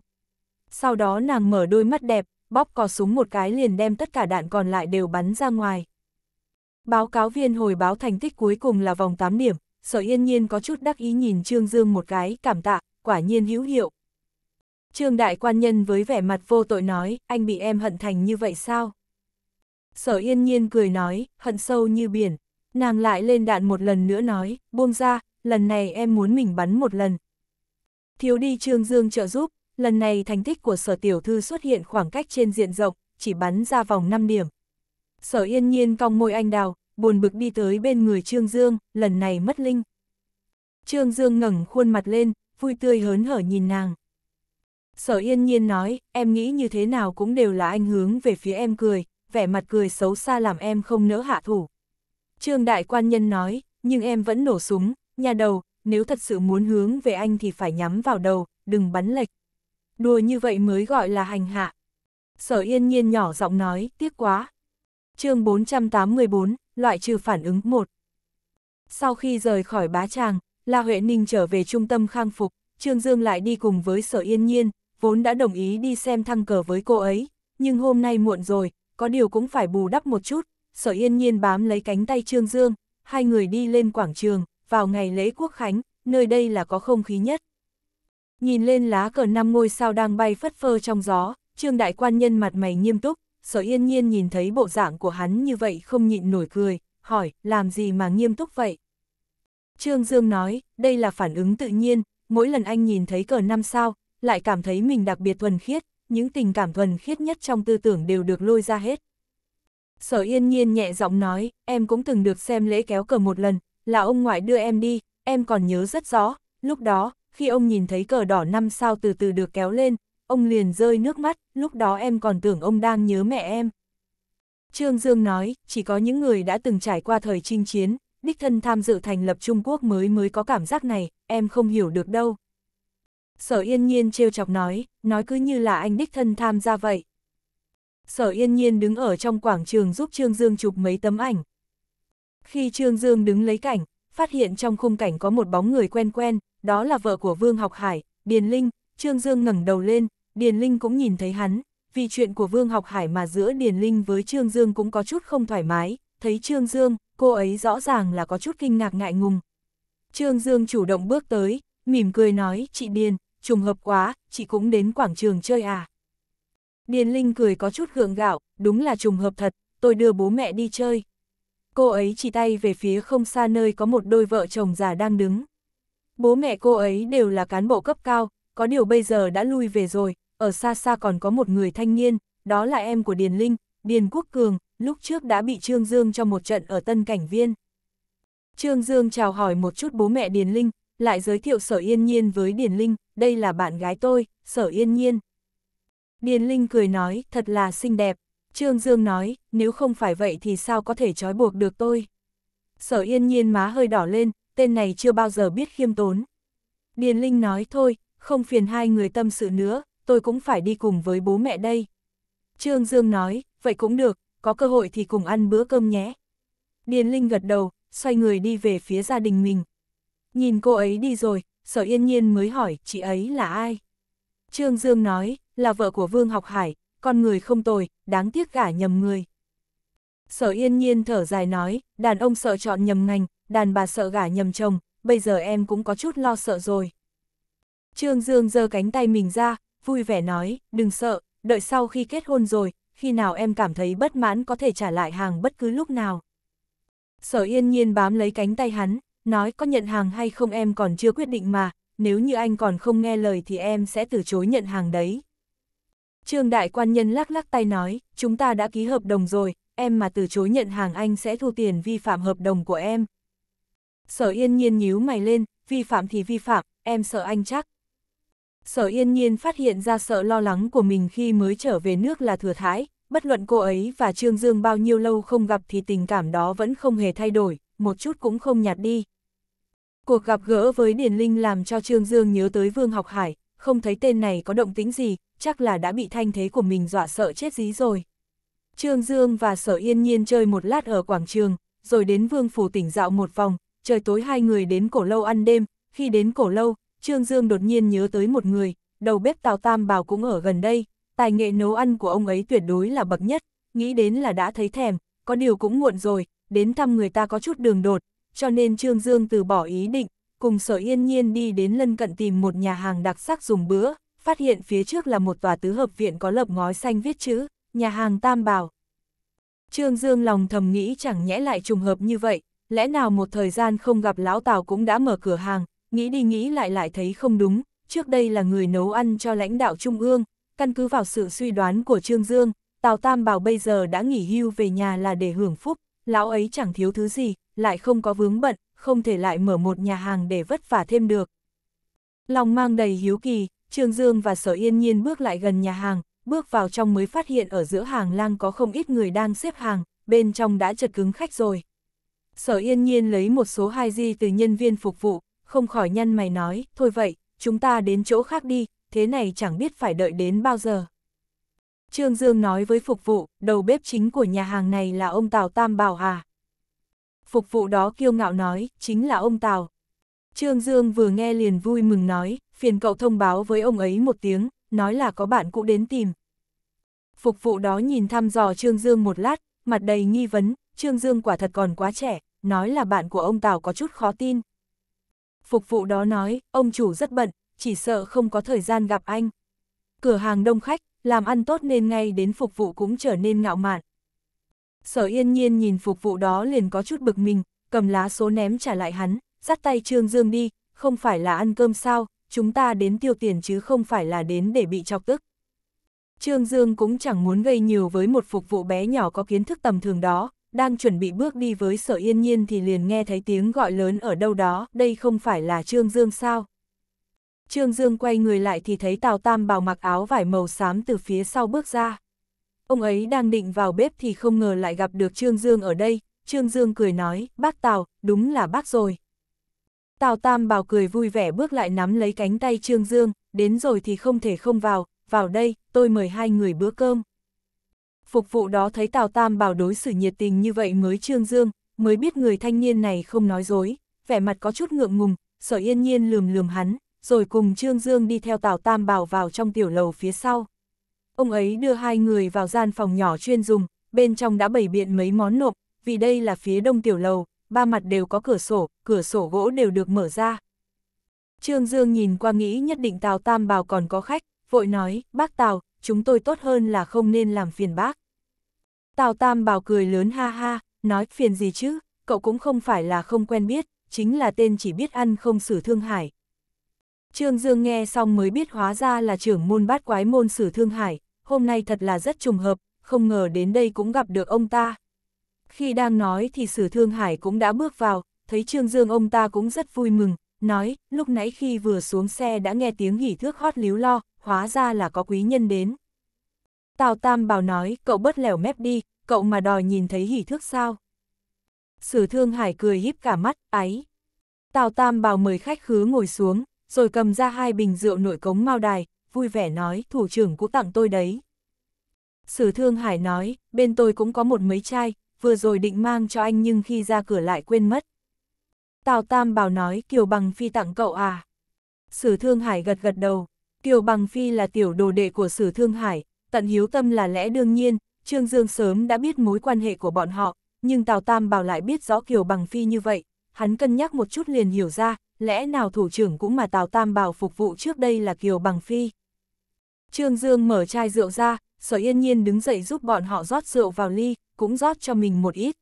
Sau đó nàng mở đôi mắt đẹp, bóp cò súng một cái liền đem tất cả đạn còn lại đều bắn ra ngoài. Báo cáo viên hồi báo thành tích cuối cùng là vòng 8 điểm, sở yên nhiên có chút đắc ý nhìn Trương Dương một cái, cảm tạ, quả nhiên hữu hiệu. Trương đại quan nhân với vẻ mặt vô tội nói, anh bị em hận thành như vậy sao? Sở yên nhiên cười nói, hận sâu như biển. Nàng lại lên đạn một lần nữa nói, buông ra, lần này em muốn mình bắn một lần. Thiếu đi Trương Dương trợ giúp, lần này thành tích của sở tiểu thư xuất hiện khoảng cách trên diện rộng, chỉ bắn ra vòng 5 điểm. Sở yên nhiên cong môi anh đào, buồn bực đi tới bên người Trương Dương, lần này mất linh. Trương Dương ngẩng khuôn mặt lên, vui tươi hớn hở nhìn nàng. Sở yên nhiên nói, em nghĩ như thế nào cũng đều là anh hướng về phía em cười, vẻ mặt cười xấu xa làm em không nỡ hạ thủ. Trương đại quan nhân nói, nhưng em vẫn nổ súng, nhà đầu, nếu thật sự muốn hướng về anh thì phải nhắm vào đầu, đừng bắn lệch. Đùa như vậy mới gọi là hành hạ. Sở yên nhiên nhỏ giọng nói, tiếc quá. chương 484 loại trừ phản ứng một. Sau khi rời khỏi bá tràng, La Huệ Ninh trở về trung tâm khang phục, Trương Dương lại đi cùng với Sở Yên Nhiên, vốn đã đồng ý đi xem thăng cờ với cô ấy, nhưng hôm nay muộn rồi, có điều cũng phải bù đắp một chút, Sở Yên Nhiên bám lấy cánh tay Trương Dương, hai người đi lên quảng trường, vào ngày lễ quốc khánh, nơi đây là có không khí nhất. Nhìn lên lá cờ năm ngôi sao đang bay phất phơ trong gió, Trương Đại Quan Nhân mặt mày nghiêm túc, sở yên nhiên nhìn thấy bộ dạng của hắn như vậy không nhịn nổi cười, hỏi, làm gì mà nghiêm túc vậy? Trương Dương nói, đây là phản ứng tự nhiên, mỗi lần anh nhìn thấy cờ năm sao, lại cảm thấy mình đặc biệt thuần khiết, những tình cảm thuần khiết nhất trong tư tưởng đều được lôi ra hết. Sở yên nhiên nhẹ giọng nói, em cũng từng được xem lễ kéo cờ một lần, là ông ngoại đưa em đi, em còn nhớ rất rõ, lúc đó, khi ông nhìn thấy cờ đỏ năm sao từ từ được kéo lên, ông liền rơi nước mắt, lúc đó em còn tưởng ông đang nhớ mẹ em. Trương Dương nói, chỉ có những người đã từng trải qua thời chinh chiến, đích thân tham dự thành lập Trung Quốc mới mới có cảm giác này, em không hiểu được đâu. Sở Yên Nhiên trêu chọc nói, nói cứ như là anh đích thân tham gia vậy. Sở Yên Nhiên đứng ở trong quảng trường giúp Trương Dương chụp mấy tấm ảnh. Khi Trương Dương đứng lấy cảnh, phát hiện trong khung cảnh có một bóng người quen quen, đó là vợ của Vương Học Hải, Điền Linh, Trương Dương ngẩng đầu lên, Điền Linh cũng nhìn thấy hắn, vì chuyện của Vương Học Hải mà giữa Điền Linh với Trương Dương cũng có chút không thoải mái, thấy Trương Dương, cô ấy rõ ràng là có chút kinh ngạc ngại ngùng. Trương Dương chủ động bước tới, mỉm cười nói, chị Điền, trùng hợp quá, chị cũng đến quảng trường chơi à. Điền Linh cười có chút gượng gạo, đúng là trùng hợp thật, tôi đưa bố mẹ đi chơi. Cô ấy chỉ tay về phía không xa nơi có một đôi vợ chồng già đang đứng. Bố mẹ cô ấy đều là cán bộ cấp cao, có điều bây giờ đã lui về rồi, ở xa xa còn có một người thanh niên, đó là em của Điền Linh, Điền Quốc Cường, lúc trước đã bị Trương Dương cho một trận ở Tân Cảnh Viên. Trương Dương chào hỏi một chút bố mẹ Điền Linh, lại giới thiệu Sở Yên Nhiên với Điền Linh, đây là bạn gái tôi, Sở Yên Nhiên. Điền Linh cười nói, thật là xinh đẹp. Trương Dương nói, nếu không phải vậy thì sao có thể trói buộc được tôi. Sở Yên Nhiên má hơi đỏ lên, tên này chưa bao giờ biết khiêm tốn. Điền Linh nói thôi, không phiền hai người tâm sự nữa, tôi cũng phải đi cùng với bố mẹ đây. Trương Dương nói, vậy cũng được, có cơ hội thì cùng ăn bữa cơm nhé. Điền Linh gật đầu, xoay người đi về phía gia đình mình. Nhìn cô ấy đi rồi, sở yên nhiên mới hỏi chị ấy là ai. Trương Dương nói, là vợ của Vương Học Hải, con người không tồi, đáng tiếc gả nhầm người. Sở yên nhiên thở dài nói, đàn ông sợ chọn nhầm ngành, đàn bà sợ gả nhầm chồng, bây giờ em cũng có chút lo sợ rồi. Trương Dương giơ cánh tay mình ra, vui vẻ nói, đừng sợ, đợi sau khi kết hôn rồi, khi nào em cảm thấy bất mãn có thể trả lại hàng bất cứ lúc nào. Sở yên nhiên bám lấy cánh tay hắn, nói có nhận hàng hay không em còn chưa quyết định mà, nếu như anh còn không nghe lời thì em sẽ từ chối nhận hàng đấy. Trương đại quan nhân lắc lắc tay nói, chúng ta đã ký hợp đồng rồi, em mà từ chối nhận hàng anh sẽ thu tiền vi phạm hợp đồng của em. Sở yên nhiên nhíu mày lên, vi phạm thì vi phạm, em sợ anh chắc sở yên nhiên phát hiện ra sợ lo lắng của mình khi mới trở về nước là thừa thái, bất luận cô ấy và Trương Dương bao nhiêu lâu không gặp thì tình cảm đó vẫn không hề thay đổi, một chút cũng không nhạt đi. Cuộc gặp gỡ với Điền Linh làm cho Trương Dương nhớ tới Vương Học Hải, không thấy tên này có động tính gì, chắc là đã bị thanh thế của mình dọa sợ chết dí rồi. Trương Dương và Sở Yên Nhiên chơi một lát ở quảng trường, rồi đến Vương Phủ tỉnh dạo một vòng, trời tối hai người đến cổ lâu ăn đêm, khi đến cổ lâu, Trương Dương đột nhiên nhớ tới một người, đầu bếp Tào Tam Bảo cũng ở gần đây, tài nghệ nấu ăn của ông ấy tuyệt đối là bậc nhất, nghĩ đến là đã thấy thèm, có điều cũng muộn rồi, đến thăm người ta có chút đường đột, cho nên Trương Dương từ bỏ ý định, cùng sở yên nhiên đi đến lân cận tìm một nhà hàng đặc sắc dùng bữa, phát hiện phía trước là một tòa tứ hợp viện có lợp ngói xanh viết chữ, nhà hàng Tam Bảo. Trương Dương lòng thầm nghĩ chẳng nhẽ lại trùng hợp như vậy, lẽ nào một thời gian không gặp lão Tào cũng đã mở cửa hàng, nghĩ đi nghĩ lại lại thấy không đúng, trước đây là người nấu ăn cho lãnh đạo Trung ương, căn cứ vào sự suy đoán của Trương Dương, Tào Tam Bảo bây giờ đã nghỉ hưu về nhà là để hưởng phúc, lão ấy chẳng thiếu thứ gì, lại không có vướng bận, không thể lại mở một nhà hàng để vất vả thêm được. Lòng mang đầy hiếu kỳ, Trương Dương và Sở Yên Nhiên bước lại gần nhà hàng, bước vào trong mới phát hiện ở giữa hàng lang có không ít người đang xếp hàng, bên trong đã chật cứng khách rồi. Sở Yên Nhiên lấy một số hai di từ nhân viên phục vụ, không khỏi nhăn mày nói, thôi vậy, chúng ta đến chỗ khác đi, thế này chẳng biết phải đợi đến bao giờ. Trương Dương nói với phục vụ, đầu bếp chính của nhà hàng này là ông Tào Tam Bảo à? Phục vụ đó kiêu ngạo nói, chính là ông Tào. Trương Dương vừa nghe liền vui mừng nói, phiền cậu thông báo với ông ấy một tiếng, nói là có bạn cũ đến tìm. Phục vụ đó nhìn thăm dò Trương Dương một lát, mặt đầy nghi vấn, Trương Dương quả thật còn quá trẻ, nói là bạn của ông Tào có chút khó tin phục vụ đó nói, ông chủ rất bận, chỉ sợ không có thời gian gặp anh. Cửa hàng đông khách, làm ăn tốt nên ngay đến phục vụ cũng trở nên ngạo mạn. Sở yên nhiên nhìn phục vụ đó liền có chút bực mình, cầm lá số ném trả lại hắn, dắt tay Trương Dương đi, không phải là ăn cơm sao, chúng ta đến tiêu tiền chứ không phải là đến để bị chọc tức. Trương Dương cũng chẳng muốn gây nhiều với một phục vụ bé nhỏ có kiến thức tầm thường đó, đang chuẩn bị bước đi với sở yên nhiên thì liền nghe thấy tiếng gọi lớn ở đâu đó, đây không phải là Trương Dương sao? Trương Dương quay người lại thì thấy Tào Tam bào mặc áo vải màu xám từ phía sau bước ra. Ông ấy đang định vào bếp thì không ngờ lại gặp được Trương Dương ở đây, Trương Dương cười nói, bác Tào, đúng là bác rồi. Tào Tam bào cười vui vẻ bước lại nắm lấy cánh tay Trương Dương, đến rồi thì không thể không vào, vào đây, tôi mời hai người bữa cơm phục vụ đó thấy Tào Tam Bảo đối xử nhiệt tình như vậy mới trương dương, mới biết người thanh niên này không nói dối, vẻ mặt có chút ngượng ngùng, sở yên nhiên lườm lườm hắn, rồi cùng trương dương đi theo Tào Tam Bảo vào trong tiểu lầu phía sau. Ông ấy đưa hai người vào gian phòng nhỏ chuyên dùng, bên trong đã bày biện mấy món nộp, vì đây là phía đông tiểu lầu, ba mặt đều có cửa sổ, cửa sổ gỗ đều được mở ra. Trương Dương nhìn qua nghĩ nhất định Tào Tam Bảo còn có khách, vội nói, bác Tào, chúng tôi tốt hơn là không nên làm phiền bác. Tào Tam Bảo cười lớn ha ha, nói phiền gì chứ, cậu cũng không phải là không quen biết, chính là tên chỉ biết ăn không xử thương hải. Trương Dương nghe xong mới biết hóa ra là trưởng môn bát quái môn sử thương hải, hôm nay thật là rất trùng hợp, không ngờ đến đây cũng gặp được ông ta. Khi đang nói thì sử thương hải cũng đã bước vào, thấy Trương Dương ông ta cũng rất vui mừng, nói, lúc nãy khi vừa xuống xe đã nghe tiếng nghỉ thước hót líu lo, hóa ra là có quý nhân đến. Tào Tam Bảo nói, cậu bớt lẻo mép đi, cậu mà đòi nhìn thấy hỉ thước sao. Sử Thương Hải cười híp cả mắt, ấy. Tào Tam Bảo mời khách khứa ngồi xuống, rồi cầm ra hai bình rượu nội cống mao đài, vui vẻ nói, thủ trưởng cũng tặng tôi đấy. Sử Thương Hải nói, bên tôi cũng có một mấy chai, vừa rồi định mang cho anh nhưng khi ra cửa lại quên mất. Tào Tam Bảo nói, Kiều Bằng Phi tặng cậu à. Sử Thương Hải gật gật đầu, Kiều Bằng Phi là tiểu đồ đệ của Sử Thương Hải, tận hiếu tâm là lẽ đương nhiên, Trương Dương sớm đã biết mối quan hệ của bọn họ, nhưng Tào Tam bảo lại biết rõ Kiều Bằng Phi như vậy, hắn cân nhắc một chút liền hiểu ra, lẽ nào thủ trưởng cũng mà Tào Tam bảo phục vụ trước đây là Kiều Bằng Phi. Trương Dương mở chai rượu ra, Sở Yên Nhiên đứng dậy giúp bọn họ rót rượu vào ly, cũng rót cho mình một ít.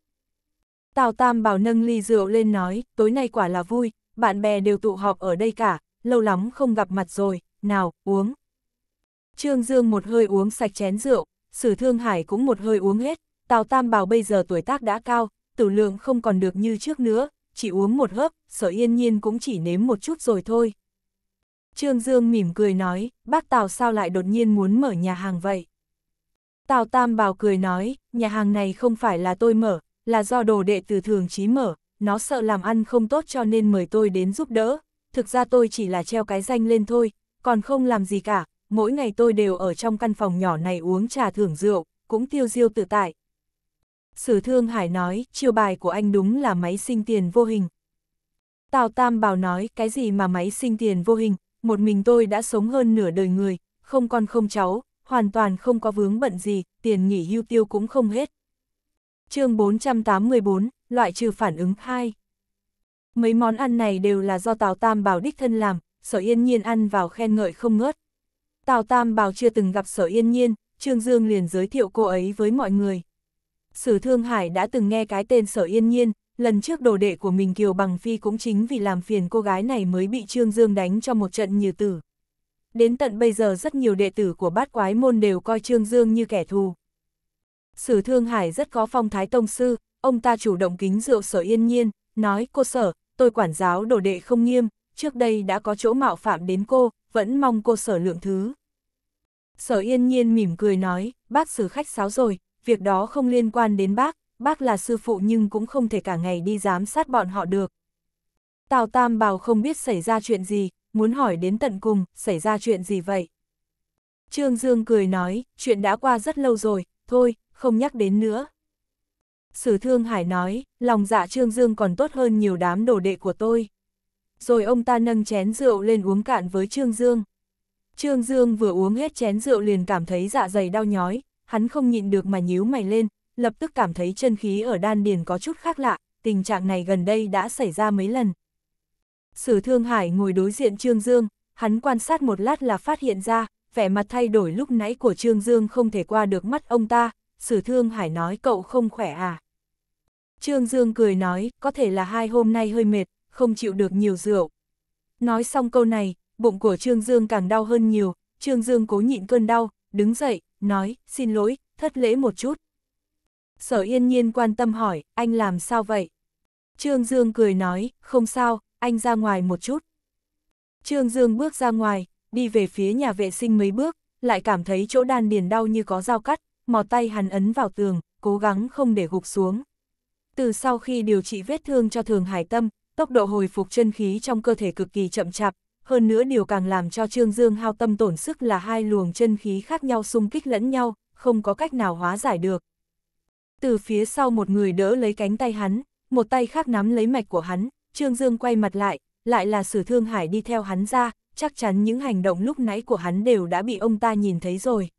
Tào Tam bảo nâng ly rượu lên nói, tối nay quả là vui, bạn bè đều tụ họp ở đây cả, lâu lắm không gặp mặt rồi, nào, uống. Trương Dương một hơi uống sạch chén rượu, Sử Thương Hải cũng một hơi uống hết, Tào Tam Bảo bây giờ tuổi tác đã cao, tử lượng không còn được như trước nữa, chỉ uống một hớp, sở yên nhiên cũng chỉ nếm một chút rồi thôi. Trương Dương mỉm cười nói, bác Tào sao lại đột nhiên muốn mở nhà hàng vậy? Tào Tam Bảo cười nói, nhà hàng này không phải là tôi mở, là do đồ đệ từ thường chí mở, nó sợ làm ăn không tốt cho nên mời tôi đến giúp đỡ, thực ra tôi chỉ là treo cái danh lên thôi, còn không làm gì cả, mỗi ngày tôi đều ở trong căn phòng nhỏ này uống trà thưởng rượu, cũng tiêu diêu tự tại. Sử Thương Hải nói, chiêu bài của anh đúng là máy sinh tiền vô hình. Tào Tam Bảo nói, cái gì mà máy sinh tiền vô hình, một mình tôi đã sống hơn nửa đời người, không con không cháu, hoàn toàn không có vướng bận gì, tiền nghỉ hưu tiêu cũng không hết. chương 484, loại trừ phản ứng 2 Mấy món ăn này đều là do Tào Tam Bảo đích thân làm, sở yên nhiên ăn vào khen ngợi không ngớt. Tào Tam Bảo chưa từng gặp sở yên nhiên, Trương Dương liền giới thiệu cô ấy với mọi người. Sử Thương Hải đã từng nghe cái tên sở yên nhiên, lần trước đồ đệ của mình Kiều Bằng Phi cũng chính vì làm phiền cô gái này mới bị Trương Dương đánh cho một trận như tử. Đến tận bây giờ rất nhiều đệ tử của bát quái môn đều coi Trương Dương như kẻ thù. Sử Thương Hải rất có phong thái tông sư, ông ta chủ động kính rượu sở yên nhiên, nói cô sở, tôi quản giáo đồ đệ không nghiêm, trước đây đã có chỗ mạo phạm đến cô, vẫn mong cô sở lượng thứ. Sở yên nhiên mỉm cười nói, bác xử khách sáo rồi, việc đó không liên quan đến bác, bác là sư phụ nhưng cũng không thể cả ngày đi giám sát bọn họ được. Tào Tam Bảo không biết xảy ra chuyện gì, muốn hỏi đến tận cùng, xảy ra chuyện gì vậy? Trương Dương cười nói, chuyện đã qua rất lâu rồi, thôi, không nhắc đến nữa. Sử Thương Hải nói, lòng dạ Trương Dương còn tốt hơn nhiều đám đồ đệ của tôi rồi ông ta nâng chén rượu lên uống cạn với Trương Dương. Trương Dương vừa uống hết chén rượu liền cảm thấy dạ dày đau nhói, hắn không nhịn được mà nhíu mày lên, lập tức cảm thấy chân khí ở đan điền có chút khác lạ, tình trạng này gần đây đã xảy ra mấy lần. Sử Thương Hải ngồi đối diện Trương Dương, hắn quan sát một lát là phát hiện ra, vẻ mặt thay đổi lúc nãy của Trương Dương không thể qua được mắt ông ta, Sử Thương Hải nói cậu không khỏe à. Trương Dương cười nói, có thể là hai hôm nay hơi mệt, không chịu được nhiều rượu. Nói xong câu này, bụng của Trương Dương càng đau hơn nhiều, Trương Dương cố nhịn cơn đau, đứng dậy, nói, xin lỗi, thất lễ một chút. Sở yên nhiên quan tâm hỏi, anh làm sao vậy? Trương Dương cười nói, không sao, anh ra ngoài một chút. Trương Dương bước ra ngoài, đi về phía nhà vệ sinh mấy bước, lại cảm thấy chỗ đan điền đau như có dao cắt, mò tay hắn ấn vào tường, cố gắng không để gục xuống. Từ sau khi điều trị vết thương cho Thường Hải Tâm, tốc độ hồi phục chân khí trong cơ thể cực kỳ chậm chạp, hơn nữa điều càng làm cho Trương Dương hao tâm tổn sức là hai luồng chân khí khác nhau xung kích lẫn nhau, không có cách nào hóa giải được. Từ phía sau một người đỡ lấy cánh tay hắn, một tay khác nắm lấy mạch của hắn, Trương Dương quay mặt lại, lại là Sử Thương Hải đi theo hắn ra, chắc chắn những hành động lúc nãy của hắn đều đã bị ông ta nhìn thấy rồi.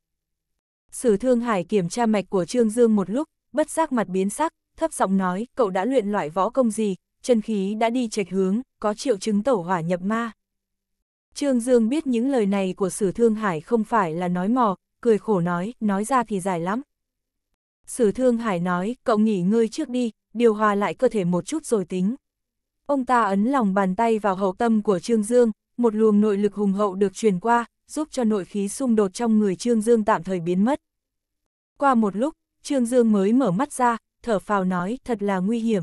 Sử Thương Hải kiểm tra mạch của Trương Dương một lúc, bất giác mặt biến sắc, thấp giọng nói, cậu đã luyện loại võ công gì, chân khí đã đi trạch hướng, có triệu chứng tẩu hỏa nhập ma. Trương Dương biết những lời này của Sử Thương Hải không phải là nói mò, cười khổ nói, nói ra thì dài lắm. Sử Thương Hải nói, cậu nghỉ ngơi trước đi, điều hòa lại cơ thể một chút rồi tính. Ông ta ấn lòng bàn tay vào hậu tâm của Trương Dương, một luồng nội lực hùng hậu được truyền qua, giúp cho nội khí xung đột trong người Trương Dương tạm thời biến mất. Qua một lúc, Trương Dương mới mở mắt ra, thở phào nói, thật là nguy hiểm,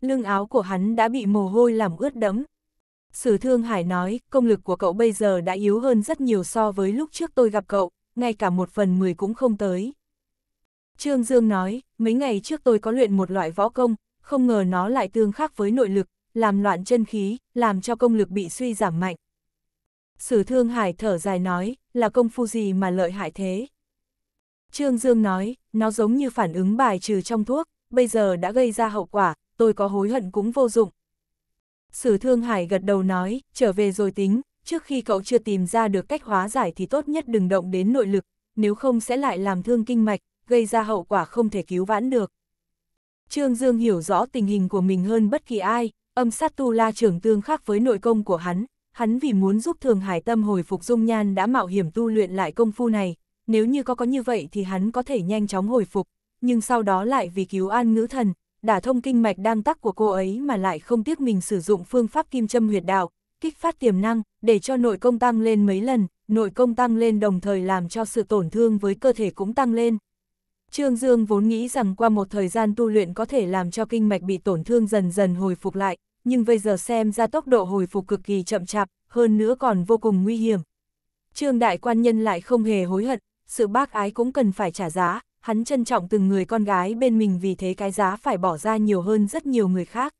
lưng áo của hắn đã bị mồ hôi làm ướt đẫm. Sử Thương Hải nói, công lực của cậu bây giờ đã yếu hơn rất nhiều so với lúc trước tôi gặp cậu, ngay cả một phần mười cũng không tới. Trương Dương nói, mấy ngày trước tôi có luyện một loại võ công, không ngờ nó lại tương khắc với nội lực, làm loạn chân khí, làm cho công lực bị suy giảm mạnh. Sử Thương Hải thở dài nói, là công phu gì mà lợi hại thế? Trương Dương nói, nó giống như phản ứng bài trừ trong thuốc, bây giờ đã gây ra hậu quả, tôi có hối hận cũng vô dụng. Sử Thương Hải gật đầu nói, trở về rồi tính, trước khi cậu chưa tìm ra được cách hóa giải thì tốt nhất đừng động đến nội lực, nếu không sẽ lại làm thương kinh mạch, gây ra hậu quả không thể cứu vãn được. Trương Dương hiểu rõ tình hình của mình hơn bất kỳ ai, âm sát tu la trưởng tương khác với nội công của hắn, hắn vì muốn giúp thương Hải Tâm hồi phục dung nhan đã mạo hiểm tu luyện lại công phu này, nếu như có có như vậy thì hắn có thể nhanh chóng hồi phục, nhưng sau đó lại vì cứu an ngữ thần, đả thông kinh mạch đang tắc của cô ấy mà lại không tiếc mình sử dụng phương pháp kim châm huyệt đạo, kích phát tiềm năng, để cho nội công tăng lên mấy lần, nội công tăng lên đồng thời làm cho sự tổn thương với cơ thể cũng tăng lên. Trương Dương vốn nghĩ rằng qua một thời gian tu luyện có thể làm cho kinh mạch bị tổn thương dần dần hồi phục lại, nhưng bây giờ xem ra tốc độ hồi phục cực kỳ chậm chạp, hơn nữa còn vô cùng nguy hiểm. Trương Đại Quan Nhân lại không hề hối hận, sự bác ái cũng cần phải trả giá, hắn trân trọng từng người con gái bên mình vì thế cái giá phải bỏ ra nhiều hơn rất nhiều người khác.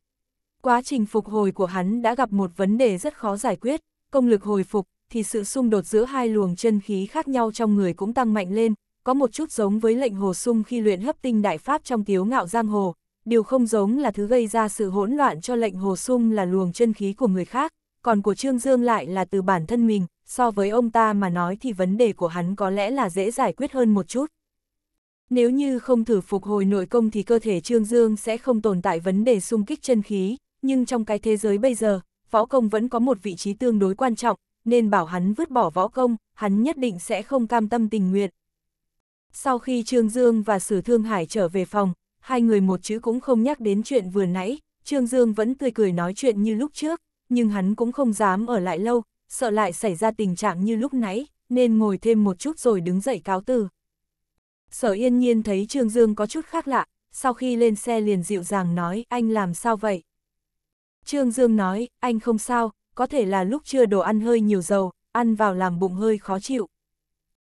Quá trình phục hồi của hắn đã gặp một vấn đề rất khó giải quyết, công lực hồi phục, thì sự xung đột giữa hai luồng chân khí khác nhau trong người cũng tăng mạnh lên, có một chút giống với lệnh hồ sung khi luyện hấp tinh đại pháp trong tiếu ngạo giang hồ, điều không giống là thứ gây ra sự hỗn loạn cho lệnh hồ sung là luồng chân khí của người khác, còn của Trương Dương lại là từ bản thân mình, so với ông ta mà nói thì vấn đề của hắn có lẽ là dễ giải quyết hơn một chút. Nếu như không thử phục hồi nội công thì cơ thể Trương Dương sẽ không tồn tại vấn đề xung kích chân khí, nhưng trong cái thế giới bây giờ, võ công vẫn có một vị trí tương đối quan trọng, nên bảo hắn vứt bỏ võ công, hắn nhất định sẽ không cam tâm tình nguyện. Sau khi Trương Dương và Sử Thương Hải trở về phòng, hai người một chữ cũng không nhắc đến chuyện vừa nãy, Trương Dương vẫn tươi cười nói chuyện như lúc trước, nhưng hắn cũng không dám ở lại lâu, sợ lại xảy ra tình trạng như lúc nãy, nên ngồi thêm một chút rồi đứng dậy cáo từ. Sở yên nhiên thấy Trương Dương có chút khác lạ, sau khi lên xe liền dịu dàng nói, anh làm sao vậy? Trương Dương nói, anh không sao, có thể là lúc chưa đồ ăn hơi nhiều dầu, ăn vào làm bụng hơi khó chịu.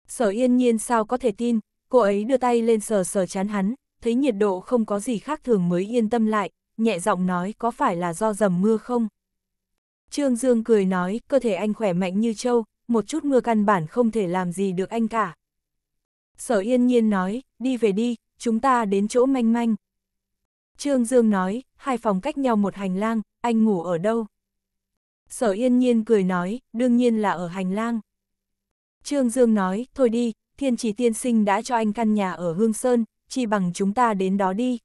Sở yên nhiên sao có thể tin, cô ấy đưa tay lên sờ sờ chán hắn, thấy nhiệt độ không có gì khác thường mới yên tâm lại, nhẹ giọng nói có phải là do dầm mưa không? Trương Dương cười nói, cơ thể anh khỏe mạnh như trâu, một chút mưa căn bản không thể làm gì được anh cả sở yên nhiên nói, đi về đi, chúng ta đến chỗ manh manh. Trương Dương nói, hai phòng cách nhau một hành lang, anh ngủ ở đâu? Sở yên nhiên cười nói, đương nhiên là ở hành lang. Trương Dương nói, thôi đi, thiên chỉ tiên sinh đã cho anh căn nhà ở Hương Sơn, chi bằng chúng ta đến đó đi.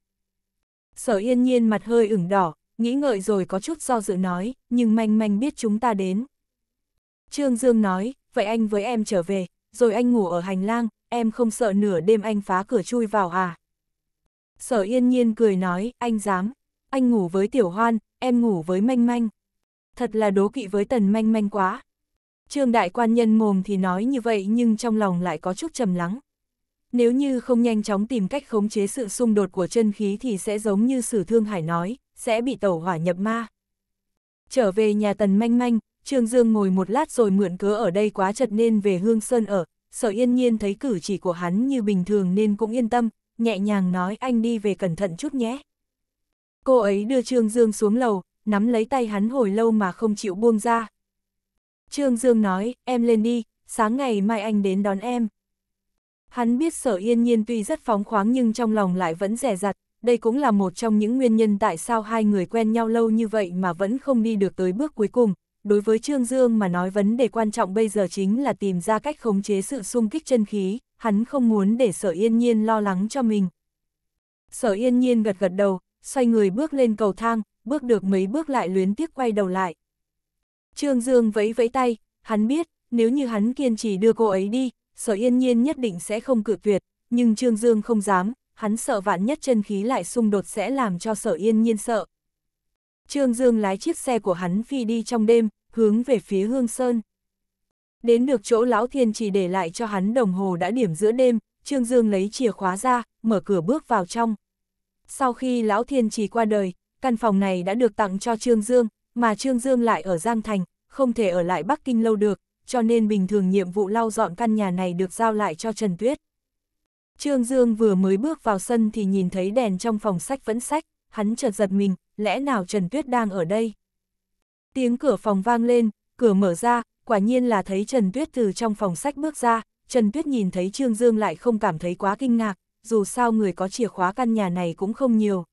Sở yên nhiên mặt hơi ửng đỏ, nghĩ ngợi rồi có chút do dự nói, nhưng manh manh biết chúng ta đến. Trương Dương nói, vậy anh với em trở về, rồi anh ngủ ở hành lang, em không sợ nửa đêm anh phá cửa chui vào à? Sở yên nhiên cười nói, anh dám, anh ngủ với tiểu hoan, em ngủ với manh manh. Thật là đố kỵ với tần manh manh quá. Trương đại quan nhân mồm thì nói như vậy nhưng trong lòng lại có chút trầm lắng. Nếu như không nhanh chóng tìm cách khống chế sự xung đột của chân khí thì sẽ giống như sử thương hải nói, sẽ bị tẩu hỏa nhập ma. Trở về nhà tần manh manh, Trương Dương ngồi một lát rồi mượn cớ ở đây quá chật nên về Hương Sơn ở, sở yên nhiên thấy cử chỉ của hắn như bình thường nên cũng yên tâm, nhẹ nhàng nói anh đi về cẩn thận chút nhé. Cô ấy đưa Trương Dương xuống lầu, nắm lấy tay hắn hồi lâu mà không chịu buông ra. Trương Dương nói, em lên đi, sáng ngày mai anh đến đón em. Hắn biết sở yên nhiên tuy rất phóng khoáng nhưng trong lòng lại vẫn rẻ rặt, đây cũng là một trong những nguyên nhân tại sao hai người quen nhau lâu như vậy mà vẫn không đi được tới bước cuối cùng, đối với Trương Dương mà nói vấn đề quan trọng bây giờ chính là tìm ra cách khống chế sự xung kích chân khí, hắn không muốn để Sở Yên Nhiên lo lắng cho mình. Sở Yên Nhiên gật gật đầu, xoay người bước lên cầu thang, bước được mấy bước lại luyến tiếc quay đầu lại. Trương Dương vẫy vẫy tay, hắn biết, nếu như hắn kiên trì đưa cô ấy đi, Sở Yên Nhiên nhất định sẽ không cự tuyệt, nhưng Trương Dương không dám, hắn sợ vạn nhất chân khí lại xung đột sẽ làm cho Sở Yên Nhiên sợ, Trương Dương lái chiếc xe của hắn phi đi trong đêm, hướng về phía Hương Sơn. Đến được chỗ Lão Thiên chỉ để lại cho hắn đồng hồ đã điểm giữa đêm, Trương Dương lấy chìa khóa ra, mở cửa bước vào trong. Sau khi Lão Thiên chỉ qua đời, căn phòng này đã được tặng cho Trương Dương, mà Trương Dương lại ở Giang Thành, không thể ở lại Bắc Kinh lâu được, cho nên bình thường nhiệm vụ lau dọn căn nhà này được giao lại cho Trần Tuyết. Trương Dương vừa mới bước vào sân thì nhìn thấy đèn trong phòng sách vẫn sách, hắn chợt giật mình, lẽ nào Trần Tuyết đang ở đây? Tiếng cửa phòng vang lên, cửa mở ra, quả nhiên là thấy Trần Tuyết từ trong phòng sách bước ra, Trần Tuyết nhìn thấy Trương Dương lại không cảm thấy quá kinh ngạc, dù sao người có chìa khóa căn nhà này cũng không nhiều.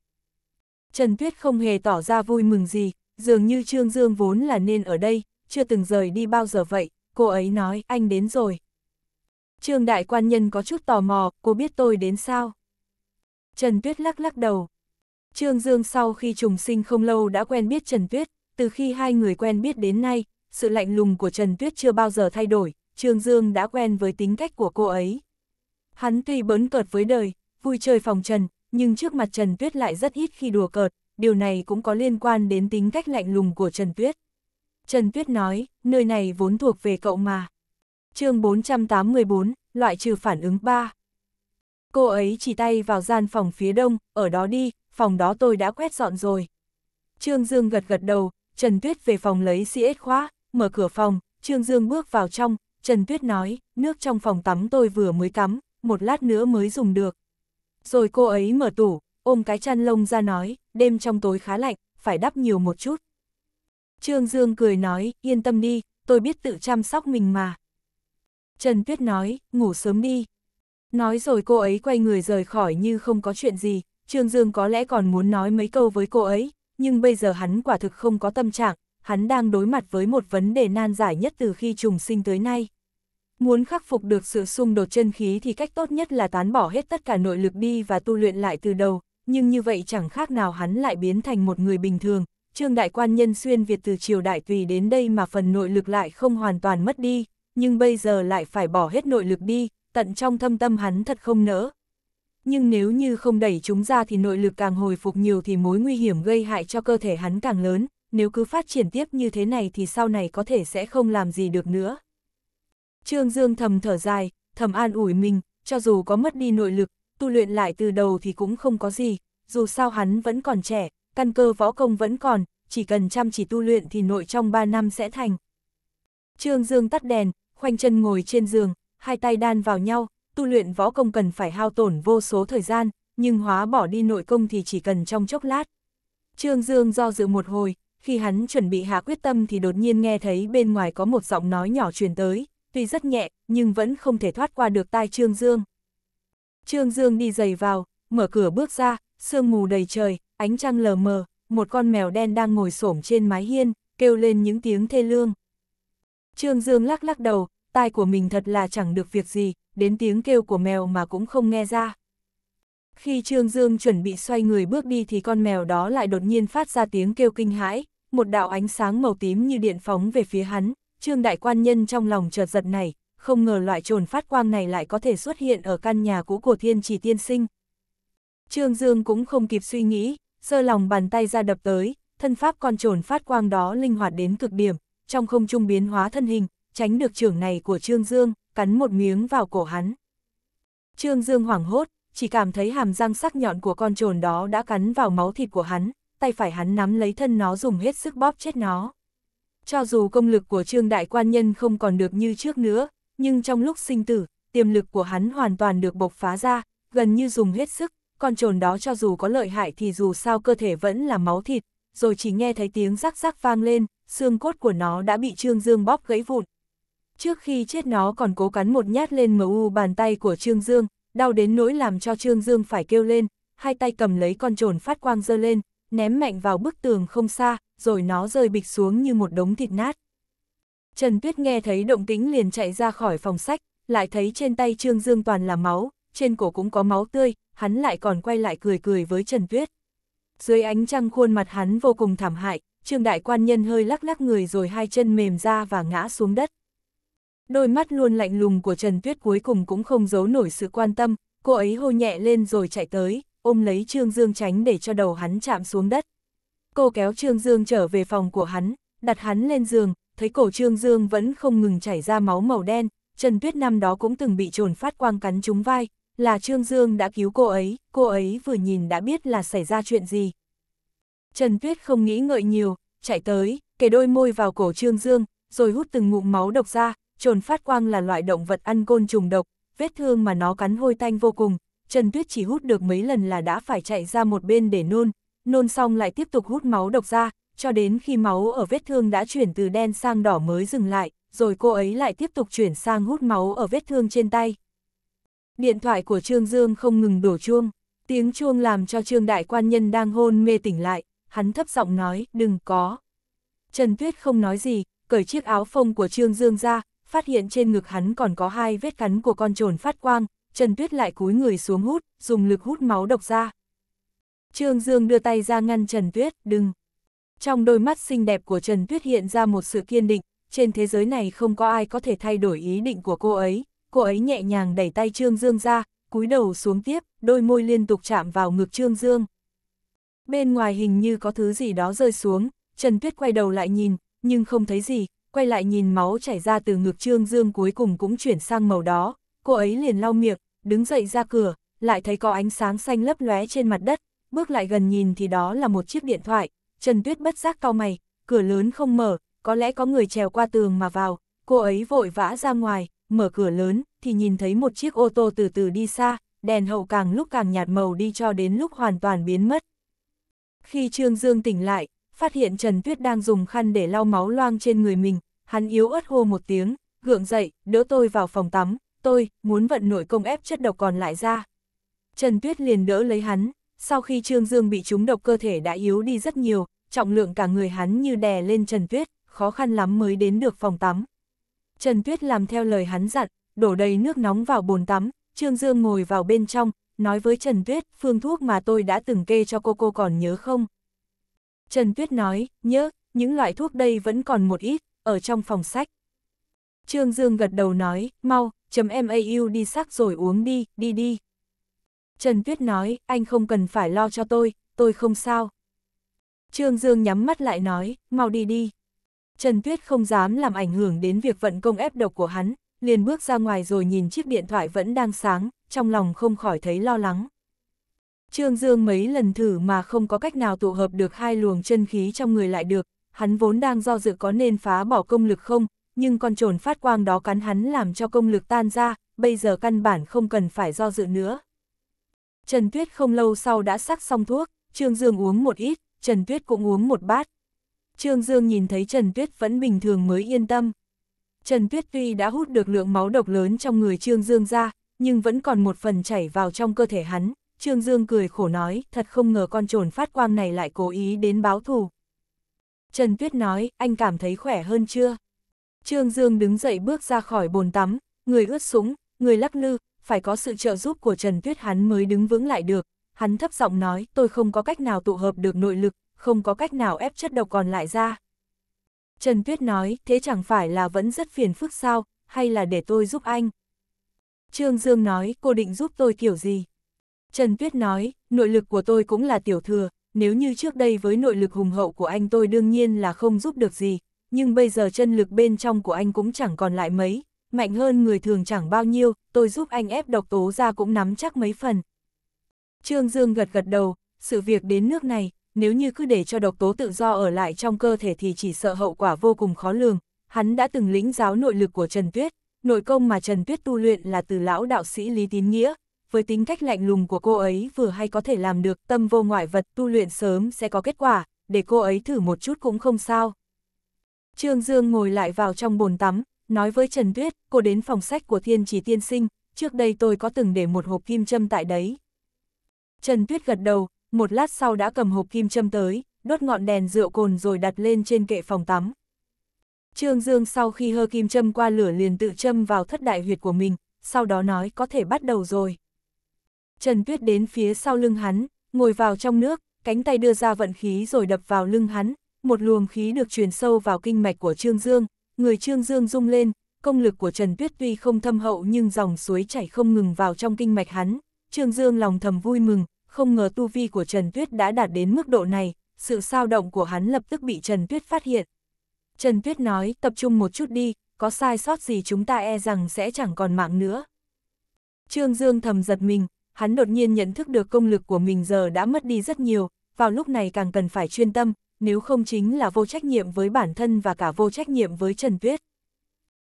Trần Tuyết không hề tỏ ra vui mừng gì, dường như Trương Dương vốn là nên ở đây, chưa từng rời đi bao giờ vậy, cô ấy nói anh đến rồi. Trương Đại Quan Nhân có chút tò mò, cô biết tôi đến sao? Trần Tuyết lắc lắc đầu. Trương Dương sau khi trùng sinh không lâu đã quen biết Trần Tuyết, từ khi hai người quen biết đến nay, sự lạnh lùng của Trần Tuyết chưa bao giờ thay đổi, Trương Dương đã quen với tính cách của cô ấy. Hắn tuy bấn cợt với đời, vui chơi phòng Trần, nhưng trước mặt Trần Tuyết lại rất ít khi đùa cợt, điều này cũng có liên quan đến tính cách lạnh lùng của Trần Tuyết. Trần Tuyết nói, nơi này vốn thuộc về cậu mà. chương 484, loại trừ phản ứng 3. Cô ấy chỉ tay vào gian phòng phía đông, ở đó đi, phòng đó tôi đã quét dọn rồi. Trương Dương gật gật đầu, Trần Tuyết về phòng lấy CS khóa, mở cửa phòng, Trương Dương bước vào trong, Trần Tuyết nói, nước trong phòng tắm tôi vừa mới tắm, một lát nữa mới dùng được. Rồi cô ấy mở tủ, ôm cái chăn lông ra nói, đêm trong tối khá lạnh, phải đắp nhiều một chút. Trương Dương cười nói, yên tâm đi, tôi biết tự chăm sóc mình mà. Trần Tuyết nói, ngủ sớm đi. Nói rồi cô ấy quay người rời khỏi như không có chuyện gì, Trương Dương có lẽ còn muốn nói mấy câu với cô ấy, nhưng bây giờ hắn quả thực không có tâm trạng, hắn đang đối mặt với một vấn đề nan giải nhất từ khi trùng sinh tới nay. Muốn khắc phục được sự xung đột chân khí thì cách tốt nhất là tán bỏ hết tất cả nội lực đi và tu luyện lại từ đầu, nhưng như vậy chẳng khác nào hắn lại biến thành một người bình thường. Trương đại quan nhân xuyên Việt từ triều đại tùy đến đây mà phần nội lực lại không hoàn toàn mất đi, nhưng bây giờ lại phải bỏ hết nội lực đi, tận trong thâm tâm hắn thật không nỡ, nhưng nếu như không đẩy chúng ra thì nội lực càng hồi phục nhiều thì mối nguy hiểm gây hại cho cơ thể hắn càng lớn, nếu cứ phát triển tiếp như thế này thì sau này có thể sẽ không làm gì được nữa. Trương Dương thầm thở dài, thầm an ủi mình, cho dù có mất đi nội lực, tu luyện lại từ đầu thì cũng không có gì, dù sao hắn vẫn còn trẻ, căn cơ võ công vẫn còn, chỉ cần chăm chỉ tu luyện thì nội trong 3 năm sẽ thành. Trương Dương tắt đèn, khoanh chân ngồi trên giường, hai tay đan vào nhau, tu luyện võ công cần phải hao tổn vô số thời gian, nhưng hóa bỏ đi nội công thì chỉ cần trong chốc lát. Trương Dương do dự một hồi, khi hắn chuẩn bị hạ quyết tâm thì đột nhiên nghe thấy bên ngoài có một giọng nói nhỏ truyền tới, tuy rất nhẹ, nhưng vẫn không thể thoát qua được tai Trương Dương. Trương Dương đi giày vào, mở cửa bước ra, sương mù đầy trời, ánh trăng lờ mờ, một con mèo đen đang ngồi xổm trên mái hiên, kêu lên những tiếng thê lương. Trương Dương lắc lắc đầu, tai của mình thật là chẳng được việc gì, đến tiếng kêu của mèo mà cũng không nghe ra. Khi Trương Dương chuẩn bị xoay người bước đi thì con mèo đó lại đột nhiên phát ra tiếng kêu kinh hãi, một đạo ánh sáng màu tím như điện phóng về phía hắn, Trương Đại Quan Nhân trong lòng chợt giật này, không ngờ loại trồn phát quang này lại có thể xuất hiện ở căn nhà cũ của thiên chỉ tiên sinh. Trương Dương cũng không kịp suy nghĩ, sơ lòng bàn tay ra đập tới, thân pháp con trồn phát quang đó linh hoạt đến cực điểm, trong không trung biến hóa thân hình, tránh được trưởng này của Trương Dương cắn một miếng vào cổ hắn. Trương Dương hoảng hốt, chỉ cảm thấy hàm răng sắc nhọn của con trồn đó đã cắn vào máu thịt của hắn, tay phải hắn nắm lấy thân nó dùng hết sức bóp chết nó. Cho dù công lực của Trương Đại Quan Nhân không còn được như trước nữa, nhưng trong lúc sinh tử, tiềm lực của hắn hoàn toàn được bộc phá ra, gần như dùng hết sức, con trồn đó cho dù có lợi hại thì dù sao cơ thể vẫn là máu thịt, rồi chỉ nghe thấy tiếng rắc rắc vang lên, xương cốt của nó đã bị Trương Dương bóp gãy vụn. Trước khi chết nó còn cố cắn một nhát lên mu bàn tay của Trương Dương, đau đến nỗi làm cho Trương Dương phải kêu lên, hai tay cầm lấy con trồn phát quang dơ lên, ném mạnh vào bức tường không xa, rồi nó rơi bịch xuống như một đống thịt nát. Trần Tuyết nghe thấy động tính liền chạy ra khỏi phòng sách, lại thấy trên tay Trương Dương toàn là máu, trên cổ cũng có máu tươi, hắn lại còn quay lại cười cười với Trần Tuyết. Dưới ánh trăng khuôn mặt hắn vô cùng thảm hại, Trương Đại Quan Nhân hơi lắc lắc người rồi hai chân mềm ra và ngã xuống đất. Đôi mắt luôn lạnh lùng của Trần Tuyết cuối cùng cũng không giấu nổi sự quan tâm, cô ấy hô nhẹ lên rồi chạy tới, ôm lấy Trương Dương tránh để cho đầu hắn chạm xuống đất. Cô kéo Trương Dương trở về phòng của hắn, đặt hắn lên giường, thấy cổ Trương Dương vẫn không ngừng chảy ra máu màu đen, Trần Tuyết năm đó cũng từng bị trồn phát quang cắn trúng vai, là Trương Dương đã cứu cô ấy, cô ấy vừa nhìn đã biết là xảy ra chuyện gì. Trần Tuyết không nghĩ ngợi nhiều, chạy tới, kề đôi môi vào cổ Trương Dương, rồi hút từng ngụm máu độc ra, trồn phát quang là loại động vật ăn côn trùng độc, vết thương mà nó cắn hôi tanh vô cùng, Trần Tuyết chỉ hút được mấy lần là đã phải chạy ra một bên để nôn, nôn xong lại tiếp tục hút máu độc ra, cho đến khi máu ở vết thương đã chuyển từ đen sang đỏ mới dừng lại, rồi cô ấy lại tiếp tục chuyển sang hút máu ở vết thương trên tay. Điện thoại của Trương Dương không ngừng đổ chuông, tiếng chuông làm cho Trương Đại Quan Nhân đang hôn mê tỉnh lại, hắn thấp giọng nói, đừng có. Trần Tuyết không nói gì, cởi chiếc áo phông của Trương Dương ra, phát hiện trên ngực hắn còn có hai vết cắn của con trồn phát quang, Trần Tuyết lại cúi người xuống hút, dùng lực hút máu độc ra. Trương Dương đưa tay ra ngăn Trần Tuyết, đừng. Trong đôi mắt xinh đẹp của Trần Tuyết hiện ra một sự kiên định, trên thế giới này không có ai có thể thay đổi ý định của cô ấy. Cô ấy nhẹ nhàng đẩy tay Trương Dương ra, cúi đầu xuống tiếp, đôi môi liên tục chạm vào ngực Trương Dương. Bên ngoài hình như có thứ gì đó rơi xuống, Trần Tuyết quay đầu lại nhìn, nhưng không thấy gì, quay lại nhìn máu chảy ra từ ngực Trương Dương cuối cùng cũng chuyển sang màu đó, cô ấy liền lau miệng, đứng dậy ra cửa, lại thấy có ánh sáng xanh lấp lóe trên mặt đất, bước lại gần nhìn thì đó là một chiếc điện thoại, Trần Tuyết bất giác cau mày, cửa lớn không mở, có lẽ có người trèo qua tường mà vào, cô ấy vội vã ra ngoài, mở cửa lớn, thì nhìn thấy một chiếc ô tô từ từ đi xa, đèn hậu càng lúc càng nhạt màu đi cho đến lúc hoàn toàn biến mất. Khi Trương Dương tỉnh lại, phát hiện Trần Tuyết đang dùng khăn để lau máu loang trên người mình, hắn yếu ớt hô một tiếng, gượng dậy, đỡ tôi vào phòng tắm, tôi, muốn vận nội công ép chất độc còn lại ra. Trần Tuyết liền đỡ lấy hắn, sau khi Trương Dương bị trúng độc cơ thể đã yếu đi rất nhiều, trọng lượng cả người hắn như đè lên Trần Tuyết, khó khăn lắm mới đến được phòng tắm. Trần Tuyết làm theo lời hắn dặn, đổ đầy nước nóng vào bồn tắm, Trương Dương ngồi vào bên trong, nói với Trần Tuyết, phương thuốc mà tôi đã từng kê cho cô cô còn nhớ không? Trần Tuyết nói, nhớ, những loại thuốc đây vẫn còn một ít, ở trong phòng sách. Trương Dương gật đầu nói, mau, chấm MAU đi sắc rồi uống đi, đi đi. Trần Tuyết nói, anh không cần phải lo cho tôi, tôi không sao. Trương Dương nhắm mắt lại nói, mau đi đi. Trần Tuyết không dám làm ảnh hưởng đến việc vận công ép độc của hắn, liền bước ra ngoài rồi nhìn chiếc điện thoại vẫn đang sáng, trong lòng không khỏi thấy lo lắng. Trương Dương mấy lần thử mà không có cách nào tụ hợp được hai luồng chân khí trong người lại được, hắn vốn đang do dự có nên phá bỏ công lực không, nhưng con trồn phát quang đó cắn hắn làm cho công lực tan ra, bây giờ căn bản không cần phải do dự nữa. Trần Tuyết không lâu sau đã sắc xong thuốc, Trương Dương uống một ít, Trần Tuyết cũng uống một bát. Trương Dương nhìn thấy Trần Tuyết vẫn bình thường mới yên tâm. Trần Tuyết tuy đã hút được lượng máu độc lớn trong người Trương Dương ra, nhưng vẫn còn một phần chảy vào trong cơ thể hắn, Trương Dương cười khổ nói, thật không ngờ con trồn phát quang này lại cố ý đến báo thù. Trần Tuyết nói, anh cảm thấy khỏe hơn chưa? Trương Dương đứng dậy bước ra khỏi bồn tắm, người ướt súng, người lắc lư, phải có sự trợ giúp của Trần Tuyết hắn mới đứng vững lại được. Hắn thấp giọng nói, tôi không có cách nào tụ hợp được nội lực, không có cách nào ép chất độc còn lại ra. Trần Tuyết nói, thế chẳng phải là vẫn rất phiền phức sao, hay là để tôi giúp anh? Trương Dương nói, cô định giúp tôi kiểu gì? Trần Tuyết nói, nội lực của tôi cũng là tiểu thừa, nếu như trước đây với nội lực hùng hậu của anh tôi đương nhiên là không giúp được gì, nhưng bây giờ chân lực bên trong của anh cũng chẳng còn lại mấy, mạnh hơn người thường chẳng bao nhiêu, tôi giúp anh ép độc tố ra cũng nắm chắc mấy phần. Trương Dương gật gật đầu, sự việc đến nước này, nếu như cứ để cho độc tố tự do ở lại trong cơ thể thì chỉ sợ hậu quả vô cùng khó lường, hắn đã từng lĩnh giáo nội lực của Trần Tuyết, nội công mà Trần Tuyết tu luyện là từ lão đạo sĩ Lý Tín Nghĩa, với tính cách lạnh lùng của cô ấy vừa hay có thể làm được tâm vô ngoại vật tu luyện sớm sẽ có kết quả, để cô ấy thử một chút cũng không sao. Trương Dương ngồi lại vào trong bồn tắm, nói với Trần Tuyết, cô đến phòng sách của thiên chỉ tiên sinh, trước đây tôi có từng để một hộp kim châm tại đấy. Trần Tuyết gật đầu, một lát sau đã cầm hộp kim châm tới, đốt ngọn đèn rượu cồn rồi đặt lên trên kệ phòng tắm. Trương Dương sau khi hơ kim châm qua lửa liền tự châm vào thất đại huyệt của mình, sau đó nói có thể bắt đầu rồi. Trần Tuyết đến phía sau lưng hắn, ngồi vào trong nước, cánh tay đưa ra vận khí rồi đập vào lưng hắn, một luồng khí được truyền sâu vào kinh mạch của Trương Dương, người Trương Dương rung lên, công lực của Trần Tuyết tuy không thâm hậu nhưng dòng suối chảy không ngừng vào trong kinh mạch hắn, Trương Dương lòng thầm vui mừng, không ngờ tu vi của Trần Tuyết đã đạt đến mức độ này, sự sao động của hắn lập tức bị Trần Tuyết phát hiện. Trần Tuyết nói, tập trung một chút đi, có sai sót gì chúng ta e rằng sẽ chẳng còn mạng nữa. Trương Dương thầm giật mình, hắn đột nhiên nhận thức được công lực của mình giờ đã mất đi rất nhiều, vào lúc này càng cần phải chuyên tâm, nếu không chính là vô trách nhiệm với bản thân và cả vô trách nhiệm với Trần Tuyết.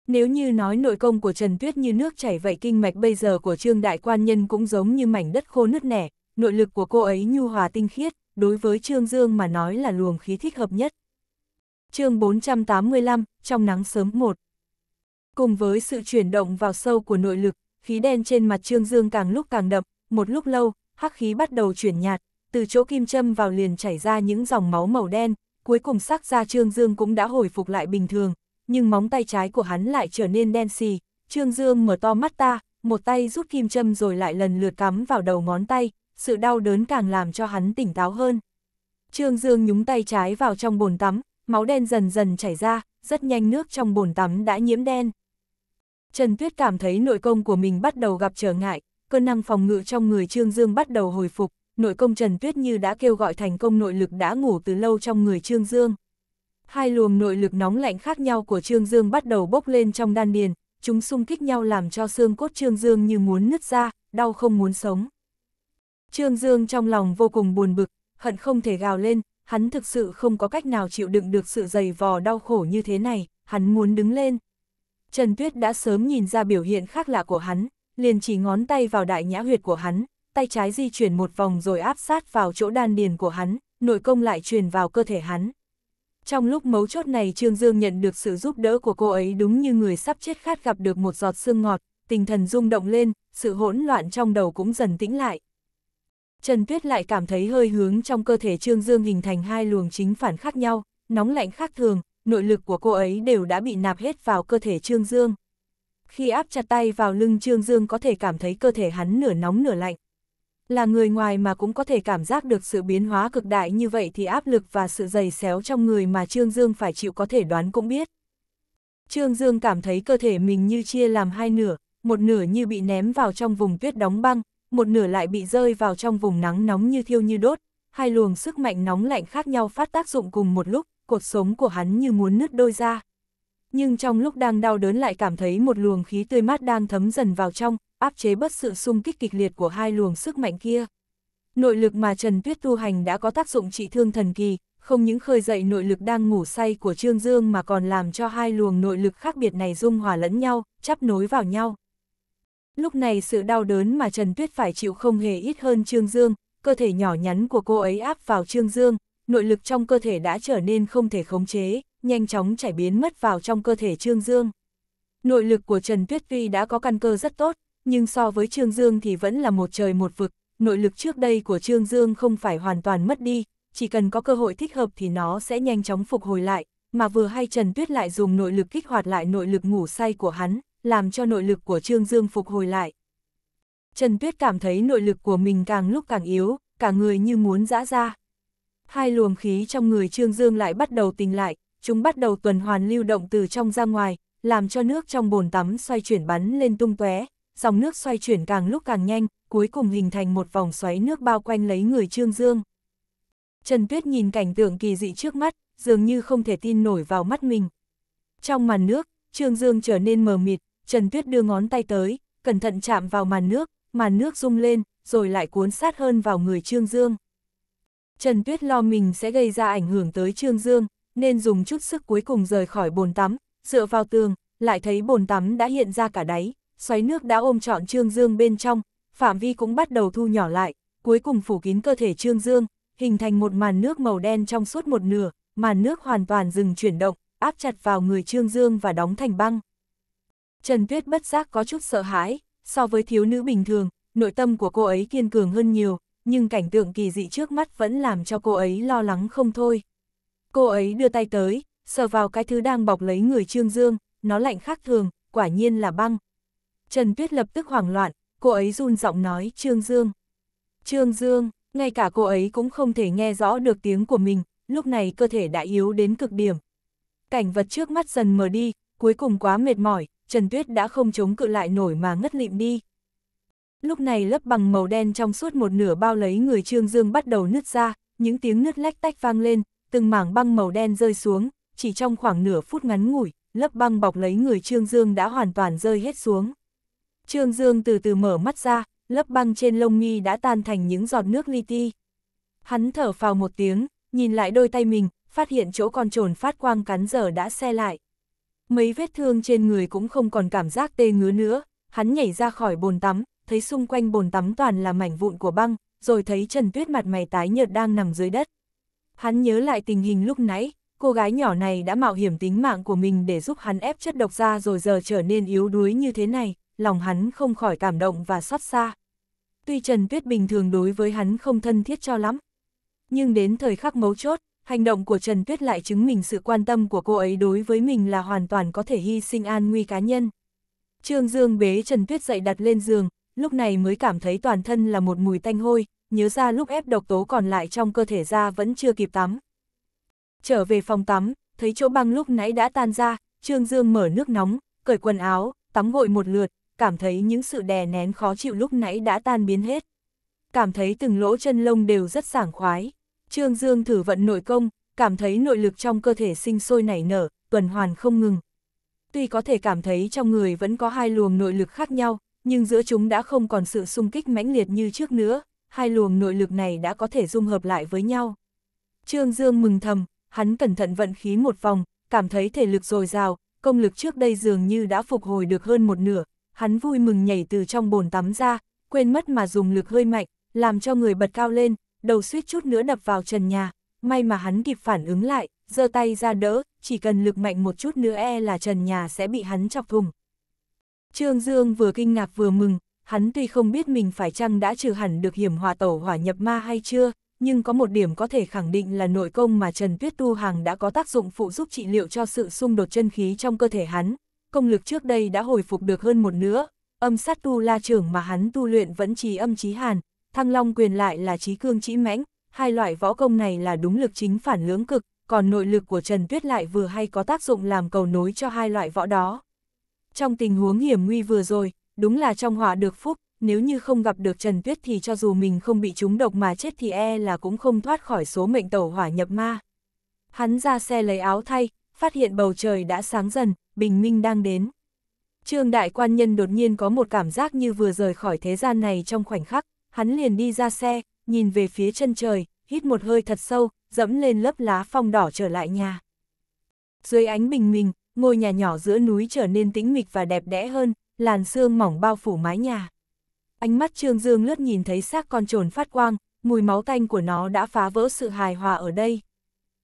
Nếu như nói nội công của Trần Tuyết như nước chảy vậy kinh mạch bây giờ của Trương Đại Quan Nhân cũng giống như mảnh đất khô nứt nẻ, nội lực của cô ấy nhu hòa tinh khiết, đối với Trương Dương mà nói là luồng khí thích hợp nhất. chương 485, trong nắng sớm 1 Cùng với sự chuyển động vào sâu của nội lực, khí đen trên mặt Trương Dương càng lúc càng đậm, một lúc lâu, hắc khí bắt đầu chuyển nhạt, từ chỗ kim châm vào liền chảy ra những dòng máu màu đen, cuối cùng sắc da Trương Dương cũng đã hồi phục lại bình thường, nhưng móng tay trái của hắn lại trở nên đen xì, Trương Dương mở to mắt ta, một tay rút kim châm rồi lại lần lượt cắm vào đầu ngón tay, sự đau đớn càng làm cho hắn tỉnh táo hơn. Trương Dương nhúng tay trái vào trong bồn tắm, máu đen dần dần chảy ra, rất nhanh nước trong bồn tắm đã nhiễm đen. Trần Tuyết cảm thấy nội công của mình bắt đầu gặp trở ngại, cơ năng phòng ngự trong người Trương Dương bắt đầu hồi phục, nội công Trần Tuyết như đã kêu gọi thành công nội lực đã ngủ từ lâu trong người Trương Dương. Hai luồng nội lực nóng lạnh khác nhau của Trương Dương bắt đầu bốc lên trong đan điền, chúng xung kích nhau làm cho xương cốt Trương Dương như muốn nứt ra, đau không muốn sống. Trương Dương trong lòng vô cùng buồn bực, hận không thể gào lên, hắn thực sự không có cách nào chịu đựng được sự dày vò đau khổ như thế này, hắn muốn đứng lên. Trần Tuyết đã sớm nhìn ra biểu hiện khác lạ của hắn, liền chỉ ngón tay vào đại nhã huyệt của hắn, tay trái di chuyển một vòng rồi áp sát vào chỗ đan điền của hắn, nội công lại truyền vào cơ thể hắn. Trong lúc mấu chốt này Trương Dương nhận được sự giúp đỡ của cô ấy đúng như người sắp chết khát gặp được một giọt sương ngọt, tinh thần rung động lên, sự hỗn loạn trong đầu cũng dần tĩnh lại. Trần Tuyết lại cảm thấy hơi hướng trong cơ thể Trương Dương hình thành hai luồng chính phản khác nhau, nóng lạnh khác thường, nội lực của cô ấy đều đã bị nạp hết vào cơ thể Trương Dương. Khi áp chặt tay vào lưng Trương Dương có thể cảm thấy cơ thể hắn nửa nóng nửa lạnh. Là người ngoài mà cũng có thể cảm giác được sự biến hóa cực đại như vậy thì áp lực và sự dày xéo trong người mà Trương Dương phải chịu có thể đoán cũng biết. Trương Dương cảm thấy cơ thể mình như chia làm hai nửa, một nửa như bị ném vào trong vùng tuyết đóng băng, một nửa lại bị rơi vào trong vùng nắng nóng như thiêu như đốt, hai luồng sức mạnh nóng lạnh khác nhau phát tác dụng cùng một lúc, cột sống của hắn như muốn nứt đôi ra. Nhưng trong lúc đang đau đớn lại cảm thấy một luồng khí tươi mát đang thấm dần vào trong, áp chế bất sự xung kích kịch liệt của hai luồng sức mạnh kia. Nội lực mà Trần Tuyết tu hành đã có tác dụng trị thương thần kỳ, không những khơi dậy nội lực đang ngủ say của Trương Dương mà còn làm cho hai luồng nội lực khác biệt này dung hòa lẫn nhau, chắp nối vào nhau. Lúc này sự đau đớn mà Trần Tuyết phải chịu không hề ít hơn Trương Dương, cơ thể nhỏ nhắn của cô ấy áp vào Trương Dương, nội lực trong cơ thể đã trở nên không thể khống chế, nhanh chóng chảy biến mất vào trong cơ thể Trương Dương. Nội lực của Trần Tuyết tuy đã có căn cơ rất tốt, nhưng so với Trương Dương thì vẫn là một trời một vực, nội lực trước đây của Trương Dương không phải hoàn toàn mất đi, chỉ cần có cơ hội thích hợp thì nó sẽ nhanh chóng phục hồi lại, mà vừa hay Trần Tuyết lại dùng nội lực kích hoạt lại nội lực ngủ say của hắn, làm cho nội lực của Trương Dương phục hồi lại. Trần Tuyết cảm thấy nội lực của mình càng lúc càng yếu, cả người như muốn dã ra, hai luồng khí trong người Trương Dương lại bắt đầu tình lại, chúng bắt đầu tuần hoàn lưu động từ trong ra ngoài, làm cho nước trong bồn tắm xoay chuyển bắn lên tung tóe, dòng nước xoay chuyển càng lúc càng nhanh, cuối cùng hình thành một vòng xoáy nước bao quanh lấy người Trương Dương. Trần Tuyết nhìn cảnh tượng kỳ dị trước mắt, dường như không thể tin nổi vào mắt mình. Trong màn nước, Trương Dương trở nên mờ mịt, Trần Tuyết đưa ngón tay tới, cẩn thận chạm vào màn nước, màn nước rung lên, rồi lại cuốn sát hơn vào người Trương Dương. Trần Tuyết lo mình sẽ gây ra ảnh hưởng tới Trương Dương, nên dùng chút sức cuối cùng rời khỏi bồn tắm, dựa vào tường, lại thấy bồn tắm đã hiện ra cả đáy, xoáy nước đã ôm trọn Trương Dương bên trong, phạm vi cũng bắt đầu thu nhỏ lại, cuối cùng phủ kín cơ thể Trương Dương, hình thành một màn nước màu đen trong suốt một nửa, màn nước hoàn toàn dừng chuyển động, áp chặt vào người Trương Dương và đóng thành băng. Trần Tuyết bất giác có chút sợ hãi, so với thiếu nữ bình thường, nội tâm của cô ấy kiên cường hơn nhiều, nhưng cảnh tượng kỳ dị trước mắt vẫn làm cho cô ấy lo lắng không thôi. Cô ấy đưa tay tới, sờ vào cái thứ đang bọc lấy người Trương Dương, nó lạnh khác thường, quả nhiên là băng. Trần Tuyết lập tức hoảng loạn, cô ấy run giọng nói Trương Dương. Trương Dương, ngay cả cô ấy cũng không thể nghe rõ được tiếng của mình, lúc này cơ thể đã yếu đến cực điểm. Cảnh vật trước mắt dần mờ đi, cuối cùng quá mệt mỏi, Trần Tuyết đã không chống cự lại nổi mà ngất lịm đi. Lúc này lớp bằng màu đen trong suốt một nửa bao lấy người Trương Dương bắt đầu nứt ra, những tiếng nứt lách tách vang lên, từng mảng băng màu đen rơi xuống, chỉ trong khoảng nửa phút ngắn ngủi, lớp băng bọc lấy người Trương Dương đã hoàn toàn rơi hết xuống. Trương Dương từ từ mở mắt ra, lớp băng trên lông mi đã tan thành những giọt nước li ti. Hắn thở phào một tiếng, nhìn lại đôi tay mình, phát hiện chỗ con trồn phát quang cắn giờ đã xe lại. Mấy vết thương trên người cũng không còn cảm giác tê ngứa nữa, hắn nhảy ra khỏi bồn tắm, thấy xung quanh bồn tắm toàn là mảnh vụn của băng, rồi thấy Trần Tuyết mặt mày tái nhợt đang nằm dưới đất. Hắn nhớ lại tình hình lúc nãy, cô gái nhỏ này đã mạo hiểm tính mạng của mình để giúp hắn ép chất độc ra rồi giờ trở nên yếu đuối như thế này, lòng hắn không khỏi cảm động và xót xa. Tuy Trần Tuyết bình thường đối với hắn không thân thiết cho lắm, nhưng đến thời khắc mấu chốt, hành động của Trần Tuyết lại chứng minh sự quan tâm của cô ấy đối với mình là hoàn toàn có thể hy sinh an nguy cá nhân. Trương Dương bế Trần Tuyết dậy đặt lên giường, lúc này mới cảm thấy toàn thân là một mùi tanh hôi, nhớ ra lúc ép độc tố còn lại trong cơ thể ra vẫn chưa kịp tắm. Trở về phòng tắm, thấy chỗ băng lúc nãy đã tan ra, Trương Dương mở nước nóng, cởi quần áo, tắm gội một lượt, cảm thấy những sự đè nén khó chịu lúc nãy đã tan biến hết. Cảm thấy từng lỗ chân lông đều rất sảng khoái. Trương Dương thử vận nội công, cảm thấy nội lực trong cơ thể sinh sôi nảy nở, tuần hoàn không ngừng. Tuy có thể cảm thấy trong người vẫn có hai luồng nội lực khác nhau, nhưng giữa chúng đã không còn sự xung kích mãnh liệt như trước nữa, hai luồng nội lực này đã có thể dung hợp lại với nhau. Trương Dương mừng thầm, hắn cẩn thận vận khí một vòng, cảm thấy thể lực dồi dào, công lực trước đây dường như đã phục hồi được hơn một nửa, hắn vui mừng nhảy từ trong bồn tắm ra, quên mất mà dùng lực hơi mạnh, làm cho người bật cao lên, đầu suýt chút nữa đập vào trần nhà, may mà hắn kịp phản ứng lại, giơ tay ra đỡ, chỉ cần lực mạnh một chút nữa e là trần nhà sẽ bị hắn chọc thùng. Trương Dương vừa kinh ngạc vừa mừng, hắn tuy không biết mình phải chăng đã trừ hẳn được hiểm hòa tổ hỏa nhập ma hay chưa, nhưng có một điểm có thể khẳng định là nội công mà Trần Tuyết Tu hằng đã có tác dụng phụ giúp trị liệu cho sự xung đột chân khí trong cơ thể hắn. Công lực trước đây đã hồi phục được hơn một nửa, âm sát tu la trưởng mà hắn tu luyện vẫn trí âm trí hàn, thăng long quyền lại là trí cương trí mãnh, hai loại võ công này là đúng lực chính phản lưỡng cực, còn nội lực của Trần Tuyết lại vừa hay có tác dụng làm cầu nối cho hai loại võ đó. Trong tình huống hiểm nguy vừa rồi, đúng là trong họa được phúc, nếu như không gặp được Trần Tuyết thì cho dù mình không bị trúng độc mà chết thì e là cũng không thoát khỏi số mệnh tẩu hỏa nhập ma. Hắn ra xe lấy áo thay, phát hiện bầu trời đã sáng dần, bình minh đang đến. Trương đại quan nhân đột nhiên có một cảm giác như vừa rời khỏi thế gian này trong khoảnh khắc, hắn liền đi ra xe, nhìn về phía chân trời, hít một hơi thật sâu, dẫm lên lớp lá phong đỏ trở lại nhà. Dưới ánh bình minh, ngôi nhà nhỏ giữa núi trở nên tĩnh mịch và đẹp đẽ hơn, làn sương mỏng bao phủ mái nhà. Ánh mắt Trương Dương lướt nhìn thấy xác con trồn phát quang, mùi máu tanh của nó đã phá vỡ sự hài hòa ở đây.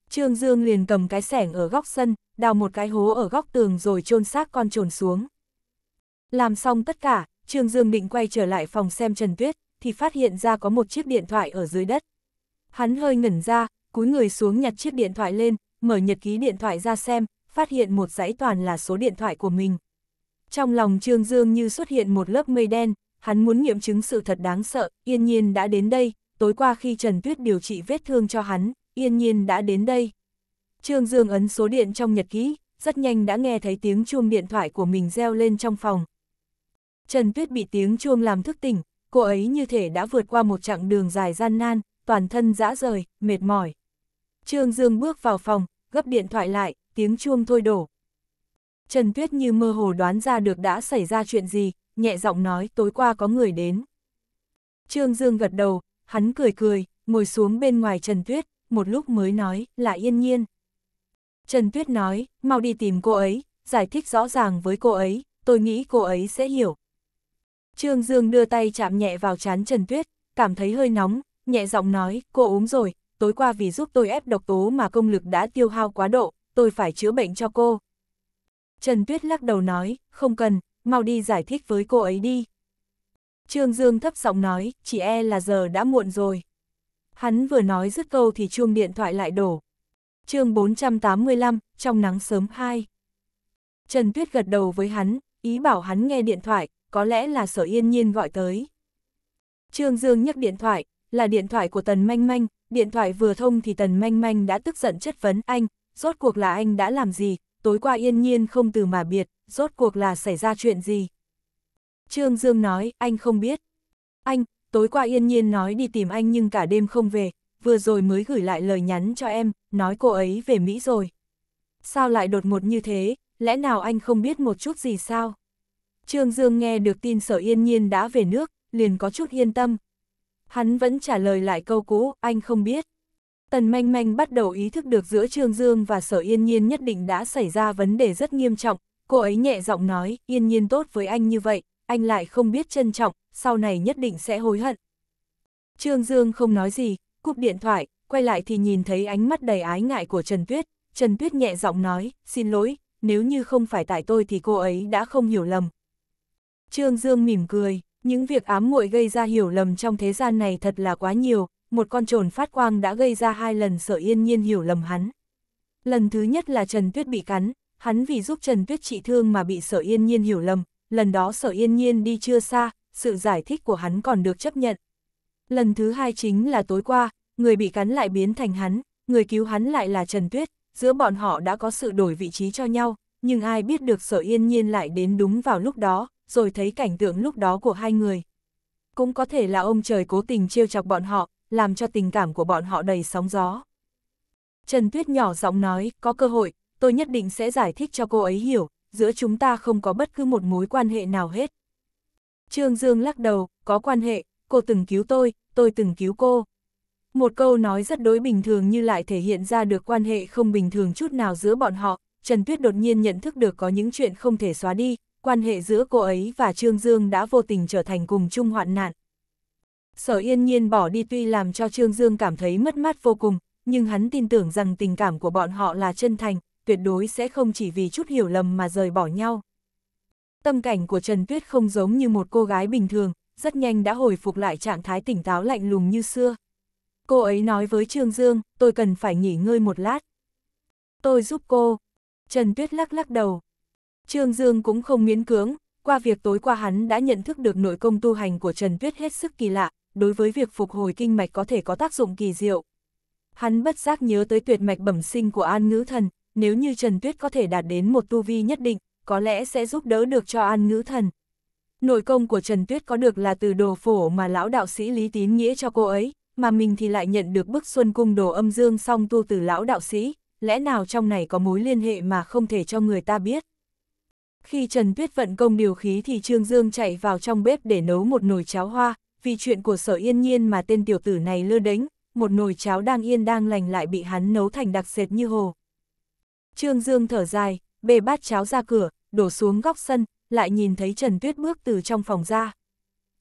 Trương Dương liền cầm cái sẻng ở góc sân, đào một cái hố ở góc tường rồi chôn xác con trồn xuống. Làm xong tất cả, Trương Dương định quay trở lại phòng xem Trần Tuyết, thì phát hiện ra có một chiếc điện thoại ở dưới đất. Hắn hơi ngẩn ra, cúi người xuống nhặt chiếc điện thoại lên, mở nhật ký điện thoại ra xem, phát hiện một dãy toàn là số điện thoại của mình. Trong lòng Trương Dương như xuất hiện một lớp mây đen, hắn muốn nghiệm chứng sự thật đáng sợ, yên nhiên đã đến đây, tối qua khi Trần Tuyết điều trị vết thương cho hắn, yên nhiên đã đến đây. Trương Dương ấn số điện trong nhật ký, rất nhanh đã nghe thấy tiếng chuông điện thoại của mình reo lên trong phòng. Trần Tuyết bị tiếng chuông làm thức tỉnh, cô ấy như thể đã vượt qua một chặng đường dài gian nan, toàn thân dã rời, mệt mỏi. Trương Dương bước vào phòng, gấp điện thoại lại, tiếng chuông thôi đổ. Trần Tuyết như mơ hồ đoán ra được đã xảy ra chuyện gì, nhẹ giọng nói tối qua có người đến. Trương Dương gật đầu, hắn cười cười, ngồi xuống bên ngoài Trần Tuyết, một lúc mới nói là yên nhiên. Trần Tuyết nói, mau đi tìm cô ấy, giải thích rõ ràng với cô ấy, tôi nghĩ cô ấy sẽ hiểu. Trương Dương đưa tay chạm nhẹ vào trán Trần Tuyết, cảm thấy hơi nóng, nhẹ giọng nói, cô uống rồi, tối qua vì giúp tôi ép độc tố mà công lực đã tiêu hao quá độ, tôi phải chữa bệnh cho cô. Trần Tuyết lắc đầu nói, không cần, mau đi giải thích với cô ấy đi. Trương Dương thấp giọng nói, chỉ e là giờ đã muộn rồi. Hắn vừa nói dứt câu thì chuông điện thoại lại đổ. chương 485, trong nắng sớm 2. Trần Tuyết gật đầu với hắn, ý bảo hắn nghe điện thoại, có lẽ là sở yên nhiên gọi tới. Trương Dương nhấc điện thoại, là điện thoại của Tần Manh Manh, điện thoại vừa thông thì Tần Manh Manh đã tức giận chất vấn anh, rốt cuộc là anh đã làm gì, tối qua yên nhiên không từ mà biệt, rốt cuộc là xảy ra chuyện gì. Trương Dương nói, anh không biết. Anh, tối qua yên nhiên nói đi tìm anh nhưng cả đêm không về, vừa rồi mới gửi lại lời nhắn cho em, nói cô ấy về Mỹ rồi. Sao lại đột ngột như thế, lẽ nào anh không biết một chút gì sao? Trương Dương nghe được tin sở yên nhiên đã về nước, liền có chút yên tâm. Hắn vẫn trả lời lại câu cũ, anh không biết. Tần Manh Manh bắt đầu ý thức được giữa Trương Dương và Sở Yên Nhiên nhất định đã xảy ra vấn đề rất nghiêm trọng, cô ấy nhẹ giọng nói, Yên Nhiên tốt với anh như vậy, anh lại không biết trân trọng, sau này nhất định sẽ hối hận. Trương Dương không nói gì, cúp điện thoại, quay lại thì nhìn thấy ánh mắt đầy ái ngại của Trần Tuyết, Trần Tuyết nhẹ giọng nói, xin lỗi, nếu như không phải tại tôi thì cô ấy đã không hiểu lầm. Trương Dương mỉm cười, những việc ám muội gây ra hiểu lầm trong thế gian này thật là quá nhiều, một con trồn phát quang đã gây ra hai lần sợ yên nhiên hiểu lầm hắn. Lần thứ nhất là Trần Tuyết bị cắn, hắn vì giúp Trần Tuyết trị thương mà bị sợ yên nhiên hiểu lầm, lần đó sợ yên nhiên đi chưa xa, sự giải thích của hắn còn được chấp nhận. Lần thứ hai chính là tối qua, người bị cắn lại biến thành hắn, người cứu hắn lại là Trần Tuyết, giữa bọn họ đã có sự đổi vị trí cho nhau, nhưng ai biết được sợ yên nhiên lại đến đúng vào lúc đó, rồi thấy cảnh tượng lúc đó của hai người. Cũng có thể là ông trời cố tình trêu chọc bọn họ, làm cho tình cảm của bọn họ đầy sóng gió. Trần Tuyết nhỏ giọng nói, có cơ hội, tôi nhất định sẽ giải thích cho cô ấy hiểu, giữa chúng ta không có bất cứ một mối quan hệ nào hết. Trương Dương lắc đầu, có quan hệ, cô từng cứu tôi, tôi từng cứu cô. Một câu nói rất đối bình thường như lại thể hiện ra được quan hệ không bình thường chút nào giữa bọn họ, Trần Tuyết đột nhiên nhận thức được có những chuyện không thể xóa đi, quan hệ giữa cô ấy và Trương Dương đã vô tình trở thành cùng chung hoạn nạn. Sở yên nhiên bỏ đi tuy làm cho Trương Dương cảm thấy mất mát vô cùng, nhưng hắn tin tưởng rằng tình cảm của bọn họ là chân thành, tuyệt đối sẽ không chỉ vì chút hiểu lầm mà rời bỏ nhau. Tâm cảnh của Trần Tuyết không giống như một cô gái bình thường, rất nhanh đã hồi phục lại trạng thái tỉnh táo lạnh lùng như xưa. Cô ấy nói với Trương Dương, tôi cần phải nghỉ ngơi một lát. Tôi giúp cô. Trần Tuyết lắc lắc đầu. Trương Dương cũng không miễn cưỡng, qua việc tối qua hắn đã nhận thức được nội công tu hành của Trần Tuyết hết sức kỳ lạ, đối với việc phục hồi kinh mạch có thể có tác dụng kỳ diệu. Hắn bất giác nhớ tới tuyệt mạch bẩm sinh của An Ngữ Thần, nếu như Trần Tuyết có thể đạt đến một tu vi nhất định, có lẽ sẽ giúp đỡ được cho An Ngữ Thần. Nội công của Trần Tuyết có được là từ đồ phổ mà lão đạo sĩ Lý Tín Nghĩa cho cô ấy, mà mình thì lại nhận được bức xuân cung đồ âm dương song tu từ lão đạo sĩ, lẽ nào trong này có mối liên hệ mà không thể cho người ta biết. Khi Trần Tuyết vận công điều khí thì Trương Dương chạy vào trong bếp để nấu một nồi cháo hoa, vì chuyện của sở yên nhiên mà tên tiểu tử này lơ đánh, một nồi cháo đang yên đang lành lại bị hắn nấu thành đặc sệt như hồ. Trương Dương thở dài, bê bát cháo ra cửa, đổ xuống góc sân, lại nhìn thấy Trần Tuyết bước từ trong phòng ra.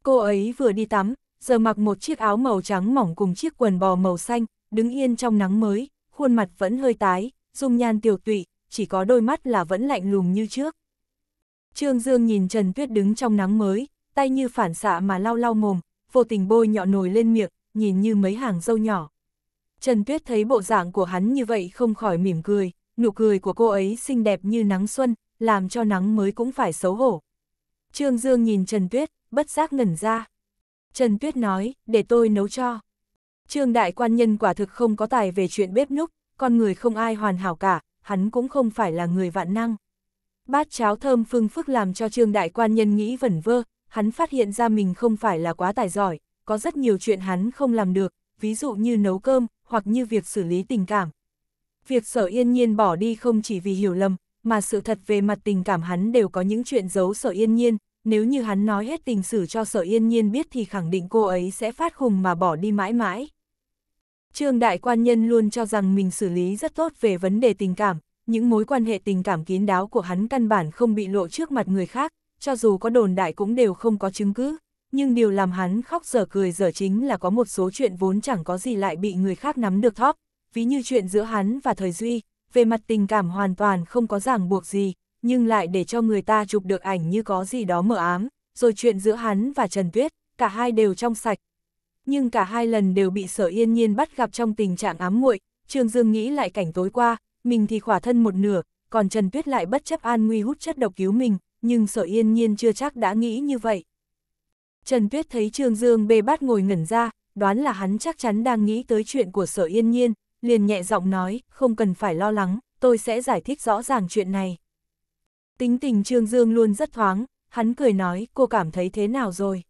Cô ấy vừa đi tắm, giờ mặc một chiếc áo màu trắng mỏng cùng chiếc quần bò màu xanh, đứng yên trong nắng mới, khuôn mặt vẫn hơi tái, dung nhan tiểu tụy, chỉ có đôi mắt là vẫn lạnh lùng như trước. Trương Dương nhìn Trần Tuyết đứng trong nắng mới, tay như phản xạ mà lau lau mồm, vô tình bôi nhọ nổi lên miệng, nhìn như mấy hàng dâu nhỏ. Trần Tuyết thấy bộ dạng của hắn như vậy không khỏi mỉm cười, nụ cười của cô ấy xinh đẹp như nắng xuân, làm cho nắng mới cũng phải xấu hổ. Trương Dương nhìn Trần Tuyết, bất giác ngẩn ra. Trần Tuyết nói, để tôi nấu cho. Trương Đại Quan Nhân quả thực không có tài về chuyện bếp núc, con người không ai hoàn hảo cả, hắn cũng không phải là người vạn năng. Bát cháo thơm phương phức làm cho Trương Đại Quan Nhân nghĩ vẩn vơ, hắn phát hiện ra mình không phải là quá tài giỏi, có rất nhiều chuyện hắn không làm được, ví dụ như nấu cơm, hoặc như việc xử lý tình cảm. Việc sở yên nhiên bỏ đi không chỉ vì hiểu lầm, mà sự thật về mặt tình cảm hắn đều có những chuyện giấu sở yên nhiên, nếu như hắn nói hết tình sử cho sở yên nhiên biết thì khẳng định cô ấy sẽ phát khùng mà bỏ đi mãi mãi. Trương Đại Quan Nhân luôn cho rằng mình xử lý rất tốt về vấn đề tình cảm, những mối quan hệ tình cảm kín đáo của hắn căn bản không bị lộ trước mặt người khác, cho dù có đồn đại cũng đều không có chứng cứ, nhưng điều làm hắn khóc dở cười dở chính là có một số chuyện vốn chẳng có gì lại bị người khác nắm được thóp, ví như chuyện giữa hắn và thời duy, về mặt tình cảm hoàn toàn không có ràng buộc gì, nhưng lại để cho người ta chụp được ảnh như có gì đó mờ ám, rồi chuyện giữa hắn và Trần Tuyết, cả hai đều trong sạch. Nhưng cả hai lần đều bị sở yên nhiên bắt gặp trong tình trạng ám muội Trương Dương nghĩ lại cảnh tối qua, mình thì khỏa thân một nửa, còn Trần Tuyết lại bất chấp an nguy hút chất độc cứu mình, nhưng sở yên nhiên chưa chắc đã nghĩ như vậy. Trần Tuyết thấy Trương Dương bê bát ngồi ngẩn ra, đoán là hắn chắc chắn đang nghĩ tới chuyện của sở yên nhiên, liền nhẹ giọng nói, không cần phải lo lắng, tôi sẽ giải thích rõ ràng chuyện này. Tính tình Trương Dương luôn rất thoáng, hắn cười nói, cô cảm thấy thế nào rồi?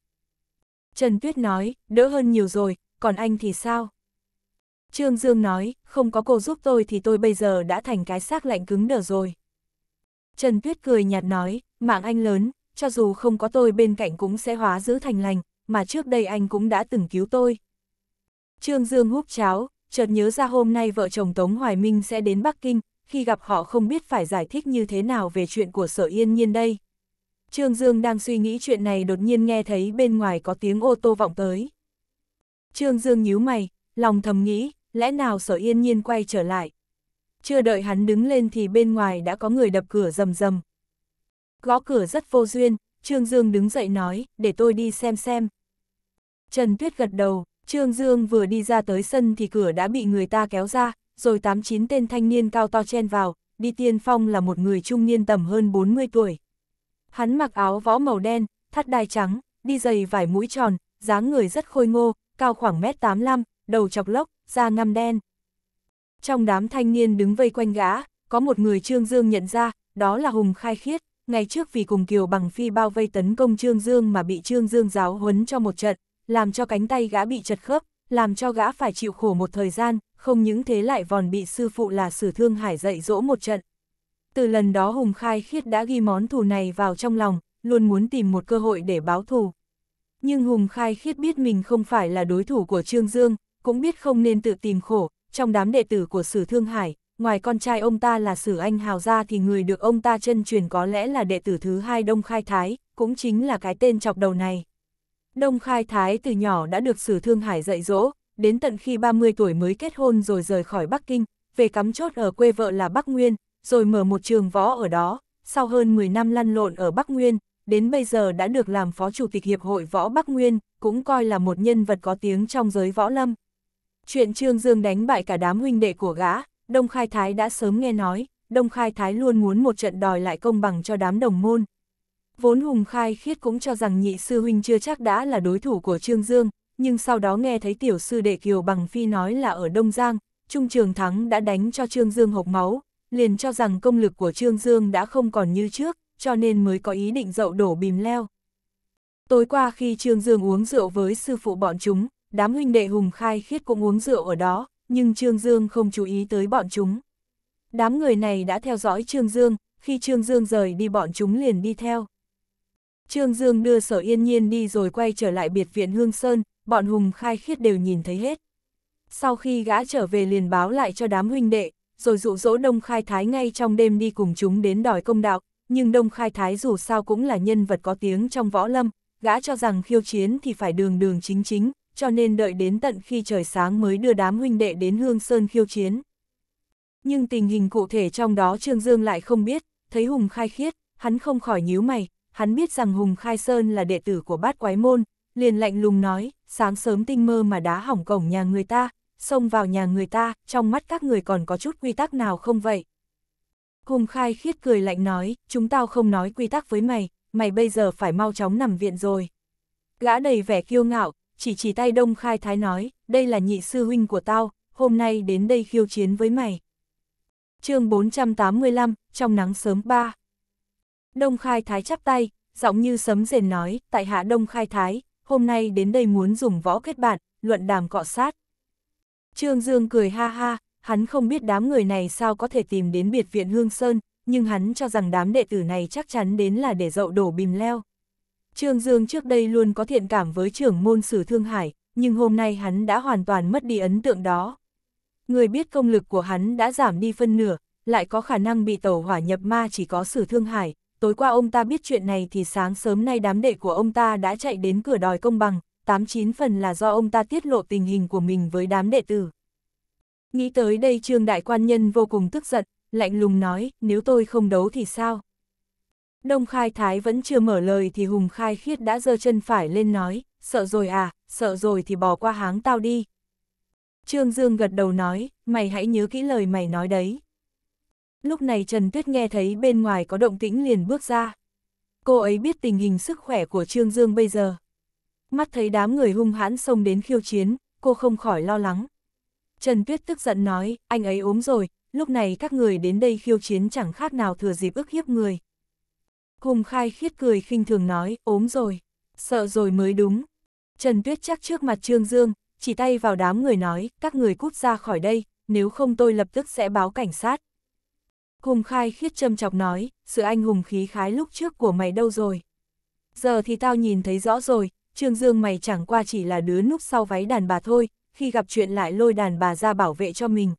Trần Tuyết nói, đỡ hơn nhiều rồi, còn anh thì sao? Trương Dương nói, không có cô giúp tôi thì tôi bây giờ đã thành cái xác lạnh cứng đờ rồi. Trần Tuyết cười nhạt nói, mạng anh lớn, cho dù không có tôi bên cạnh cũng sẽ hóa giữ thành lành, mà trước đây anh cũng đã từng cứu tôi. Trương Dương húp cháo, chợt nhớ ra hôm nay vợ chồng Tống Hoài Minh sẽ đến Bắc Kinh, khi gặp họ không biết phải giải thích như thế nào về chuyện của sở yên nhiên đây. Trương Dương đang suy nghĩ chuyện này đột nhiên nghe thấy bên ngoài có tiếng ô tô vọng tới. Trương Dương nhíu mày, lòng thầm nghĩ, lẽ nào sở yên nhiên quay trở lại, chưa đợi hắn đứng lên thì bên ngoài đã có người đập cửa rầm rầm. Gõ cửa rất vô duyên, Trương Dương đứng dậy nói, để tôi đi xem xem. Trần Tuyết gật đầu, Trương Dương vừa đi ra tới sân thì cửa đã bị người ta kéo ra, rồi tám chín tên thanh niên cao to chen vào, đi tiên phong là một người trung niên tầm hơn 40 tuổi. Hắn mặc áo võ màu đen, thắt đai trắng, đi giày vải mũi tròn, dáng người rất khôi ngô, cao khoảng mét 85, đầu chọc lốc, da ngăm đen. Trong đám thanh niên đứng vây quanh gã, có một người Trương Dương nhận ra, đó là Hùng Khai Khiết, ngày trước vì cùng Kiều Bằng Phi bao vây tấn công Trương Dương mà bị Trương Dương giáo huấn cho một trận, làm cho cánh tay gã bị chật khớp, làm cho gã phải chịu khổ một thời gian, không những thế lại vòn bị sư phụ là Sử Thương Hải dạy dỗ một trận. Từ lần đó Hùng Khai Khiết đã ghi món thù này vào trong lòng, luôn muốn tìm một cơ hội để báo thù. Nhưng Hùng Khai Khiết biết mình không phải là đối thủ của Trương Dương, cũng biết không nên tự tìm khổ, trong đám đệ tử của Sử Thương Hải, ngoài con trai ông ta là Sử Anh Hào ra thì người được ông ta chân truyền có lẽ là đệ tử thứ hai Đông Khai Thái, cũng chính là cái tên chọc đầu này. Đông Khai Thái từ nhỏ đã được Sử Thương Hải dạy dỗ, đến tận khi 30 tuổi mới kết hôn rồi rời khỏi Bắc Kinh, về cắm chốt ở quê vợ là Bắc Nguyên, rồi mở một trường võ ở đó, sau hơn 10 năm lăn lộn ở Bắc Nguyên, đến bây giờ đã được làm phó chủ tịch Hiệp hội Võ Bắc Nguyên, cũng coi là một nhân vật có tiếng trong giới võ lâm. Chuyện Trương Dương đánh bại cả đám huynh đệ của gã, Đông Khai Thái đã sớm nghe nói, Đông Khai Thái luôn muốn một trận đòi lại công bằng cho đám đồng môn. Vốn Hùng Khai Khiết cũng cho rằng nhị sư huynh chưa chắc đã là đối thủ của Trương Dương, nhưng sau đó nghe thấy tiểu sư đệ Kiều Bằng Phi nói là ở Đông Giang, Trung Trường Thắng đã đánh cho Trương Dương hộc máu, liền cho rằng công lực của Trương Dương đã không còn như trước, cho nên mới có ý định dậu đổ bìm leo. Tối qua khi Trương Dương uống rượu với sư phụ bọn chúng, đám huynh đệ hùng khai khiết cũng uống rượu ở đó, nhưng Trương Dương không chú ý tới bọn chúng. Đám người này đã theo dõi Trương Dương, khi Trương Dương rời đi bọn chúng liền đi theo. Trương Dương đưa sở yên nhiên đi rồi quay trở lại biệt viện Hương Sơn, bọn Hùng khai khiết đều nhìn thấy hết. Sau khi gã trở về liền báo lại cho đám huynh đệ, rồi dụ dỗ Đông Khai Thái ngay trong đêm đi cùng chúng đến đòi công đạo, nhưng Đông Khai Thái dù sao cũng là nhân vật có tiếng trong võ lâm, gã cho rằng khiêu chiến thì phải đường đường chính chính, cho nên đợi đến tận khi trời sáng mới đưa đám huynh đệ đến Hương Sơn khiêu chiến. Nhưng tình hình cụ thể trong đó Trương Dương lại không biết, thấy Hùng Khai Khiết, hắn không khỏi nhíu mày, hắn biết rằng Hùng Khai Sơn là đệ tử của bát quái môn, liền lạnh lùng nói, sáng sớm tinh mơ mà đá hỏng cổng nhà người ta, xông vào nhà người ta, trong mắt các người còn có chút quy tắc nào không vậy? Hùng Khai Khiết cười lạnh nói, chúng tao không nói quy tắc với mày, mày bây giờ phải mau chóng nằm viện rồi. Gã đầy vẻ kiêu ngạo, chỉ chỉ tay Đông Khai Thái nói, đây là nhị sư huynh của tao, hôm nay đến đây khiêu chiến với mày. chương 485, trong nắng sớm 3. Đông Khai Thái chắp tay, giọng như sấm rền nói, tại hạ Đông Khai Thái, hôm nay đến đây muốn dùng võ kết bạn, luận đàm cọ sát. Trương Dương cười ha ha, hắn không biết đám người này sao có thể tìm đến biệt viện Hương Sơn, nhưng hắn cho rằng đám đệ tử này chắc chắn đến là để dậu đổ bìm leo. Trương Dương trước đây luôn có thiện cảm với trưởng môn sử Thương Hải, nhưng hôm nay hắn đã hoàn toàn mất đi ấn tượng đó. Người biết công lực của hắn đã giảm đi phân nửa, lại có khả năng bị tẩu hỏa nhập ma chỉ có sử Thương Hải. Tối qua ông ta biết chuyện này thì sáng sớm nay đám đệ của ông ta đã chạy đến cửa đòi công bằng, tám chín phần là do ông ta tiết lộ tình hình của mình với đám đệ tử. Nghĩ tới đây trương đại quan nhân vô cùng tức giận, lạnh lùng nói, nếu tôi không đấu thì sao? Đông Khai Thái vẫn chưa mở lời thì Hùng Khai Khiết đã giơ chân phải lên nói, sợ rồi à, sợ rồi thì bỏ qua háng tao đi. Trương Dương gật đầu nói, mày hãy nhớ kỹ lời mày nói đấy. Lúc này Trần Tuyết nghe thấy bên ngoài có động tĩnh liền bước ra. Cô ấy biết tình hình sức khỏe của Trương Dương bây giờ. Mắt thấy đám người hung hãn xông đến khiêu chiến, cô không khỏi lo lắng. Trần Tuyết tức giận nói, anh ấy ốm rồi, lúc này các người đến đây khiêu chiến chẳng khác nào thừa dịp ức hiếp người, Hùng khai khiết cười khinh thường nói, ốm rồi, sợ rồi mới đúng. Trần Tuyết chắc trước mặt Trương Dương, chỉ tay vào đám người nói, các người cút ra khỏi đây, nếu không tôi lập tức sẽ báo cảnh sát. Hùng khai khiết châm chọc nói, sự anh hùng khí khái lúc trước của mày đâu rồi? Giờ thì tao nhìn thấy rõ rồi, Trương Dương mày chẳng qua chỉ là đứa núp sau váy đàn bà thôi, khi gặp chuyện lại lôi đàn bà ra bảo vệ cho mình.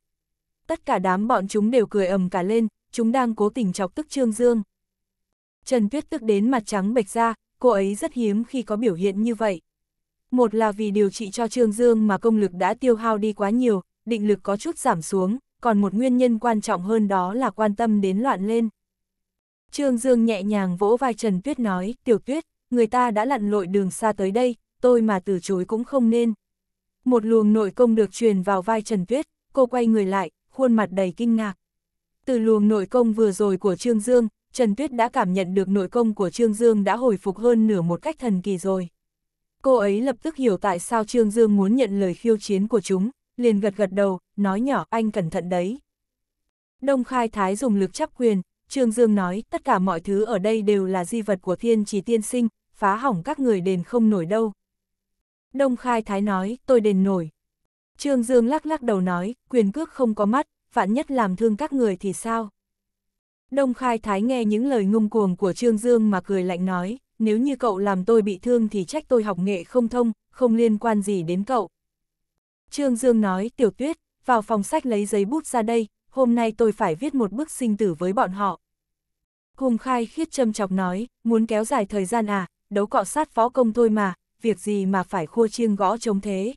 Tất cả đám bọn chúng đều cười ầm cả lên, chúng đang cố tình chọc tức Trương Dương. Trần Tuyết tức đến mặt trắng bệch ra, cô ấy rất hiếm khi có biểu hiện như vậy. Một là vì điều trị cho Trương Dương mà công lực đã tiêu hao đi quá nhiều, định lực có chút giảm xuống, còn một nguyên nhân quan trọng hơn đó là quan tâm đến loạn lên. Trương Dương nhẹ nhàng vỗ vai Trần Tuyết nói, tiểu tuyết, người ta đã lặn lội đường xa tới đây, tôi mà từ chối cũng không nên. Một luồng nội công được truyền vào vai Trần Tuyết, cô quay người lại, khuôn mặt đầy kinh ngạc. Từ luồng nội công vừa rồi của Trương Dương, Trần Tuyết đã cảm nhận được nội công của Trương Dương đã hồi phục hơn nửa một cách thần kỳ rồi. Cô ấy lập tức hiểu tại sao Trương Dương muốn nhận lời khiêu chiến của chúng, liền gật gật đầu, nói nhỏ anh cẩn thận đấy. Đông Khai Thái dùng lực chắp quyền, Trương Dương nói tất cả mọi thứ ở đây đều là di vật của thiên trì tiên sinh, phá hỏng các người đền không nổi đâu. Đông Khai Thái nói tôi đền nổi. Trương Dương lắc lắc đầu nói quyền cước không có mắt, vạn nhất làm thương các người thì sao? Đông Khai Thái nghe những lời ngông cuồng của Trương Dương mà cười lạnh nói, nếu như cậu làm tôi bị thương thì trách tôi học nghệ không thông, không liên quan gì đến cậu. Trương Dương nói, tiểu tuyết, vào phòng sách lấy giấy bút ra đây, hôm nay tôi phải viết một bức sinh tử với bọn họ. Hùng Khai khiết châm chọc nói, muốn kéo dài thời gian à, đấu cọ sát phó công thôi mà, việc gì mà phải khua chiêng gõ chống thế.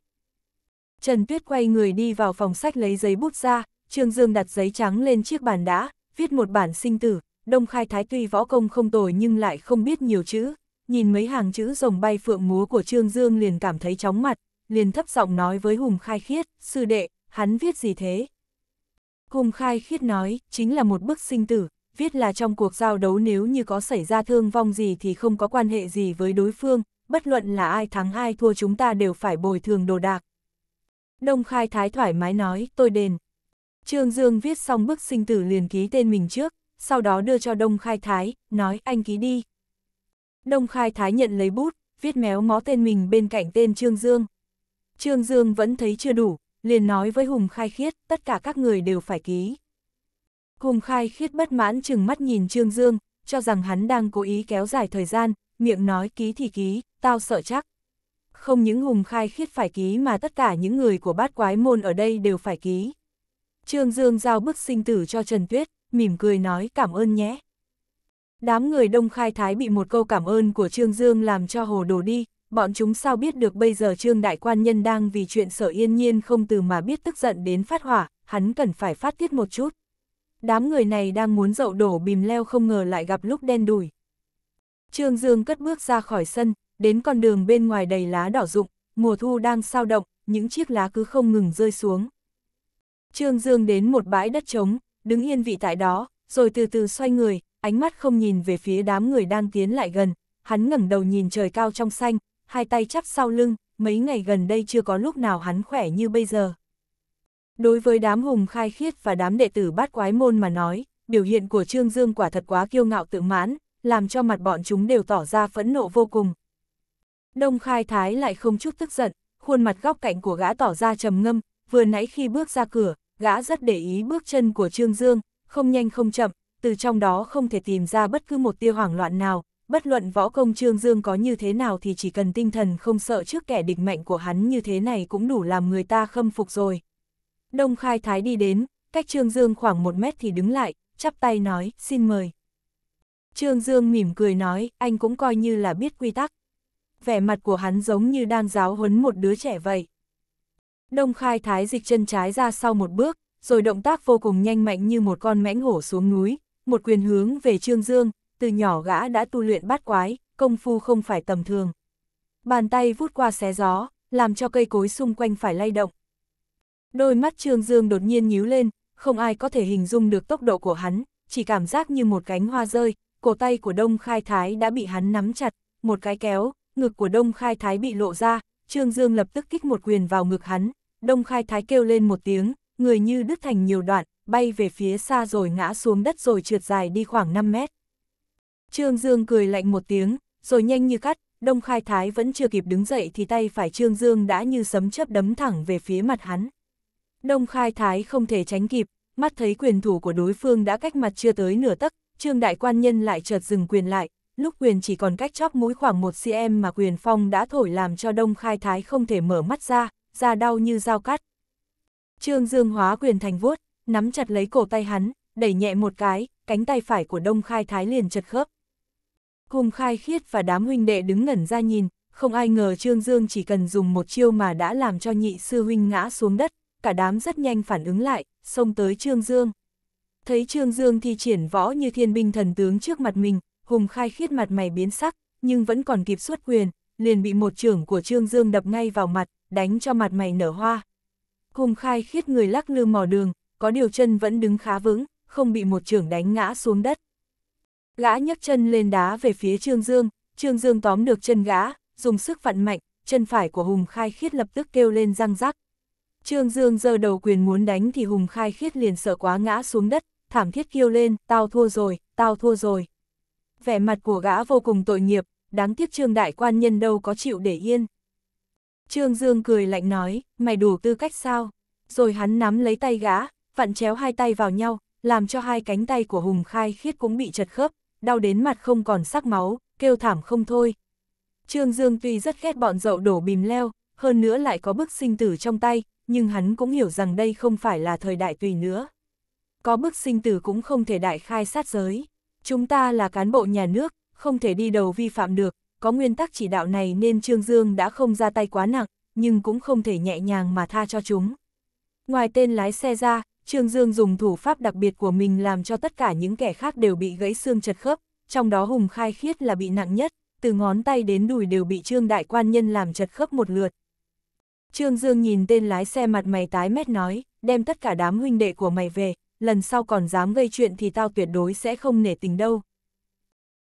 Trần Tuyết quay người đi vào phòng sách lấy giấy bút ra, Trương Dương đặt giấy trắng lên chiếc bàn đá viết một bản sinh tử, Đông Khai Thái tuy võ công không tồi nhưng lại không biết nhiều chữ, nhìn mấy hàng chữ rồng bay phượng múa của Trương Dương liền cảm thấy chóng mặt, liền thấp giọng nói với Hùng Khai Khiết, sư đệ, hắn viết gì thế? Hùng Khai Khiết nói, chính là một bức sinh tử, viết là trong cuộc giao đấu nếu như có xảy ra thương vong gì thì không có quan hệ gì với đối phương, bất luận là ai thắng ai thua chúng ta đều phải bồi thường đồ đạc. Đông Khai Thái thoải mái nói, tôi đền, Trương Dương viết xong bức sinh tử liền ký tên mình trước, sau đó đưa cho Đông Khai Thái, nói anh ký đi. Đông Khai Thái nhận lấy bút, viết méo mó tên mình bên cạnh tên Trương Dương. Trương Dương vẫn thấy chưa đủ, liền nói với Hùng Khai Khiết, tất cả các người đều phải ký. Hùng Khai Khiết bất mãn chừng mắt nhìn Trương Dương, cho rằng hắn đang cố ý kéo dài thời gian, miệng nói ký thì ký, tao sợ chắc. Không những Hùng Khai Khiết phải ký mà tất cả những người của bát quái môn ở đây đều phải ký. Trương Dương giao bức sinh tử cho Trần Tuyết, mỉm cười nói cảm ơn nhé. Đám người đông khai thái bị một câu cảm ơn của Trương Dương làm cho hồ đồ đi, bọn chúng sao biết được bây giờ Trương Đại Quan Nhân đang vì chuyện sở yên nhiên không từ mà biết tức giận đến phát hỏa, hắn cần phải phát tiết một chút. Đám người này đang muốn dậu đổ bìm leo không ngờ lại gặp lúc đen đủi. Trương Dương cất bước ra khỏi sân, đến con đường bên ngoài đầy lá đỏ rụng, mùa thu đang sao động, những chiếc lá cứ không ngừng rơi xuống. Trương Dương đến một bãi đất trống, đứng yên vị tại đó, rồi từ từ xoay người, ánh mắt không nhìn về phía đám người đang tiến lại gần, hắn ngẩng đầu nhìn trời cao trong xanh, hai tay chắp sau lưng, mấy ngày gần đây chưa có lúc nào hắn khỏe như bây giờ. Đối với đám hùng khai khiết và đám đệ tử bát quái môn mà nói, biểu hiện của Trương Dương quả thật quá kiêu ngạo tự mãn, làm cho mặt bọn chúng đều tỏ ra phẫn nộ vô cùng. Đông khai thái lại không chút tức giận, khuôn mặt góc cạnh của gã tỏ ra trầm ngâm, vừa nãy khi bước ra cửa, gã rất để ý bước chân của Trương Dương, không nhanh không chậm, từ trong đó không thể tìm ra bất cứ một tia hoảng loạn nào, bất luận võ công Trương Dương có như thế nào thì chỉ cần tinh thần không sợ trước kẻ địch mạnh của hắn như thế này cũng đủ làm người ta khâm phục rồi. Đông Khai Thái đi đến, cách Trương Dương khoảng một mét thì đứng lại, chắp tay nói, xin mời. Trương Dương mỉm cười nói, anh cũng coi như là biết quy tắc. Vẻ mặt của hắn giống như đang giáo huấn một đứa trẻ vậy. Đông khai thái dịch chân trái ra sau một bước, rồi động tác vô cùng nhanh mạnh như một con mãnh hổ xuống núi, một quyền hướng về Trương Dương, từ nhỏ gã đã tu luyện bát quái, công phu không phải tầm thường. Bàn tay vút qua xé gió, làm cho cây cối xung quanh phải lay động. Đôi mắt Trương Dương đột nhiên nhíu lên, không ai có thể hình dung được tốc độ của hắn, chỉ cảm giác như một cánh hoa rơi, cổ tay của Đông Khai Thái đã bị hắn nắm chặt, một cái kéo, ngực của Đông Khai Thái bị lộ ra, Trương Dương lập tức kích một quyền vào ngực hắn, Đông Khai Thái kêu lên một tiếng, người như đứt thành nhiều đoạn, bay về phía xa rồi ngã xuống đất rồi trượt dài đi khoảng 5 mét. Trương Dương cười lạnh một tiếng, rồi nhanh như cắt, Đông Khai Thái vẫn chưa kịp đứng dậy thì tay phải Trương Dương đã như sấm chớp đấm thẳng về phía mặt hắn. Đông Khai Thái không thể tránh kịp, mắt thấy quyền thủ của đối phương đã cách mặt chưa tới nửa tấc, Trương Đại Quan Nhân lại chợt dừng quyền lại, lúc quyền chỉ còn cách chóp mũi khoảng 1 cm mà quyền phong đã thổi làm cho Đông Khai Thái không thể mở mắt ra, da đau như dao cắt. Trương Dương hóa quyền thành vuốt, nắm chặt lấy cổ tay hắn, đẩy nhẹ một cái, cánh tay phải của Đông Khai Thái liền chật khớp. Hùng Khai Khiết và đám huynh đệ đứng ngẩn ra nhìn, không ai ngờ Trương Dương chỉ cần dùng một chiêu mà đã làm cho nhị sư huynh ngã xuống đất, cả đám rất nhanh phản ứng lại, xông tới Trương Dương. Thấy Trương Dương thi triển võ như thiên binh thần tướng trước mặt mình, Hùng Khai Khiết mặt mày biến sắc, nhưng vẫn còn kịp xuất quyền, liền bị một trưởng của Trương Dương đập ngay vào mặt, đánh cho mặt mày nở hoa. Hùng khai khiết người lắc lư mò đường, có điều chân vẫn đứng khá vững, không bị một trưởng đánh ngã xuống đất. Gã nhấc chân lên đá về phía Trương Dương, Trương Dương tóm được chân gã, dùng sức vặn mạnh, chân phải của Hùng khai khiết lập tức kêu lên răng rắc. Trương Dương giơ đầu quyền muốn đánh thì Hùng khai khiết liền sợ quá ngã xuống đất, thảm thiết kêu lên, tao thua rồi, tao thua rồi. Vẻ mặt của gã vô cùng tội nghiệp, đáng tiếc Trương Đại Quan Nhân đâu có chịu để yên. Trương Dương cười lạnh nói, mày đủ tư cách sao? Rồi hắn nắm lấy tay gã, vặn chéo hai tay vào nhau, làm cho hai cánh tay của Hùng Khai Khiết cũng bị chật khớp, đau đến mặt không còn sắc máu, kêu thảm không thôi. Trương Dương tuy rất ghét bọn dậu đổ bìm leo, hơn nữa lại có bức sinh tử trong tay, nhưng hắn cũng hiểu rằng đây không phải là thời đại tùy nữa. Có bức sinh tử cũng không thể đại khai sát giới. Chúng ta là cán bộ nhà nước, không thể đi đầu vi phạm được, có nguyên tắc chỉ đạo này nên Trương Dương đã không ra tay quá nặng, nhưng cũng không thể nhẹ nhàng mà tha cho chúng. Ngoài tên lái xe ra, Trương Dương dùng thủ pháp đặc biệt của mình làm cho tất cả những kẻ khác đều bị gãy xương chật khớp, trong đó Hùng Khai Khiết là bị nặng nhất, từ ngón tay đến đùi đều bị Trương Đại Quan Nhân làm chật khớp một lượt. Trương Dương nhìn tên lái xe mặt mày tái mét nói, đem tất cả đám huynh đệ của mày về, lần sau còn dám gây chuyện thì tao tuyệt đối sẽ không nể tình đâu.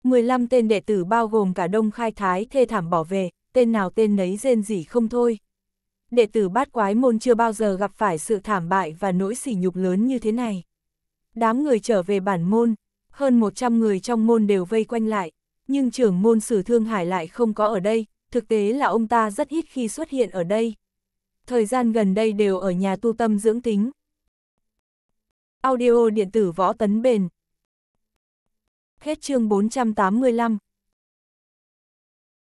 15 tên đệ tử bao gồm cả đông khai thái thê thảm bỏ về, tên nào tên nấy rên rỉ không thôi. Đệ tử bát quái môn chưa bao giờ gặp phải sự thảm bại và nỗi sỉ nhục lớn như thế này. Đám người trở về bản môn, hơn 100 người trong môn đều vây quanh lại, nhưng trưởng môn sử Thương Hải lại không có ở đây, thực tế là ông ta rất ít khi xuất hiện ở đây. Thời gian gần đây đều ở nhà tu tâm dưỡng tính. Audio điện tử võ tấn bền Hết chương 485